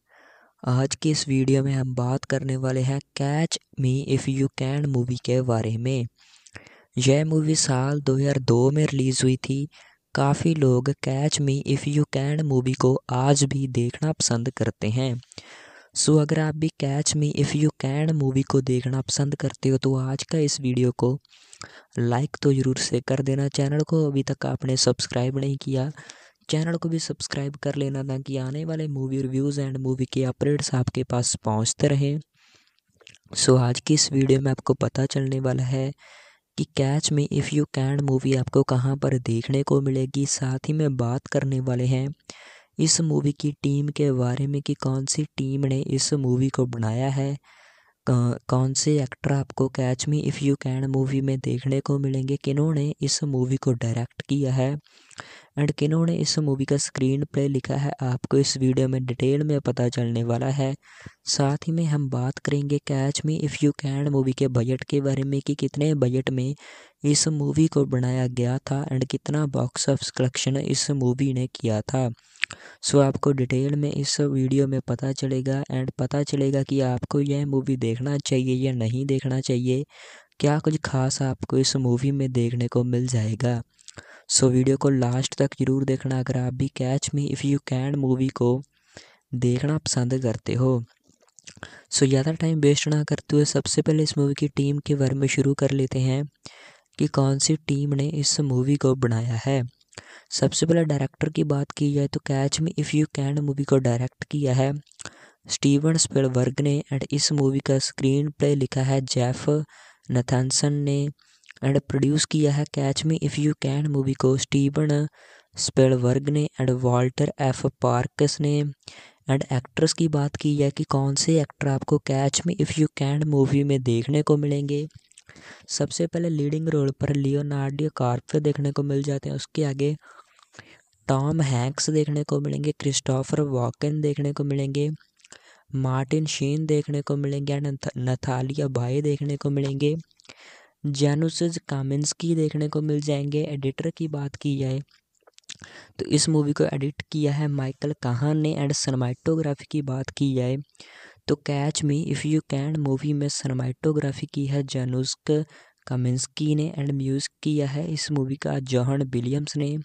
आज की इस वीडियो में हम बात करने वाले हैं catch me if you can movie के बारे में यह मूवी साल 2002 में रिलीज़ हुई थी काफ़ी लोग catch me if you can movie को आज भी देखना पसंद करते हैं सो अगर आप भी catch me if you can movie को देखना पसंद करते हो तो आज का इस वीडियो को लाइक तो ज़रूर से कर देना चैनल को अभी तक आपने सब्सक्राइब नहीं किया चैनल को भी सब्सक्राइब कर लेना ताकि आने वाले मूवी रिव्यूज़ एंड मूवी के अपडेट्स आपके पास पहुंचते रहें सो so, आज की इस वीडियो में आपको पता चलने वाला है कि कैच में इफ़ यू कैन मूवी आपको कहाँ पर देखने को मिलेगी साथ ही में बात करने वाले हैं इस मूवी की टीम के बारे में कि कौन सी टीम ने इस मूवी को बनाया है कौन से एक्टर आपको catch me if you can movie में देखने को मिलेंगे किन्होंने इस मूवी को डायरेक्ट किया है एंड किन्होंने इस मूवी का स्क्रीन प्ले लिखा है आपको इस वीडियो में डिटेल में पता चलने वाला है साथ ही में हम बात करेंगे catch me if you can movie के बजट के बारे में कि कितने बजट में इस मूवी को बनाया गया था एंड कितना बॉक्स ऑफ कलेक्शन इस मूवी ने किया था सो आपको डिटेल में इस वीडियो में पता चलेगा एंड पता चलेगा कि आपको यह मूवी देखना चाहिए या नहीं देखना चाहिए क्या कुछ खास आपको इस मूवी में देखने को मिल जाएगा सो वीडियो को लास्ट तक ज़रूर देखना अगर आप भी catch me if you can movie को देखना पसंद करते हो सो ज़्यादा टाइम वेस्ट ना करते हुए सबसे पहले इस मूवी की टीम के बारे में शुरू कर लेते हैं कि कौन सी टीम ने इस मूवी को बनाया है सबसे पहले डायरेक्टर की बात की जाए तो कैच में इफ़ यू कैन मूवी को डायरेक्ट किया है स्टीवन स्पेलवर्ग ने एंड इस मूवी का स्क्रीन प्ले लिखा है जेफ नथानसन ने एंड प्रोड्यूस किया है catch me if you can movie को स्टीवन स्पेलवर्ग ने एंड वाल्टर एफ पार्कस ने एंड एक्ट्रेस की बात की है कि कौन से एक्टर आपको catch me if you can movie में देखने को मिलेंगे सबसे पहले लीडिंग रोल पर लियोनार्डियो कार्पियो देखने को मिल जाते हैं उसके आगे टॉम हैंक्स देखने को मिलेंगे क्रिस्टोफर वॉकन देखने को मिलेंगे मार्टिन शीन देखने को मिलेंगे एंड नथालिया भाई देखने को मिलेंगे कामिन्स की देखने को मिल जाएंगे एडिटर की बात की जाए तो इस मूवी को एडिट किया है माइकल काहान ने एंड सनमाइटोग्राफी की बात की जाए तो catch me if you can movie में सनमाइटोग्राफी की है जैनुस्क कामिंस्की ने एंड म्यूज़िक किया है इस मूवी का जॉहन विलियम्स ने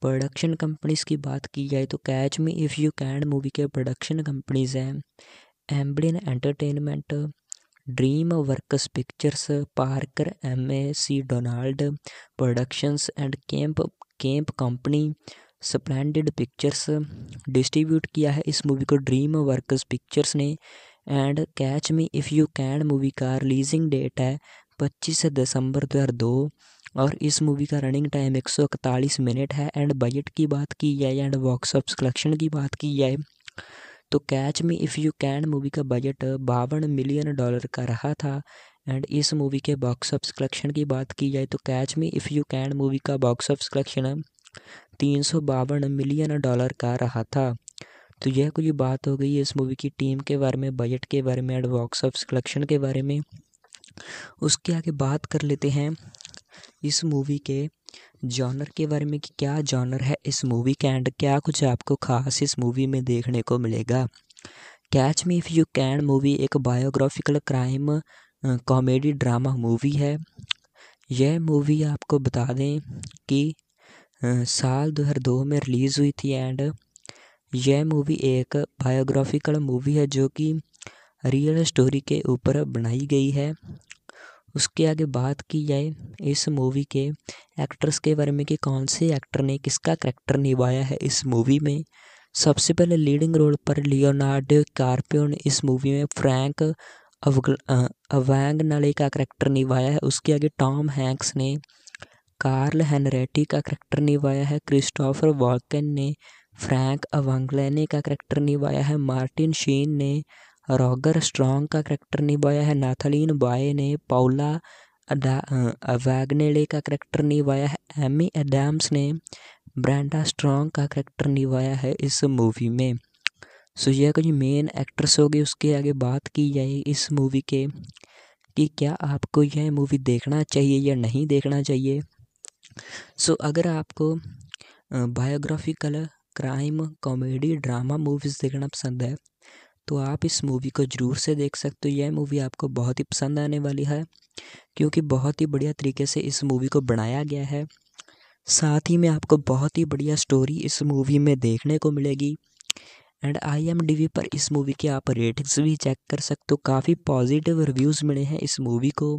प्रोडक्शन कंपनीज की बात की जाए तो catch me if you can movie के प्रोडक्शन कंपनीज हैं Amblin entertainment DreamWorks pictures Parker M A C Donald productions and camp camp company Splendid pictures distribute किया है इस मूवी को ड्रीम वर्कस पिक्चर्स ने and catch me if you can movie का releasing date है पच्चीस दिसंबर दो हज़ार दो और इस मूवी का रनिंग टाइम एक सौ इकतालीस मिनट है एंड बजट की बात की जाए एंड बॉक्स ऑफ कलेक्शन की बात की जाए तो catch me if you can movie का बजट बावन मिलियन डॉलर का रहा था एंड इस मूवी के बॉक्स ऑफिस कलेक्शन की बात की जाए तो catch me if you can movie का बॉक्स ऑफिस कलेक्शन तीन सौ बावन मिलियन डॉलर का रहा था तो यह कुछ बात हो गई इस मूवी की टीम के बारे में बजट के बारे में एंड बॉक्स ऑफिस कलेक्शन के बारे में उसके आगे बात कर लेते हैं इस मूवी के जॉनर के बारे में कि क्या जॉनर है इस मूवी के एंड क्या कुछ आपको खास इस मूवी में देखने को मिलेगा catch me if you can movie एक biographical crime comedy drama movie है यह मूवी आपको बता दें कि साल 2002 में रिलीज़ हुई थी एंड यह मूवी एक बायोग्राफिकल मूवी है जो कि रियल स्टोरी के ऊपर बनाई गई है उसके आगे बात की जाए इस मूवी के एक्ट्रेस के बारे में कि कौन से एक्टर ने किसका करैक्टर निभाया है इस मूवी में सबसे पहले लीडिंग रोल पर लियोनार्डो कार्पियो ने इस मूवी में फ्रैंक अवग अवैंग नले का करैक्टर निभाया है उसके आगे टॉम हैंक्स ने कार्ल हैनरेटी का करैक्टर निभाया है क्रिस्टोफर वॉकन ने फ्रैंक अवंगलैने का करैक्टर निभाया है मार्टिन शीन ने रॉगर स्ट्रॉन्ग का करैक्टर निभाया है नाथालीन बाय ने पाउला अवैगनेले का करैक्टर निभाया है एमी एडम्स ने ब्रांडा स्ट्रॉन्ग का करैक्टर निभाया है इस मूवी में सो यह कुछ मेन एक्ट्रेस होगी उसके आगे बात की जाए इस मूवी के कि क्या आपको यह मूवी देखना चाहिए या नहीं देखना चाहिए सो अगर आपको biographical crime comedy drama movies देखना पसंद है तो आप इस मूवी को ज़रूर से देख सकते हो यह मूवी आपको बहुत ही पसंद आने वाली है क्योंकि बहुत ही बढ़िया तरीके से इस मूवी को बनाया गया है साथ ही में आपको बहुत ही बढ़िया स्टोरी इस मूवी में देखने को मिलेगी एंड आई पर इस मूवी के आप रेटिंग्स भी चेक कर सकते हो काफ़ी पॉजिटिव रिव्यूज़ मिले हैं इस मूवी को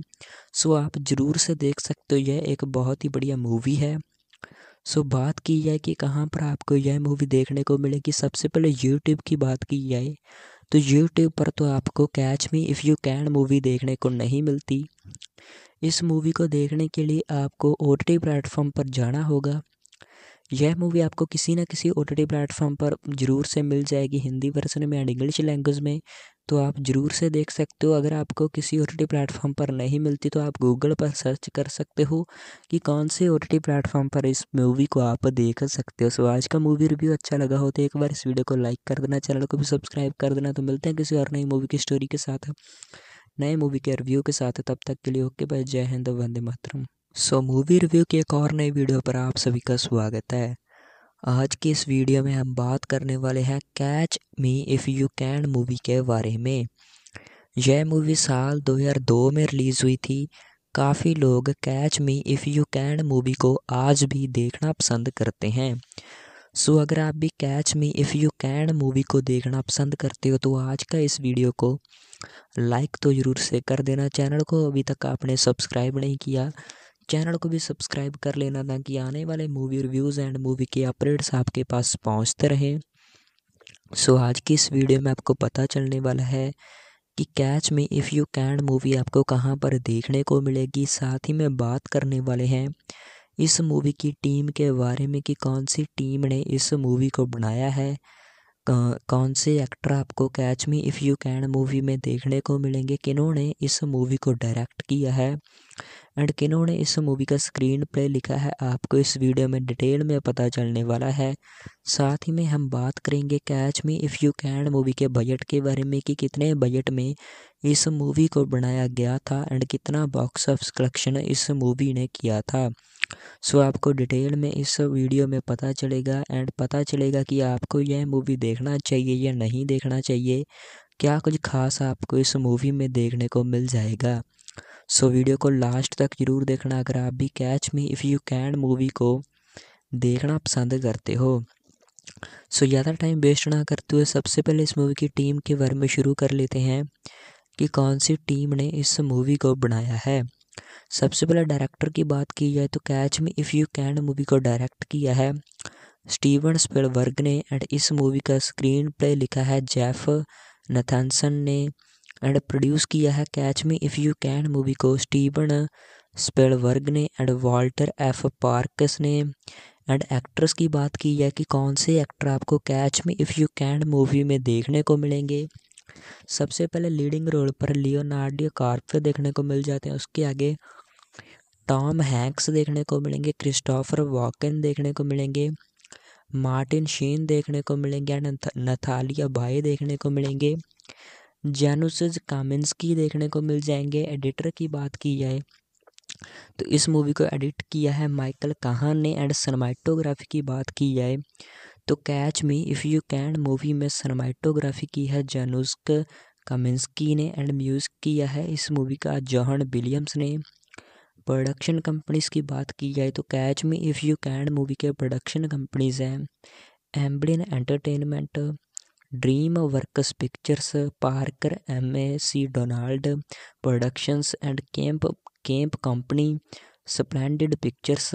सो आप ज़रूर से देख सकते हो यह एक बहुत ही बढ़िया मूवी है सो बात की जाए कि कहाँ पर आपको यह मूवी देखने को मिलेगी सबसे पहले यूट्यूब की बात की जाए तो यूट्यूब पर तो आपको catch me if you can movie देखने को नहीं मिलती इस मूवी को देखने के लिए आपको ओ टी प्लेटफॉर्म पर जाना होगा यह मूवी आपको किसी ना किसी ओ टी प्लेटफॉर्म पर ज़रूर से मिल जाएगी हिंदी वर्जन में एंड इंग्लिश लैंग्वेज में तो आप ज़रूर से देख सकते हो अगर आपको किसी ओ टी प्लेटफॉर्म पर नहीं मिलती तो आप गूगल पर सर्च कर सकते हो कि कौन से ओ टी प्लेटफॉर्म पर इस मूवी को आप देख सकते हो सो आज का मूवी रिव्यू अच्छा लगा हो तो एक बार इस वीडियो को लाइक कर देना चैनल को भी सब्सक्राइब कर देना तो मिलते हैं किसी और नई मूवी की स्टोरी के साथ नए मूवी के रिव्यू के साथ तब तक के लिए ओके बाय जय हिंद वंदे मातरम सो मूवी रिव्यू की एक और नई वीडियो पर आप सभी का स्वागत है आज की इस वीडियो में हम बात करने वाले हैं catch me if you can movie के बारे में यह मूवी साल 2002 में रिलीज़ हुई थी काफ़ी लोग catch me if you can movie को आज भी देखना पसंद करते हैं सो अगर आप भी catch me if you can movie को देखना पसंद करते हो तो आज का इस वीडियो को लाइक तो ज़रूर से कर देना चैनल को अभी तक आपने सब्सक्राइब नहीं किया चैनल को भी सब्सक्राइब कर लेना ताकि आने वाले मूवी रिव्यूज़ एंड मूवी के अपडेट्स आपके पास पहुंचते रहें सो आज की इस वीडियो में आपको पता चलने वाला है कि कैच में इफ़ यू कैन मूवी आपको कहाँ पर देखने को मिलेगी साथ ही में बात करने वाले हैं इस मूवी की टीम के बारे में कि कौन सी टीम ने इस मूवी को बनाया है कौन से एक्टर आपको catch me if you can movie में देखने को मिलेंगे किन्होंने इस मूवी को डायरेक्ट किया है एंड किन्होंने इस मूवी का स्क्रीन प्ले लिखा है आपको इस वीडियो में डिटेल में पता चलने वाला है साथ ही में हम बात करेंगे catch me if you can movie के बजट के बारे में कि कितने बजट में इस मूवी को बनाया गया था एंड कितना बॉक्स ऑफ कलेक्शन इस मूवी ने किया था सो so, आपको डिटेल में इस वीडियो में पता चलेगा एंड पता चलेगा कि आपको यह मूवी देखना चाहिए या नहीं देखना चाहिए क्या कुछ खास आपको इस मूवी में देखने को मिल जाएगा सो वीडियो को लास्ट तक जरूर देखना अगर आप भी catch me if you can movie को देखना पसंद करते हो सो ज़्यादा टाइम वेस्ट ना करते हुए सबसे पहले इस मूवी की टीम के बारे में शुरू कर लेते हैं कि कौन सी टीम ने इस मूवी को बनाया है सबसे पहले डायरेक्टर की बात की जाए तो catch me if you can movie को डायरेक्ट किया है स्टीवन स्पेलवर्ग ने एंड इस मूवी का स्क्रीन प्ले लिखा है जेफ नथानसन ने एंड प्रोड्यूस किया है catch me if you can movie को स्टीवन स्पेलवर्ग ने एंड वाल्टर एफ पार्कस ने एंड एक्ट्रेस की बात की है कि कौन से एक्टर आपको catch me if you can movie में देखने को मिलेंगे सबसे पहले लीडिंग रोल पर लियोनार्डियो कार्पे देखने को मिल जाते हैं उसके आगे टॉम हैंक्स देखने को मिलेंगे क्रिस्टोफर वॉकन देखने को मिलेंगे मार्टिन शीन देखने को मिलेंगे एंड नथालिया भाई देखने को मिलेंगे जानूसज कामिंसकी देखने को मिल जाएंगे एडिटर की बात की जाए तो इस मूवी को एडिट किया है माइकल काहान ने एंड सनमाइटोग्राफी की बात की जाए तो catch me if you can movie में सनमाइटोग्राफी की है जानूस्क कमिंसकी ने एंड म्यूज़िक किया है इस मूवी का जॉहन विलियम्स ने प्रोडक्शन कंपनीज की बात की जाए तो catch me if you can movie के प्रोडक्शन कंपनीज हैं Amblin entertainment DreamWorks pictures Parker M A C Donald productions and camp camp company Splendid pictures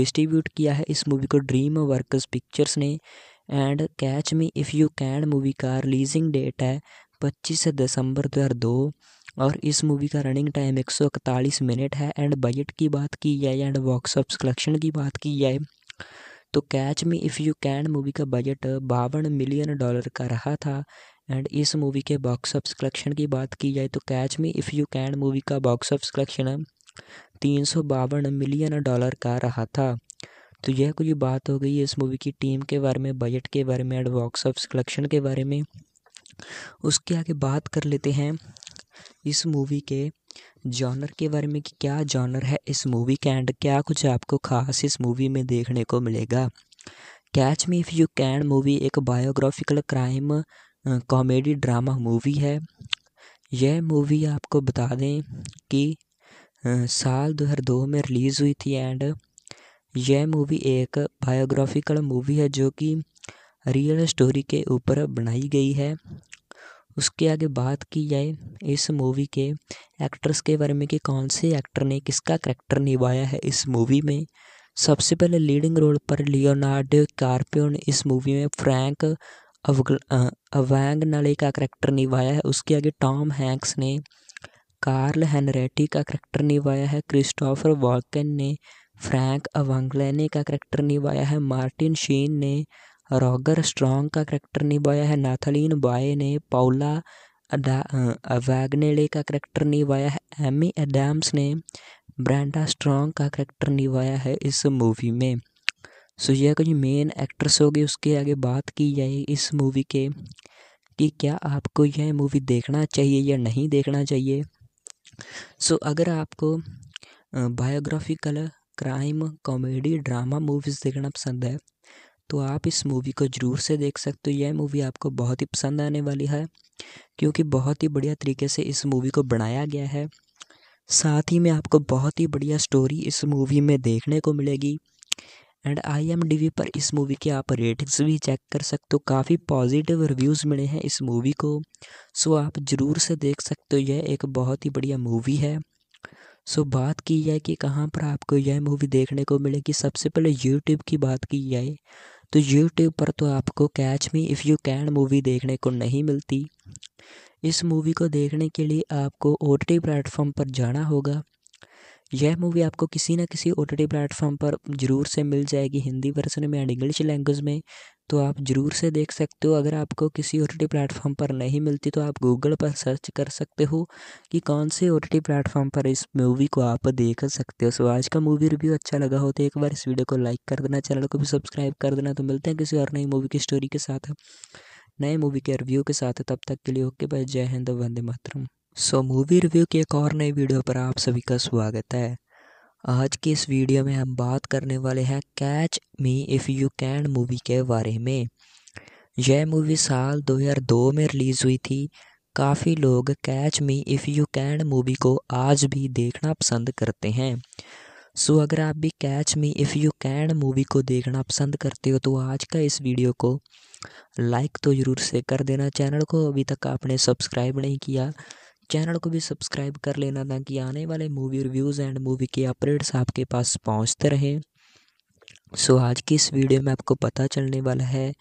distribute किया है इस मूवी को ड्रीम वर्कस पिक्चर्स ने and catch me if you can movie का releasing date है पच्चीस दिसंबर दो हज़ार दो और इस मूवी का रनिंग टाइम एक सौ इकतालीस मिनट है एंड बजट की बात की जाए एंड बॉक्स ऑफिस कलेक्शन की बात की जाए तो catch me if you can movie का बजट बावन मिलियन डॉलर का रहा था एंड इस मूवी के बॉक्स ऑफिस कलेक्शन की बात की जाए तो catch me if you can movie का बॉक्स ऑफिस कलेक्शन तीन सौ बावन मिलियन डॉलर का रहा था तो यह कुछ बात हो गई इस मूवी की टीम के बारे में बजट के बारे में एंड बॉक्स ऑफिस कलेक्शन के बारे में उसके आगे बात कर लेते हैं इस मूवी के जॉनर के बारे में कि क्या जॉनर है इस मूवी का एंड क्या कुछ आपको खास इस मूवी में देखने को मिलेगा catch me if you can movie एक biographical crime comedy drama movie है यह मूवी आपको बता दें कि साल 2002 में रिलीज़ हुई थी एंड यह मूवी एक बायोग्राफिकल मूवी है जो कि रियल स्टोरी के ऊपर बनाई गई है उसके आगे बात की जाए इस मूवी के एक्टर्स के बारे में कि कौन से एक्टर ने किसका करैक्टर निभाया है इस मूवी में सबसे पहले लीडिंग रोल पर लियोनार्डो कार्पियो ने इस मूवी में फ्रैंक अवैंग नले का करैक्टर निभाया है उसके आगे टॉम हैंक्स ने कार्ल हैनरेटी का करैक्टर निभाया है क्रिस्टोफर वॉकन ने फ्रैंक अवंगलैने का करैक्टर निभाया है मार्टिन शीन ने रॉगर स्ट्रॉन्ग का करैक्टर निभाया है नाथालीन बॉय ने पाउला वैगनेले का करैक्टर निभाया है एमी एडम्स ने ब्रांडा स्ट्रॉन्ग का करैक्टर निभाया है इस मूवी में सो यह कुछ मेन एक्ट्रेस हो गई उसके आगे बात की जाए इस मूवी के कि क्या आपको यह मूवी देखना चाहिए या नहीं देखना चाहिए सो so, अगर आपको biographical crime comedy drama movies देखना पसंद है तो आप इस मूवी को ज़रूर से देख सकते हो यह मूवी आपको बहुत ही पसंद आने वाली है क्योंकि बहुत ही बढ़िया तरीके से इस मूवी को बनाया गया है साथ ही में आपको बहुत ही बढ़िया स्टोरी इस मूवी में देखने को मिलेगी एंड आई पर इस मूवी के आप रेटिंग्स भी चेक कर सकते हो काफ़ी पॉजिटिव रिव्यूज़ मिले हैं इस मूवी को सो आप ज़रूर से देख सकते हो यह एक बहुत ही बढ़िया मूवी है सो बात की जाए कि कहाँ पर आपको यह मूवी देखने को मिलेगी सबसे पहले यूट्यूब की बात की जाए तो यूट्यूब पर तो आपको catch me if you can movie देखने को नहीं मिलती इस मूवी को देखने के लिए आपको ओ टी प्लेटफॉर्म पर जाना होगा यह मूवी आपको किसी ना किसी ओ टी प्लेटफॉर्म पर ज़रूर से मिल जाएगी हिंदी वर्सन में एंड इंग्लिश लैंग्वेज में तो आप ज़रूर से देख सकते हो अगर आपको किसी ओ टी प्लेटफॉर्म पर नहीं मिलती तो आप गूगल पर सर्च कर सकते हो कि कौन से ओ टी प्लेटफॉर्म पर इस मूवी को आप देख सकते हो सो आज का मूवी रिव्यू अच्छा लगा हो तो एक बार इस वीडियो को लाइक कर देना चैनल को भी सब्सक्राइब कर देना तो मिलते हैं किसी और नई मूवी की स्टोरी के साथ नए मूवी के रिव्यू के साथ तब तक के लिए ओके भाई जय हिंद वंदे मातरम सो मूवी रिव्यू की एक और नई वीडियो पर आप सभी का स्वागत है आज की इस वीडियो में हम बात करने वाले हैं catch me if you can movie के बारे में यह मूवी साल 2002 में रिलीज़ हुई थी काफ़ी लोग catch me if you can movie को आज भी देखना पसंद करते हैं सो so, अगर आप भी catch me if you can movie को देखना पसंद करते हो तो आज का इस वीडियो को लाइक तो ज़रूर से कर देना चैनल को अभी तक आपने सब्सक्राइब नहीं किया चैनल को भी सब्सक्राइब कर लेना ताकि आने वाले मूवी रिव्यूज़ एंड मूवी के अपडेट्स आपके पास पहुंचते रहें सो so, आज की इस वीडियो में आपको पता चलने वाला है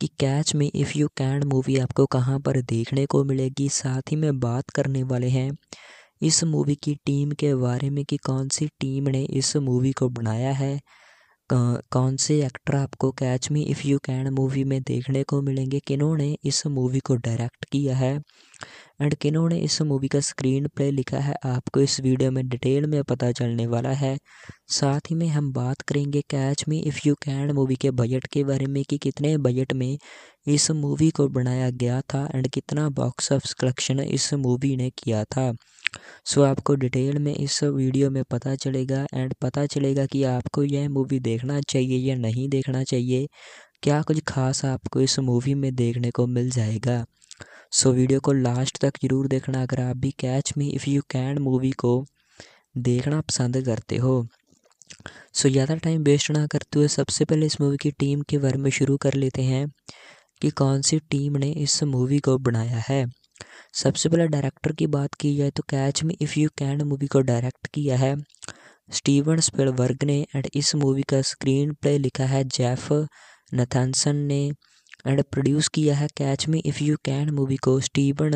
कि कैच में इफ़ यू कैन मूवी आपको कहाँ पर देखने को मिलेगी साथ ही में बात करने वाले हैं इस मूवी की टीम के बारे में कि कौन सी टीम ने इस मूवी को बनाया है कौन से एक्टर आपको catch me if you can movie में देखने को मिलेंगे किन्होंने इस मूवी को डायरेक्ट किया है एंड किन्होंने इस मूवी का स्क्रीन प्ले लिखा है आपको इस वीडियो में डिटेल में पता चलने वाला है साथ ही में हम बात करेंगे catch me if you can movie के बजट के बारे में कि कितने बजट में इस मूवी को बनाया गया था एंड कितना बॉक्स ऑफ कलेक्शन इस मूवी ने किया था सो so, आपको डिटेल में इस वीडियो में पता चलेगा एंड पता चलेगा कि आपको यह मूवी देखना चाहिए या नहीं देखना चाहिए क्या कुछ खास आपको इस मूवी में देखने को मिल जाएगा सो वीडियो को लास्ट तक जरूर देखना अगर आप भी catch me if you can movie को देखना पसंद करते हो सो ज़्यादा टाइम वेस्ट ना करते हुए सबसे पहले इस मूवी की टीम के बारे में शुरू कर लेते हैं कि कौन सी टीम ने इस मूवी को बनाया है सबसे पहले डायरेक्टर की बात की जाए तो कैच में इफ़ यू कैन मूवी को डायरेक्ट किया है स्टीवन स्पेलवर्ग ने एंड इस मूवी का स्क्रीन प्ले लिखा है जेफ नथानसन ने एंड प्रोड्यूस किया है catch me if you can movie को स्टीवन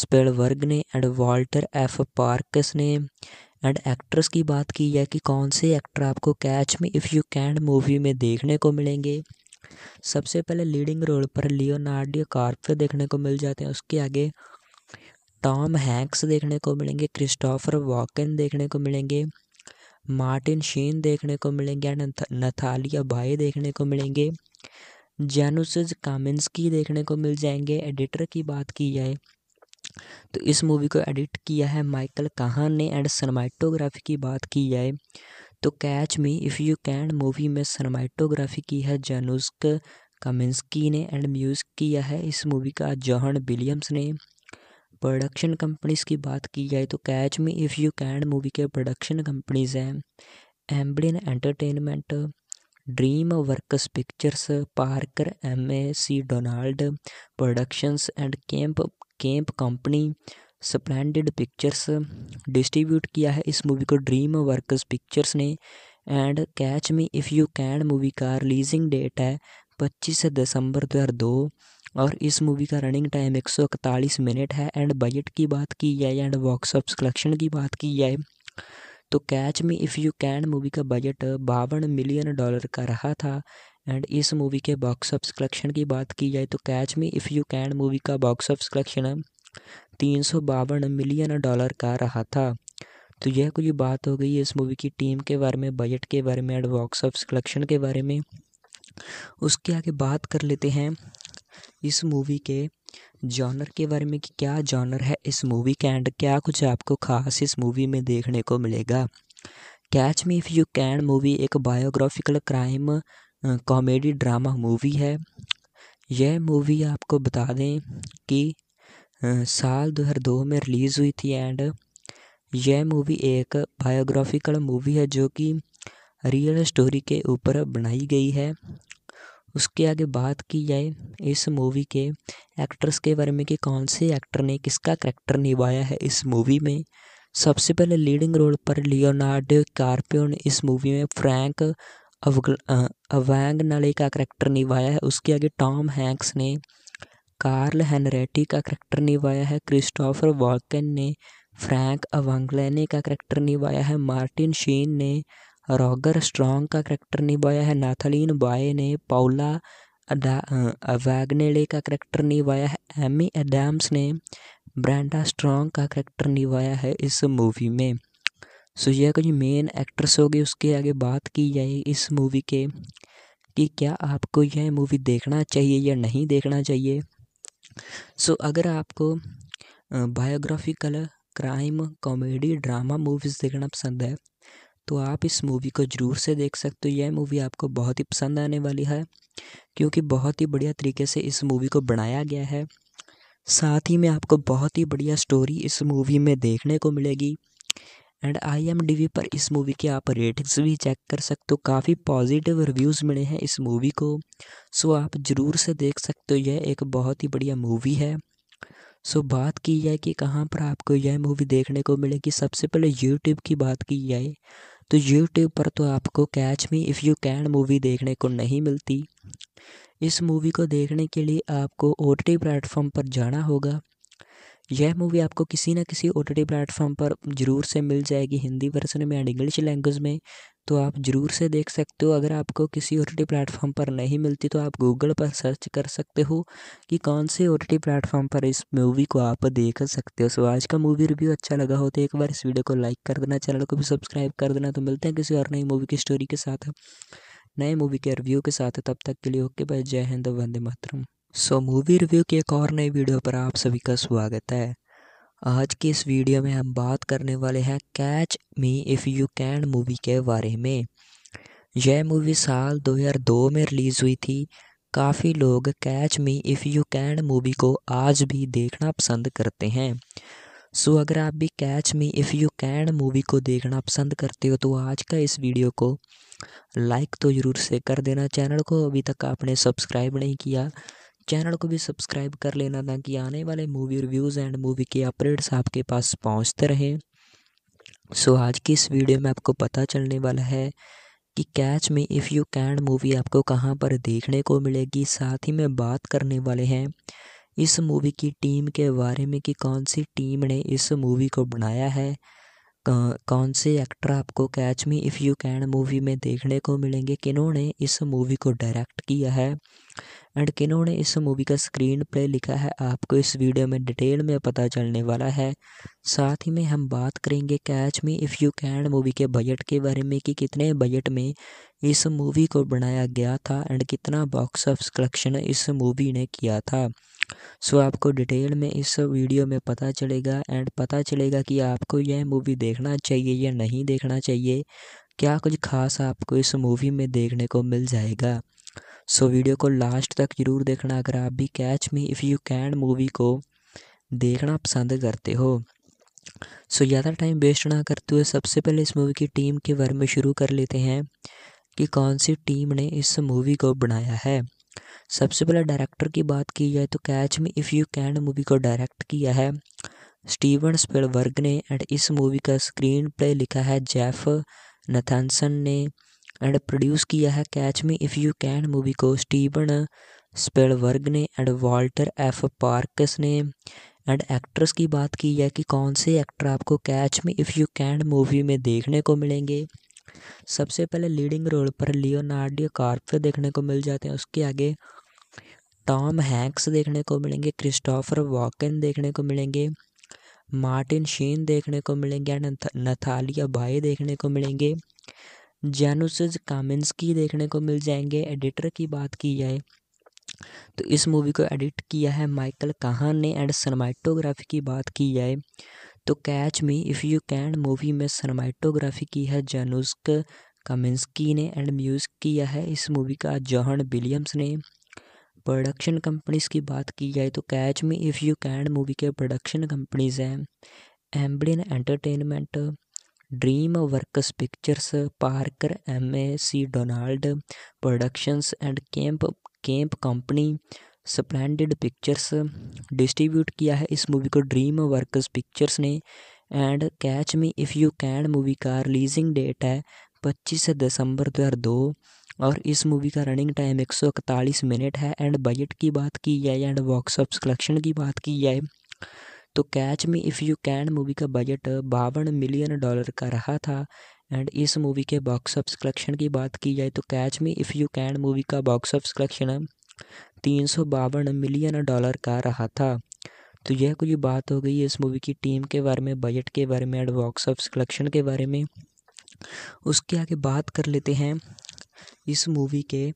स्पेलवर्ग ने एंड वाल्टर एफ पार्कस ने एंड एक्ट्रेस की बात की है कि कौन से एक्टर आपको catch me if you can movie में देखने को मिलेंगे सबसे पहले लीडिंग रोल पर लियोनार्डियो कार्पे देखने को मिल जाते हैं उसके आगे टॉम हैंक्स देखने को मिलेंगे क्रिस्टोफर वॉकन देखने को मिलेंगे मार्टिन शीन देखने को मिलेंगे एंड नथालिया बाई देखने को मिलेंगे कामिन्स की देखने को मिल जाएंगे एडिटर की बात की जाए तो इस मूवी को एडिट किया है माइकल काहान ने एंड सनमाइटोग्राफी की बात की जाए तो catch me if you can movie में सनमाइटोग्राफी की है जानोस्क कामिंसकी ने एंड म्यूज़िक किया है इस मूवी का जॉहन विलियम्स ने प्रोडक्शन कंपनीज की बात की जाए तो catch me if you can movie के प्रोडक्शन कंपनीज हैं Amblin entertainment DreamWorks pictures Parker M A C Donald productions and camp camp company स्पलेंडिड pictures distribute किया है इस मूवी को ड्रीम वर्कस पिक्चर्स ने and catch me if you can movie का releasing date है पच्चीस दिसंबर दो हज़ार दो और इस मूवी का रनिंग टाइम एक सौ इकतालीस मिनट है एंड बजट की बात की जाए एंड बॉक्स ऑफिस कलेक्शन की बात की जाए तो catch me if you can movie का बजट बावन मिलियन डॉलर का रहा था एंड इस मूवी के बॉक्स ऑफ कलेक्शन की बात की जाए तो catch me if you can movie का बॉक्स ऑफ कलेक्शन तीन सौ बावन मिलियन डॉलर का रहा था तो यह कुछ बात हो गई इस मूवी की टीम के बारे में बजट के बारे में एंड बॉक्स ऑफ कलेक्शन के बारे में उसके आगे बात कर लेते हैं इस मूवी के जॉनर के बारे में कि क्या जॉनर है इस मूवी के एंड क्या कुछ आपको खास इस मूवी में देखने को मिलेगा catch me if you can movie एक biographical crime comedy drama movie है यह मूवी आपको बता दें कि साल 2002 में रिलीज़ हुई थी एंड यह मूवी एक बायोग्राफिकल मूवी है जो कि रियल स्टोरी के ऊपर बनाई गई है उसके आगे बात की जाए इस मूवी के एक्ट्रेस के बारे में कि कौन से एक्टर ने किसका करेक्टर निभाया है इस मूवी में सबसे पहले लीडिंग रोल पर लियोनार्डो कार्पियो ने इस मूवी में फ्रैंक अवैंग नाले का करैक्टर निभाया है उसके आगे टॉम हैंक्स ने कार्ल हैनरेटी का करैक्टर निभाया है क्रिस्टोफर वॉकन ने फ्रैंक अवंगलैने का करेक्टर निभाया है मार्टिन शीन ने रॉगर स्ट्रॉन्ग का करैक्टर निभाया है नाथलीन बॉय ने पाउला अवैगनेले का करैक्टर निभाया है एमी एडम्स ने ब्रांडा स्ट्रॉन्ग का करैक्टर निभाया है इस मूवी में सो यह कुछ मेन एक्ट्रेस होगी उसके आगे बात की जाए इस मूवी के कि क्या आपको यह मूवी देखना चाहिए या नहीं देखना चाहिए सो अगर आपको biographical crime comedy drama movies देखना पसंद है तो आप इस मूवी को ज़रूर से देख सकते हो यह मूवी आपको बहुत ही पसंद आने वाली है क्योंकि बहुत ही बढ़िया तरीके से इस मूवी को बनाया गया है साथ ही में आपको बहुत ही बढ़िया स्टोरी इस मूवी में देखने को मिलेगी एंड आई पर इस मूवी के आप रेटिंग्स भी चेक कर सकते हो काफ़ी पॉजिटिव रिव्यूज़ मिले हैं इस मूवी को सो आप ज़रूर से देख सकते हो यह एक बहुत ही बढ़िया मूवी है सो बात की जाए कि कहाँ पर आपको यह मूवी देखने को मिलेगी सबसे पहले यूट्यूब की बात की जाए तो यूट्यूब पर तो आपको catch me if you can movie देखने को नहीं मिलती इस मूवी को देखने के लिए आपको ओ टी प्लेटफॉर्म पर जाना होगा यह मूवी आपको किसी न किसी ओ टी प्लेटफॉर्म पर ज़रूर से मिल जाएगी हिंदी वर्सन में एंड इंग्लिश लैंग्वेज में तो आप ज़रूर से देख सकते हो अगर आपको किसी ओ टी प्लेटफॉर्म पर नहीं मिलती तो आप गूगल पर सर्च कर सकते हो कि कौन से ओ टी प्लेटफॉर्म पर इस मूवी को आप देख सकते हो सो आज का मूवी रिव्यू अच्छा लगा हो तो एक बार इस वीडियो को लाइक कर देना चैनल को भी सब्सक्राइब कर देना तो मिलते हैं किसी और नई मूवी की स्टोरी के साथ नए मूवी के रिव्यू के साथ तब तक के लिए ओके भाई जय हिंद वंदे मातरम सो मूवी रिव्यू की एक और नई वीडियो पर आप सभी का स्वागत है आज की इस वीडियो में हम बात करने वाले हैं catch me if you can movie के बारे में यह मूवी साल 2002 में रिलीज़ हुई थी काफ़ी लोग catch me if you can movie को आज भी देखना पसंद करते हैं सो अगर आप भी catch me if you can movie को देखना पसंद करते हो तो आज का इस वीडियो को लाइक तो ज़रूर से कर देना चैनल को अभी तक आपने सब्सक्राइब नहीं किया चैनल को भी सब्सक्राइब कर लेना ताकि आने वाले मूवी रिव्यूज़ एंड मूवी के अपडेट्स आपके पास पहुंचते रहें सो so, आज की इस वीडियो में आपको पता चलने वाला है कि कैच में इफ़ यू कैन मूवी आपको कहाँ पर देखने को मिलेगी साथ ही में बात करने वाले हैं इस मूवी की टीम के बारे में कि कौन सी टीम ने इस मूवी को बनाया है कौन से एक्टर आपको catch me if you can movie में देखने को मिलेंगे किन्होंने इस मूवी को डायरेक्ट किया है एंड किन्होंने इस मूवी का स्क्रीन प्ले लिखा है आपको इस वीडियो में डिटेल में पता चलने वाला है साथ ही में हम बात करेंगे catch me if you can movie के बजट के बारे में कि कितने बजट में इस मूवी को बनाया गया था एंड कितना बॉक्स ऑफ कलेक्शन इस मूवी ने किया था सो आपको डिटेल में इस वीडियो में पता चलेगा एंड पता चलेगा कि आपको यह मूवी देखना चाहिए या नहीं देखना चाहिए क्या कुछ खास आपको इस मूवी में देखने को मिल जाएगा सो वीडियो को लास्ट तक ज़रूर देखना अगर आप भी catch me if you can movie को देखना पसंद करते हो सो ज़्यादा टाइम वेस्ट ना करते हुए सबसे पहले इस मूवी की टीम के बारे में शुरू कर लेते हैं कि कौन सी टीम ने इस मूवी को बनाया है सबसे पहले डायरेक्टर की बात की जाए तो catch me if you can movie को डायरेक्ट किया है स्टीवन स्पेलवर्ग ने एंड इस मूवी का स्क्रीन प्ले लिखा है जेफ नथानसन ने एंड प्रोड्यूस किया है catch me if you can movie को स्टीवन स्पेलवर्ग ने एंड वाल्टर एफ पार्कस ने एंड एक्ट्रेस की बात की है कि कौन से एक्टर आपको catch me if you can movie में देखने को मिलेंगे सबसे पहले लीडिंग रोल पर लियोनार्डियो कार्पियो देखने को मिल जाते हैं उसके आगे टॉम हैंक्स देखने को मिलेंगे क्रिस्टोफर वॉकन देखने को मिलेंगे मार्टिन शीन देखने को मिलेंगे एंड नथालिया भाई देखने को मिलेंगे कामिन्स की देखने को मिल जाएंगे एडिटर की बात की जाए तो इस मूवी को एडिट किया है माइकल काहान ने एंड सनमाइटोग्राफी की बात की जाए तो catch me if you can movie में सनमाइटोग्राफी की है जानोस्क कामिंस्की ने एंड म्यूजिक किया है इस मूवी का जॉहन विलियम्स ने प्रोडक्शन कंपनीज की बात की जाए तो catch me if you can movie के प्रोडक्शन कंपनीज हैं Amblin entertainment DreamWorks pictures Parker M A C Donald productions and camp camp company Splendid pictures distribute किया है इस मूवी को ड्रीम वर्कस पिक्चर्स ने and catch me if you can movie का releasing date है पच्चीस दिसंबर दो हज़ार दो और इस मूवी का रनिंग टाइम एक सौ इकतालीस मिनट है एंड बजट की बात की जाए एंड बॉक्स ऑफिस कलेक्शन की बात की जाए तो catch me if you can movie का बजट बावन मिलियन डॉलर का रहा था एंड इस मूवी के बॉक्स ऑफिस कलेक्शन की बात की जाए तो catch me if you can movie का बॉक्स ऑफिस कलेक्शन तीन सौ बावन मिलियन डॉलर का रहा था तो यह कुछ बात हो गई इस मूवी की टीम के बारे में बजट के बारे में एंड बॉक्स ऑफिस कलेक्शन के बारे में उसके आगे बात कर लेते हैं इस मूवी के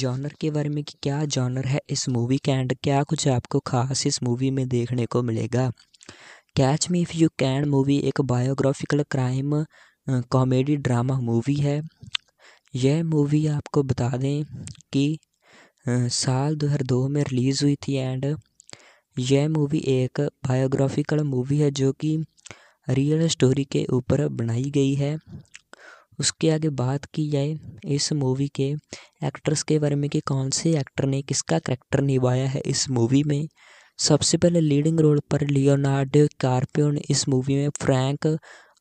जॉनर के बारे में कि क्या जॉनर है इस मूवी के एंड क्या कुछ आपको खास इस मूवी में देखने को मिलेगा catch me if you can movie एक biographical crime comedy drama movie है यह मूवी आपको बता दें कि साल 2002 में रिलीज़ हुई थी एंड यह मूवी एक बायोग्राफिकल मूवी है जो कि रियल स्टोरी के ऊपर बनाई गई है उसके आगे बात की जाए इस मूवी के एक्ट्रेस के बारे में कि कौन से एक्टर ने किसका करैक्टर निभाया है इस मूवी में सबसे पहले लीडिंग रोल पर लियोनार्डो कार्पियो ने इस मूवी में फ्रैंक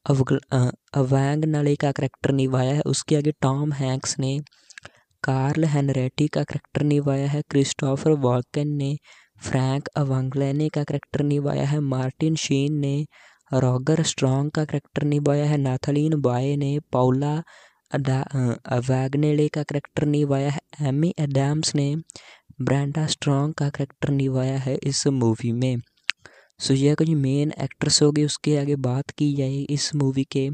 अवैंग नले का करैक्टर निभाया है उसके आगे टॉम हैंक्स ने कार्ल हैनरेटी का करैक्टर निभाया है क्रिस्टोफर वॉकन ने फ्रैंक अवंगलैने का करैक्टर निभाया है मार्टिन शीन ने रॉगर स्ट्रॉन्ग का करैक्टर निभाया है नाथालीन बॉय ने पाउला वैगनेले का करैक्टर निभाया है एमी एडम्स ने ब्रांडा स्ट्रॉन्ग का करैक्टर निभाया है इस मूवी में सो यह कुछ मेन एक्ट्रेस हो उसके आगे बात की जाए इस मूवी के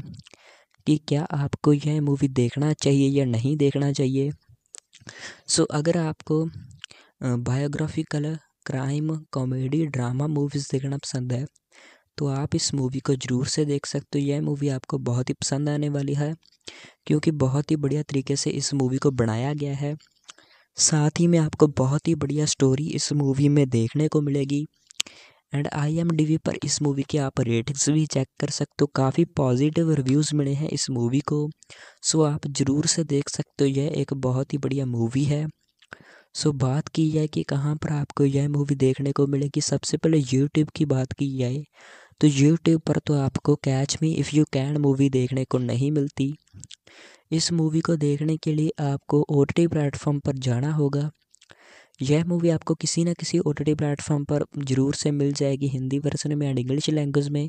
कि क्या आपको यह मूवी देखना चाहिए या नहीं देखना चाहिए सो so, अगर आपको biographical crime comedy drama movies देखना पसंद है तो आप इस मूवी को ज़रूर से देख सकते हो यह मूवी आपको बहुत ही पसंद आने वाली है क्योंकि बहुत ही बढ़िया तरीके से इस मूवी को बनाया गया है साथ ही में आपको बहुत ही बढ़िया स्टोरी इस मूवी में देखने को मिलेगी एंड आई पर इस मूवी के आप रेटिंग्स भी चेक कर सकते हो काफ़ी पॉजिटिव रिव्यूज़ मिले हैं इस मूवी को सो आप ज़रूर से देख सकते हो यह एक बहुत ही बढ़िया मूवी है सो बात की जाए कि कहाँ पर आपको यह मूवी देखने को मिलेगी सबसे पहले यूट्यूब की बात की जाए तो यूट्यूब पर तो आपको catch me if you can movie देखने को नहीं मिलती इस मूवी को देखने के लिए आपको ओ टी प्लेटफॉर्म पर जाना होगा यह मूवी आपको किसी ना किसी ओ टी प्लेटफॉर्म पर ज़रूर से मिल जाएगी हिंदी वर्जन में एंड इंग्लिश लैंग्वेज में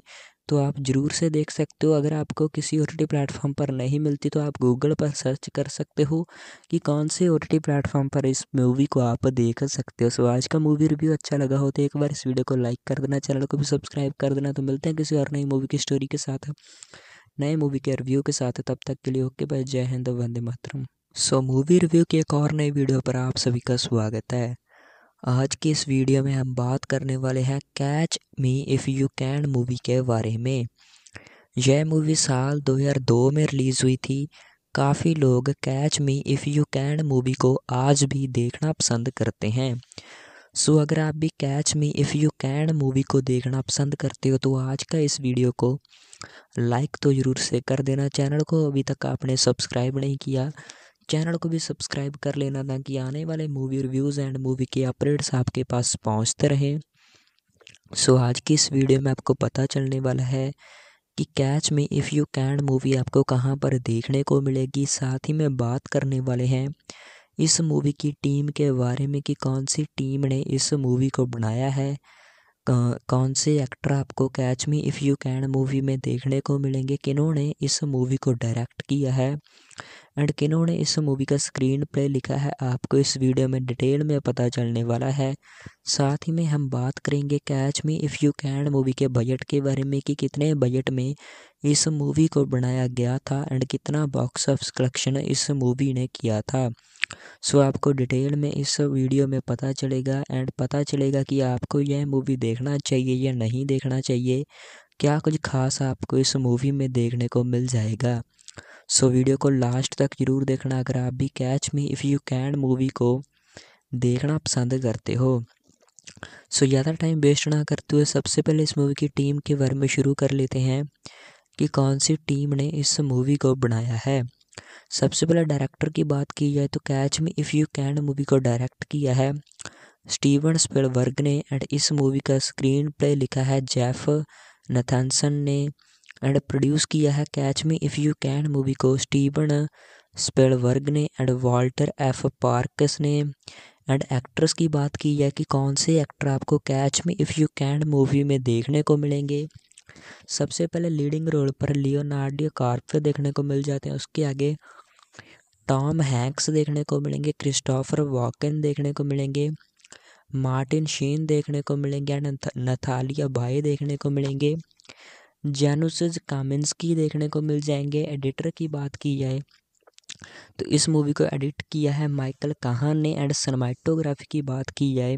तो आप ज़रूर से देख सकते हो अगर आपको किसी ओ टी प्लेटफॉर्म पर नहीं मिलती तो आप गूगल पर सर्च कर सकते हो कि कौन से ओ टी प्लेटफॉर्म पर इस मूवी को आप देख सकते हो सो आज का मूवी रिव्यू अच्छा लगा हो तो एक बार इस वीडियो को लाइक कर देना चैनल को भी सब्सक्राइब कर देना तो मिलते हैं किसी और नई मूवी की स्टोरी के साथ नए मूवी के रिव्यू के साथ तब तक के लिए ओके बाय जय हिंद वंदे मातरम सो मूवी रिव्यू के एक और नई वीडियो पर आप सभी का स्वागत है आज की इस वीडियो में हम बात करने वाले हैं catch me if you can movie के बारे में यह मूवी साल 2002 में रिलीज़ हुई थी काफ़ी लोग catch me if you can movie को आज भी देखना पसंद करते हैं सो अगर आप भी catch me if you can movie को देखना पसंद करते हो तो आज का इस वीडियो को लाइक तो ज़रूर से कर देना चैनल को अभी तक आपने सब्सक्राइब नहीं किया चैनल को भी सब्सक्राइब कर लेना ताकि आने वाले मूवी रिव्यूज़ एंड मूवी के अपडेट्स आपके पास पहुंचते रहें सो आज की इस वीडियो में आपको पता चलने वाला है कि कैच में इफ़ यू कैन मूवी आपको कहाँ पर देखने को मिलेगी साथ ही में बात करने वाले हैं इस मूवी की टीम के बारे में कि कौन सी टीम ने इस मूवी को बनाया है कौन से एक्टर आपको catch me if you can movie में देखने को मिलेंगे किन्होंने इस मूवी को डायरेक्ट किया है एंड किन्होंने इस मूवी का स्क्रीन प्ले लिखा है आपको इस वीडियो में डिटेल में पता चलने वाला है साथ ही में हम बात करेंगे catch me if you can movie के बजट के बारे में कि कितने बजट में इस मूवी को बनाया गया था एंड कितना बॉक्स ऑफ कलेक्शन इस मूवी ने किया था सो so, आपको डिटेल में इस वीडियो में पता चलेगा एंड पता चलेगा कि आपको यह मूवी देखना चाहिए या नहीं देखना चाहिए क्या कुछ खास आपको इस मूवी में देखने को मिल जाएगा सो वीडियो को लास्ट तक जरूर देखना अगर आप भी catch me if you can movie को देखना पसंद करते हो सो ज़्यादा टाइम वेस्ट ना करते हुए सबसे पहले इस मूवी की टीम के बारे में शुरू कर लेते हैं कि कौन सी टीम ने इस मूवी को बनाया है सबसे पहले डायरेक्टर की बात की जाए तो catch me if you can movie को डायरेक्ट किया है स्टीवन स्पेलवर्ग ने एंड इस मूवी का स्क्रीन प्ले लिखा है जेफ नथानसन ने एंड प्रोड्यूस किया है catch me if you can movie को स्टीवन स्पेलवर्ग ने एंड वाल्टर एफ पार्कस ने एंड एक्ट्रेस की बात की है कि कौन से एक्टर आपको कैच में इफ़ यू कैन मूवी में देखने को मिलेंगे सबसे पहले लीडिंग रोल पर लियोनार्डियो कार्प देखने को मिल जाते हैं उसके आगे टॉम हैंक्स देखने को मिलेंगे क्रिस्टोफर वॉकन देखने को मिलेंगे मार्टिन शीन देखने को मिलेंगे एंड नथालिया भाई देखने को मिलेंगे कामिन्स की देखने को मिल जाएंगे एडिटर की बात की जाए तो इस मूवी को एडिट किया है माइकल काहान ने एंड सनमाइटोग्राफी की बात की जाए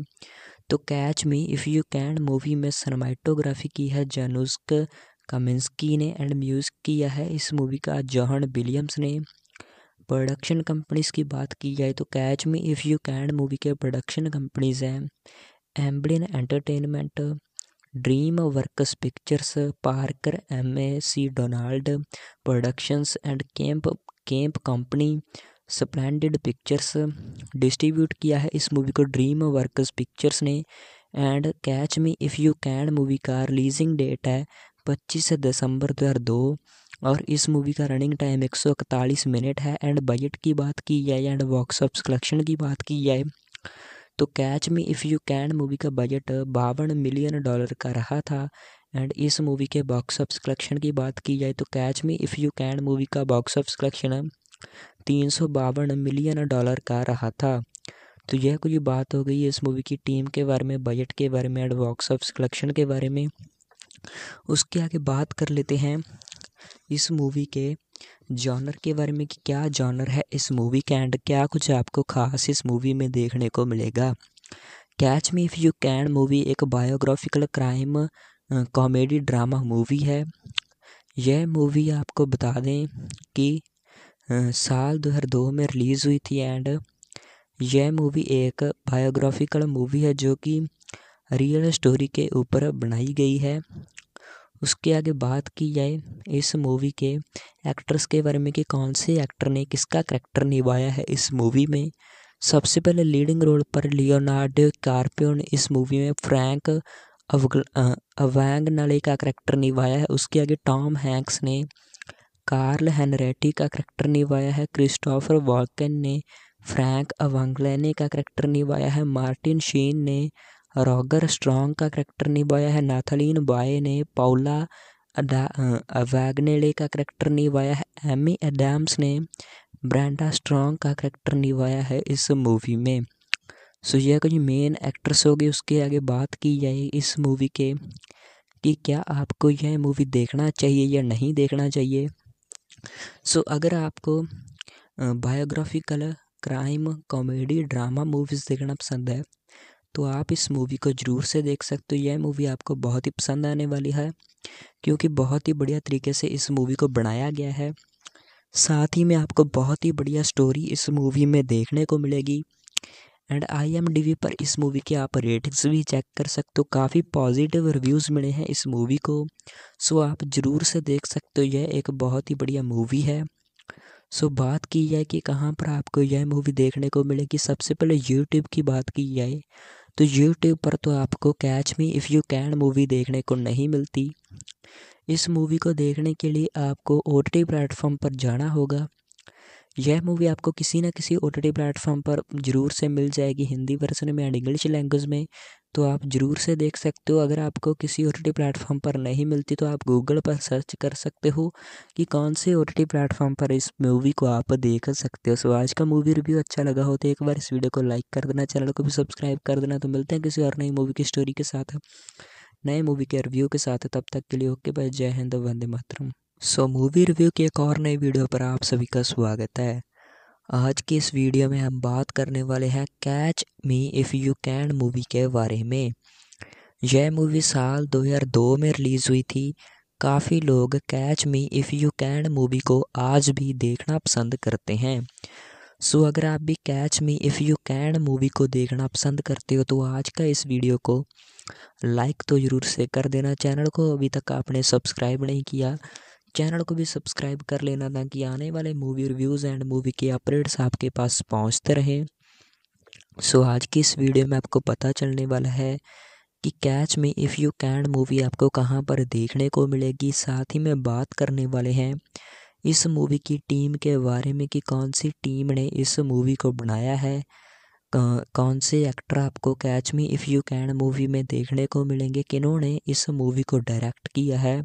तो catch me if you can movie में सनमाइटोग्राफी की है जैनुस्क कामिंस्की ने एंड म्यूज़िक किया है इस मूवी का जॉहन विलियम्स ने प्रोडक्शन कंपनीज़ की बात की जाए तो catch me if you can movie के प्रोडक्शन कंपनीज़ हैं Amblin entertainment DreamWorks pictures Parker M A C Donald productions and camp camp company Splendid pictures distribute किया है इस मूवी को ड्रीम वर्कस पिक्चर्स ने and catch me if you can movie का releasing date है पच्चीस दिसंबर दो हज़ार दो और इस मूवी का रनिंग टाइम एक सौ इकतालीस मिनट है एंड बजट की बात की जाए एंड बॉक्स ऑफिस कलेक्शन की बात की जाए तो catch me if you can movie का बजट बावन मिलियन डॉलर का रहा था एंड इस मूवी के बॉक्स ऑफिस कलेक्शन की बात की जाए तो catch me if you can movie का बॉक्स ऑफिस कलेक्शन तीन सौ बावन मिलियन डॉलर का रहा था तो यह कुछ बात हो गई इस मूवी की टीम के बारे में बजट के बारे में एंड बॉक्स ऑफिस कलेक्शन के बारे में उसके आगे बात कर लेते हैं इस मूवी के जॉनर के बारे में कि क्या जॉनर है इस मूवी का एंड क्या कुछ आपको खास इस मूवी में देखने को मिलेगा catch me if you can movie एक biographical crime comedy drama movie है यह मूवी आपको बता दें कि साल 2002 में रिलीज़ हुई थी एंड यह मूवी एक बायोग्राफिकल मूवी है जो कि रियल स्टोरी के ऊपर बनाई गई है उसके आगे बात की जाए इस मूवी के एक्ट्रेस के बारे में कि कौन से एक्टर ने किसका करैक्टर निभाया है इस मूवी में सबसे पहले लीडिंग रोल पर लियोनार्डो कार्पियो ने इस मूवी में फ्रैंक अवैंग नले का करैक्टर निभाया है उसके आगे टॉम हैंक्स ने कार्ल हैनरेटी का करैक्टर निभाया है क्रिस्टोफर वॉकन ने फ्रैंक अवंगलैने का करैक्टर निभाया है मार्टिन शीन ने रॉगर स्ट्रॉन्ग का करैक्टर निभाया है नाथलीन बॉय ने पाउला वैगनेले का करैक्टर निभाया है एमी एडम्स ने ब्रांडा स्ट्रॉन्ग का करैक्टर निभाया है इस मूवी में सो यह कुछ मेन एक्ट्रेस होगी उसके आगे बात की जाए इस मूवी के कि क्या आपको यह मूवी देखना चाहिए या नहीं देखना चाहिए सो so, अगर आपको biographical crime comedy drama movies देखना पसंद है तो आप इस मूवी को ज़रूर से देख सकते हो यह मूवी आपको बहुत ही पसंद आने वाली है क्योंकि बहुत ही बढ़िया तरीके से इस मूवी को बनाया गया है साथ ही में आपको बहुत ही बढ़िया स्टोरी इस मूवी में देखने को मिलेगी and I M D B पर इस मूवी के आप रेटिंग्स भी चेक कर सकते हो काफ़ी पॉजिटिव रिव्यूज़ मिले हैं इस मूवी को सो आप ज़रूर से देख सकते हो यह एक बहुत ही बढ़िया मूवी है सो बात की जाए कि कहाँ पर आपको यह मूवी देखने को मिलेगी सबसे पहले यूट्यूब की बात की जाए तो यूट्यूब पर तो आपको catch me if you can movie देखने को नहीं मिलती इस मूवी को देखने के लिए आपको ओ टी प्लेटफॉर्म पर जाना होगा यह मूवी आपको किसी ना किसी ओ टी प्लेटफॉर्म पर ज़रूर से मिल जाएगी हिंदी वर्सन में एंड इंग्लिश लैंग्वेज में तो आप ज़रूर से देख सकते हो अगर आपको किसी ओ टी प्लेटफॉर्म पर नहीं मिलती तो आप गूगल पर सर्च कर सकते हो कि कौन से ओ टी प्लेटफॉर्म पर इस मूवी को आप देख सकते हो सो आज का मूवी रिव्यू अच्छा लगा हो तो एक बार इस वीडियो को लाइक कर देना चैनल को भी सब्सक्राइब कर देना तो मिलते हैं किसी और नई मूवी की स्टोरी के साथ नए मूवी के रिव्यू के साथ तब तक के लिए ओके बाय जय हिंद वंदे मातरम सो मूवी रिव्यू के एक और नई वीडियो पर आप सभी का स्वागत है आज की इस वीडियो में हम बात करने वाले हैं catch me if you can movie के बारे में यह मूवी साल 2002 में रिलीज़ हुई थी काफ़ी लोग catch me if you can movie को आज भी देखना पसंद करते हैं सो अगर आप भी catch me if you can movie को देखना पसंद करते हो तो आज का इस वीडियो को लाइक तो ज़रूर से कर देना चैनल को अभी तक आपने सब्सक्राइब नहीं किया चैनल को भी सब्सक्राइब कर लेना ताकि आने वाले मूवी रिव्यूज़ एंड मूवी के अपडेट्स आपके पास पहुंचते रहें सो so, आज की इस वीडियो में आपको पता चलने वाला है कि कैच में इफ़ यू कैन मूवी आपको कहाँ पर देखने को मिलेगी साथ ही में बात करने वाले हैं इस मूवी की टीम के बारे में कि कौन सी टीम ने इस मूवी को बनाया है कौन से एक्टर आपको catch me if you can movie में देखने को मिलेंगे किन्होंने इस मूवी को डायरेक्ट किया है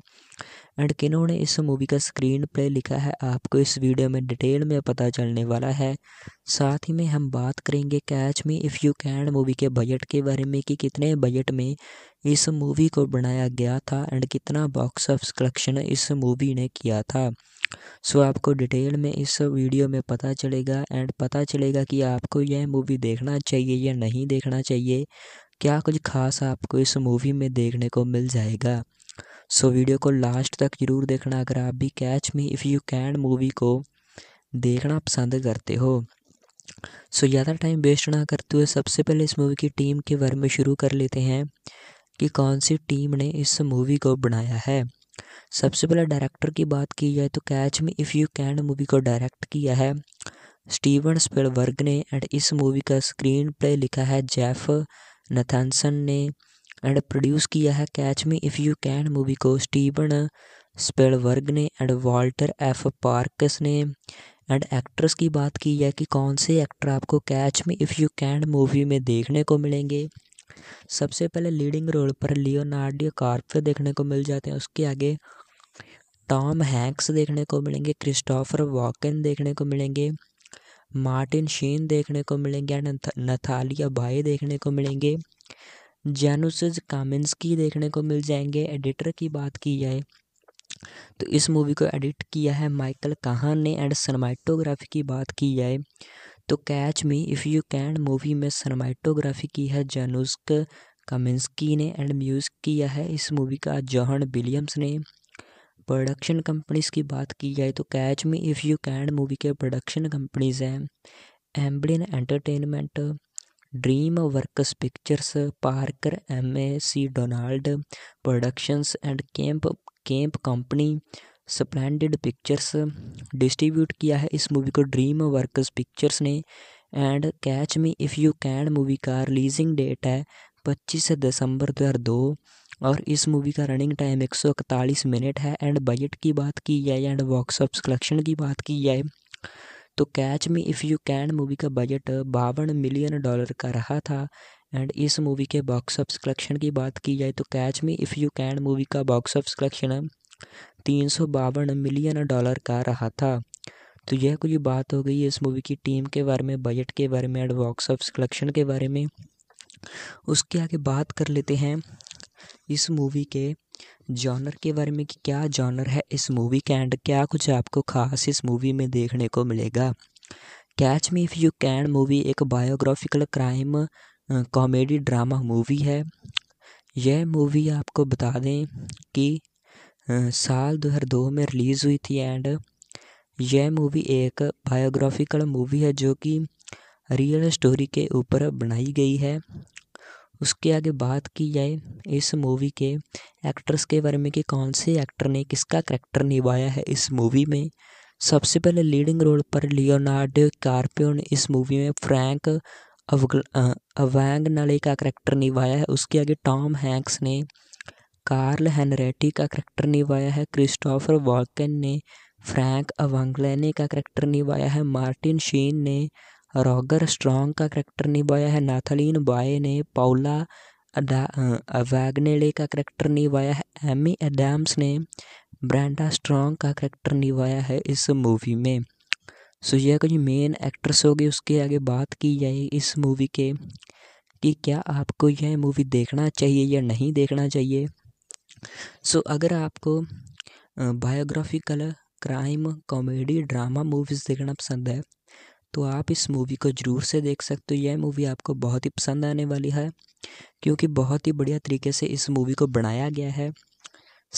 एंड किन्होंने इस मूवी का स्क्रीन प्ले लिखा है आपको इस वीडियो में डिटेल में पता चलने वाला है साथ ही में हम बात करेंगे catch me if you can movie के बजट के बारे में कि कितने बजट में इस मूवी को बनाया गया था एंड कितना बॉक्स ऑफ कलेक्शन इस मूवी ने किया था सो आपको डिटेल में इस वीडियो में पता चलेगा एंड पता चलेगा कि आपको यह मूवी देखना चाहिए या नहीं देखना चाहिए क्या कुछ खास आपको इस मूवी में देखने को मिल जाएगा सो वीडियो को लास्ट तक ज़रूर देखना अगर आप भी catch me if you can movie को देखना पसंद करते हो सो ज़्यादा टाइम वेस्ट ना करते हुए सबसे पहले इस मूवी की टीम के बारे में शुरू कर लेते हैं कि कौन सी टीम ने इस मूवी को बनाया है सबसे पहले डायरेक्टर की बात की जाए तो कैच में इफ़ यू कैन मूवी को डायरेक्ट किया है स्टीवन स्पेलवर्ग ने एंड इस मूवी का स्क्रीन प्ले लिखा है जेफ नथानसन ने एंड प्रोड्यूस किया है catch me if you can movie को स्टीवन स्पेलवर्ग ने एंड वाल्टर एफ पार्कस ने एंड एक्ट्रेस की बात की है कि कौन से एक्टर आपको catch me if you can movie में देखने को मिलेंगे सबसे पहले लीडिंग रोल पर लियोनार्डियो कार्पियो देखने को मिल जाते हैं उसके आगे टॉम हैंक्स देखने को मिलेंगे क्रिस्टोफर वॉकन देखने को मिलेंगे मार्टिन शीन देखने को मिलेंगे एंड नथालिया भाई देखने को मिलेंगे कामिन्स की देखने को मिल जाएंगे एडिटर की बात की जाए तो इस मूवी को एडिट किया है माइकल काहान ने एंड सनमाइटोग्राफी की बात की जाए तो catch me if you can movie में सनमाइटोग्राफी की है जैनुस्क कामिंस्की ने एंड म्यूज़िक किया है इस मूवी का जॉहन विलियम्स ने प्रोडक्शन कंपनीज की बात की जाए तो catch me if you can movie के प्रोडक्शन कंपनीज हैं Amblin entertainment DreamWorks pictures Parker M A C Donald productions and camp camp company splendid pictures distribute किया है इस मूवी को ड्रीम वर्कस पिक्चर्स ने and catch me if you can movie का releasing date है पच्चीस दिसंबर दो हज़ार दो और इस मूवी का रनिंग टाइम एक सौ इकतालीस मिनट है एंड बजट की बात की जाए एंड बॉक्स ऑफ कलेक्शन की बात की जाए तो catch me if you can movie का बजट बावन मिलियन डॉलर का रहा था एंड इस मूवी के बॉक्स ऑफिस कलेक्शन की बात की जाए तो catch me if you can movie का बॉक्स ऑफिस कलेक्शन तीन सौ बावन मिलियन डॉलर का रहा था तो यह कुछ बात हो गई इस मूवी की टीम के बारे में बजट के बारे में एंड बॉक्स ऑफिस कलेक्शन के बारे में उसके आगे बात कर लेते हैं इस मूवी के जॉनर के बारे में कि क्या जॉनर है इस मूवी के एंड क्या कुछ आपको खास इस मूवी में देखने को मिलेगा catch me if you can movie एक biographical crime comedy drama movie है यह मूवी आपको बता दें कि साल 2002 में रिलीज़ हुई थी एंड यह मूवी एक बायोग्राफिकल मूवी है जो कि रियल स्टोरी के ऊपर बनाई गई है उसके आगे बात की जाए इस मूवी के एक्टर्स के बारे में कि कौन से एक्टर ने किसका करैक्टर निभाया है इस मूवी में सबसे पहले लीडिंग रोल पर लियोनार्डो कार्पियो ने इस मूवी में फ्रैंक अवग अवैंग नले का करैक्टर निभाया है उसके आगे टॉम हैंक्स ने कार्ल हैनरेटी का करैक्टर निभाया है क्रिस्टोफर वॉकन ने फ्रैंक अवंगलैने का करैक्टर निभाया है मार्टिन शीन ने रॉगर स्ट्रॉन्ग का करैक्टर निभाया है नाथालीन बाय ने पाउला वैगनेडे का करैक्टर निभाया है एमी एडम्स ने ब्रांडा स्ट्रॉन्ग का करैक्टर निभाया है इस मूवी में सो यह कुछ मेन एक्ट्रेस होगी उसके आगे बात की जाए इस मूवी के कि क्या आपको यह मूवी देखना चाहिए या नहीं देखना चाहिए सो अगर आपको biographical crime comedy drama movies देखना पसंद है तो आप इस मूवी को ज़रूर से देख सकते हो यह मूवी आपको बहुत ही पसंद आने वाली है क्योंकि बहुत ही बढ़िया तरीके से इस मूवी को बनाया गया है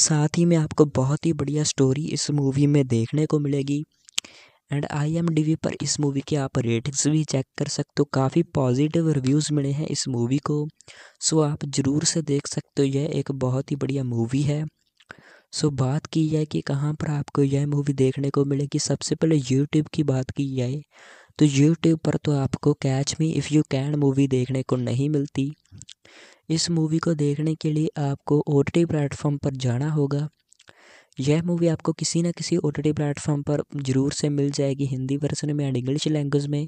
साथ ही में आपको बहुत ही बढ़िया स्टोरी इस मूवी में देखने को मिलेगी एंड आई पर इस मूवी के आप रेटिंग्स भी चेक कर सकते हो काफ़ी पॉजिटिव रिव्यूज़ मिले हैं इस मूवी को सो आप ज़रूर से देख सकते हो यह एक बहुत ही बढ़िया मूवी है सो बात की जाए कि कहाँ पर आपको यह मूवी देखने को मिलेगी सबसे पहले यूट्यूब की बात की जाए तो यूट्यूब पर तो आपको catch me if you can movie देखने को नहीं मिलती इस मूवी को देखने के लिए आपको ओ टी प्लेटफॉर्म पर जाना होगा यह मूवी आपको किसी ना किसी ओ टी प्लेटफॉर्म पर ज़रूर से मिल जाएगी हिंदी वर्जन में एंड इंग्लिश लैंग्वेज में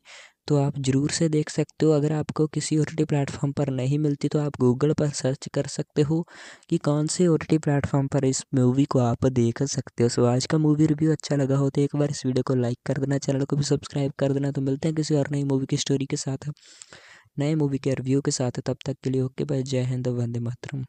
तो आप ज़रूर से देख सकते हो अगर आपको किसी ओ टी प्लेटफॉर्म पर नहीं मिलती तो आप गूगल पर सर्च कर सकते हो कि कौन से ओ टी प्लेटफॉर्म पर इस मूवी को आप देख सकते हो सो आज का मूवी रिव्यू अच्छा लगा हो तो एक बार इस वीडियो को लाइक कर देना चैनल को भी सब्सक्राइब कर देना तो मिलते हैं किसी और नई मूवी की स्टोरी के साथ नए मूवी के रिव्यू के साथ तब तक के लिए ओके बाय जय हिंद वंदे मातरम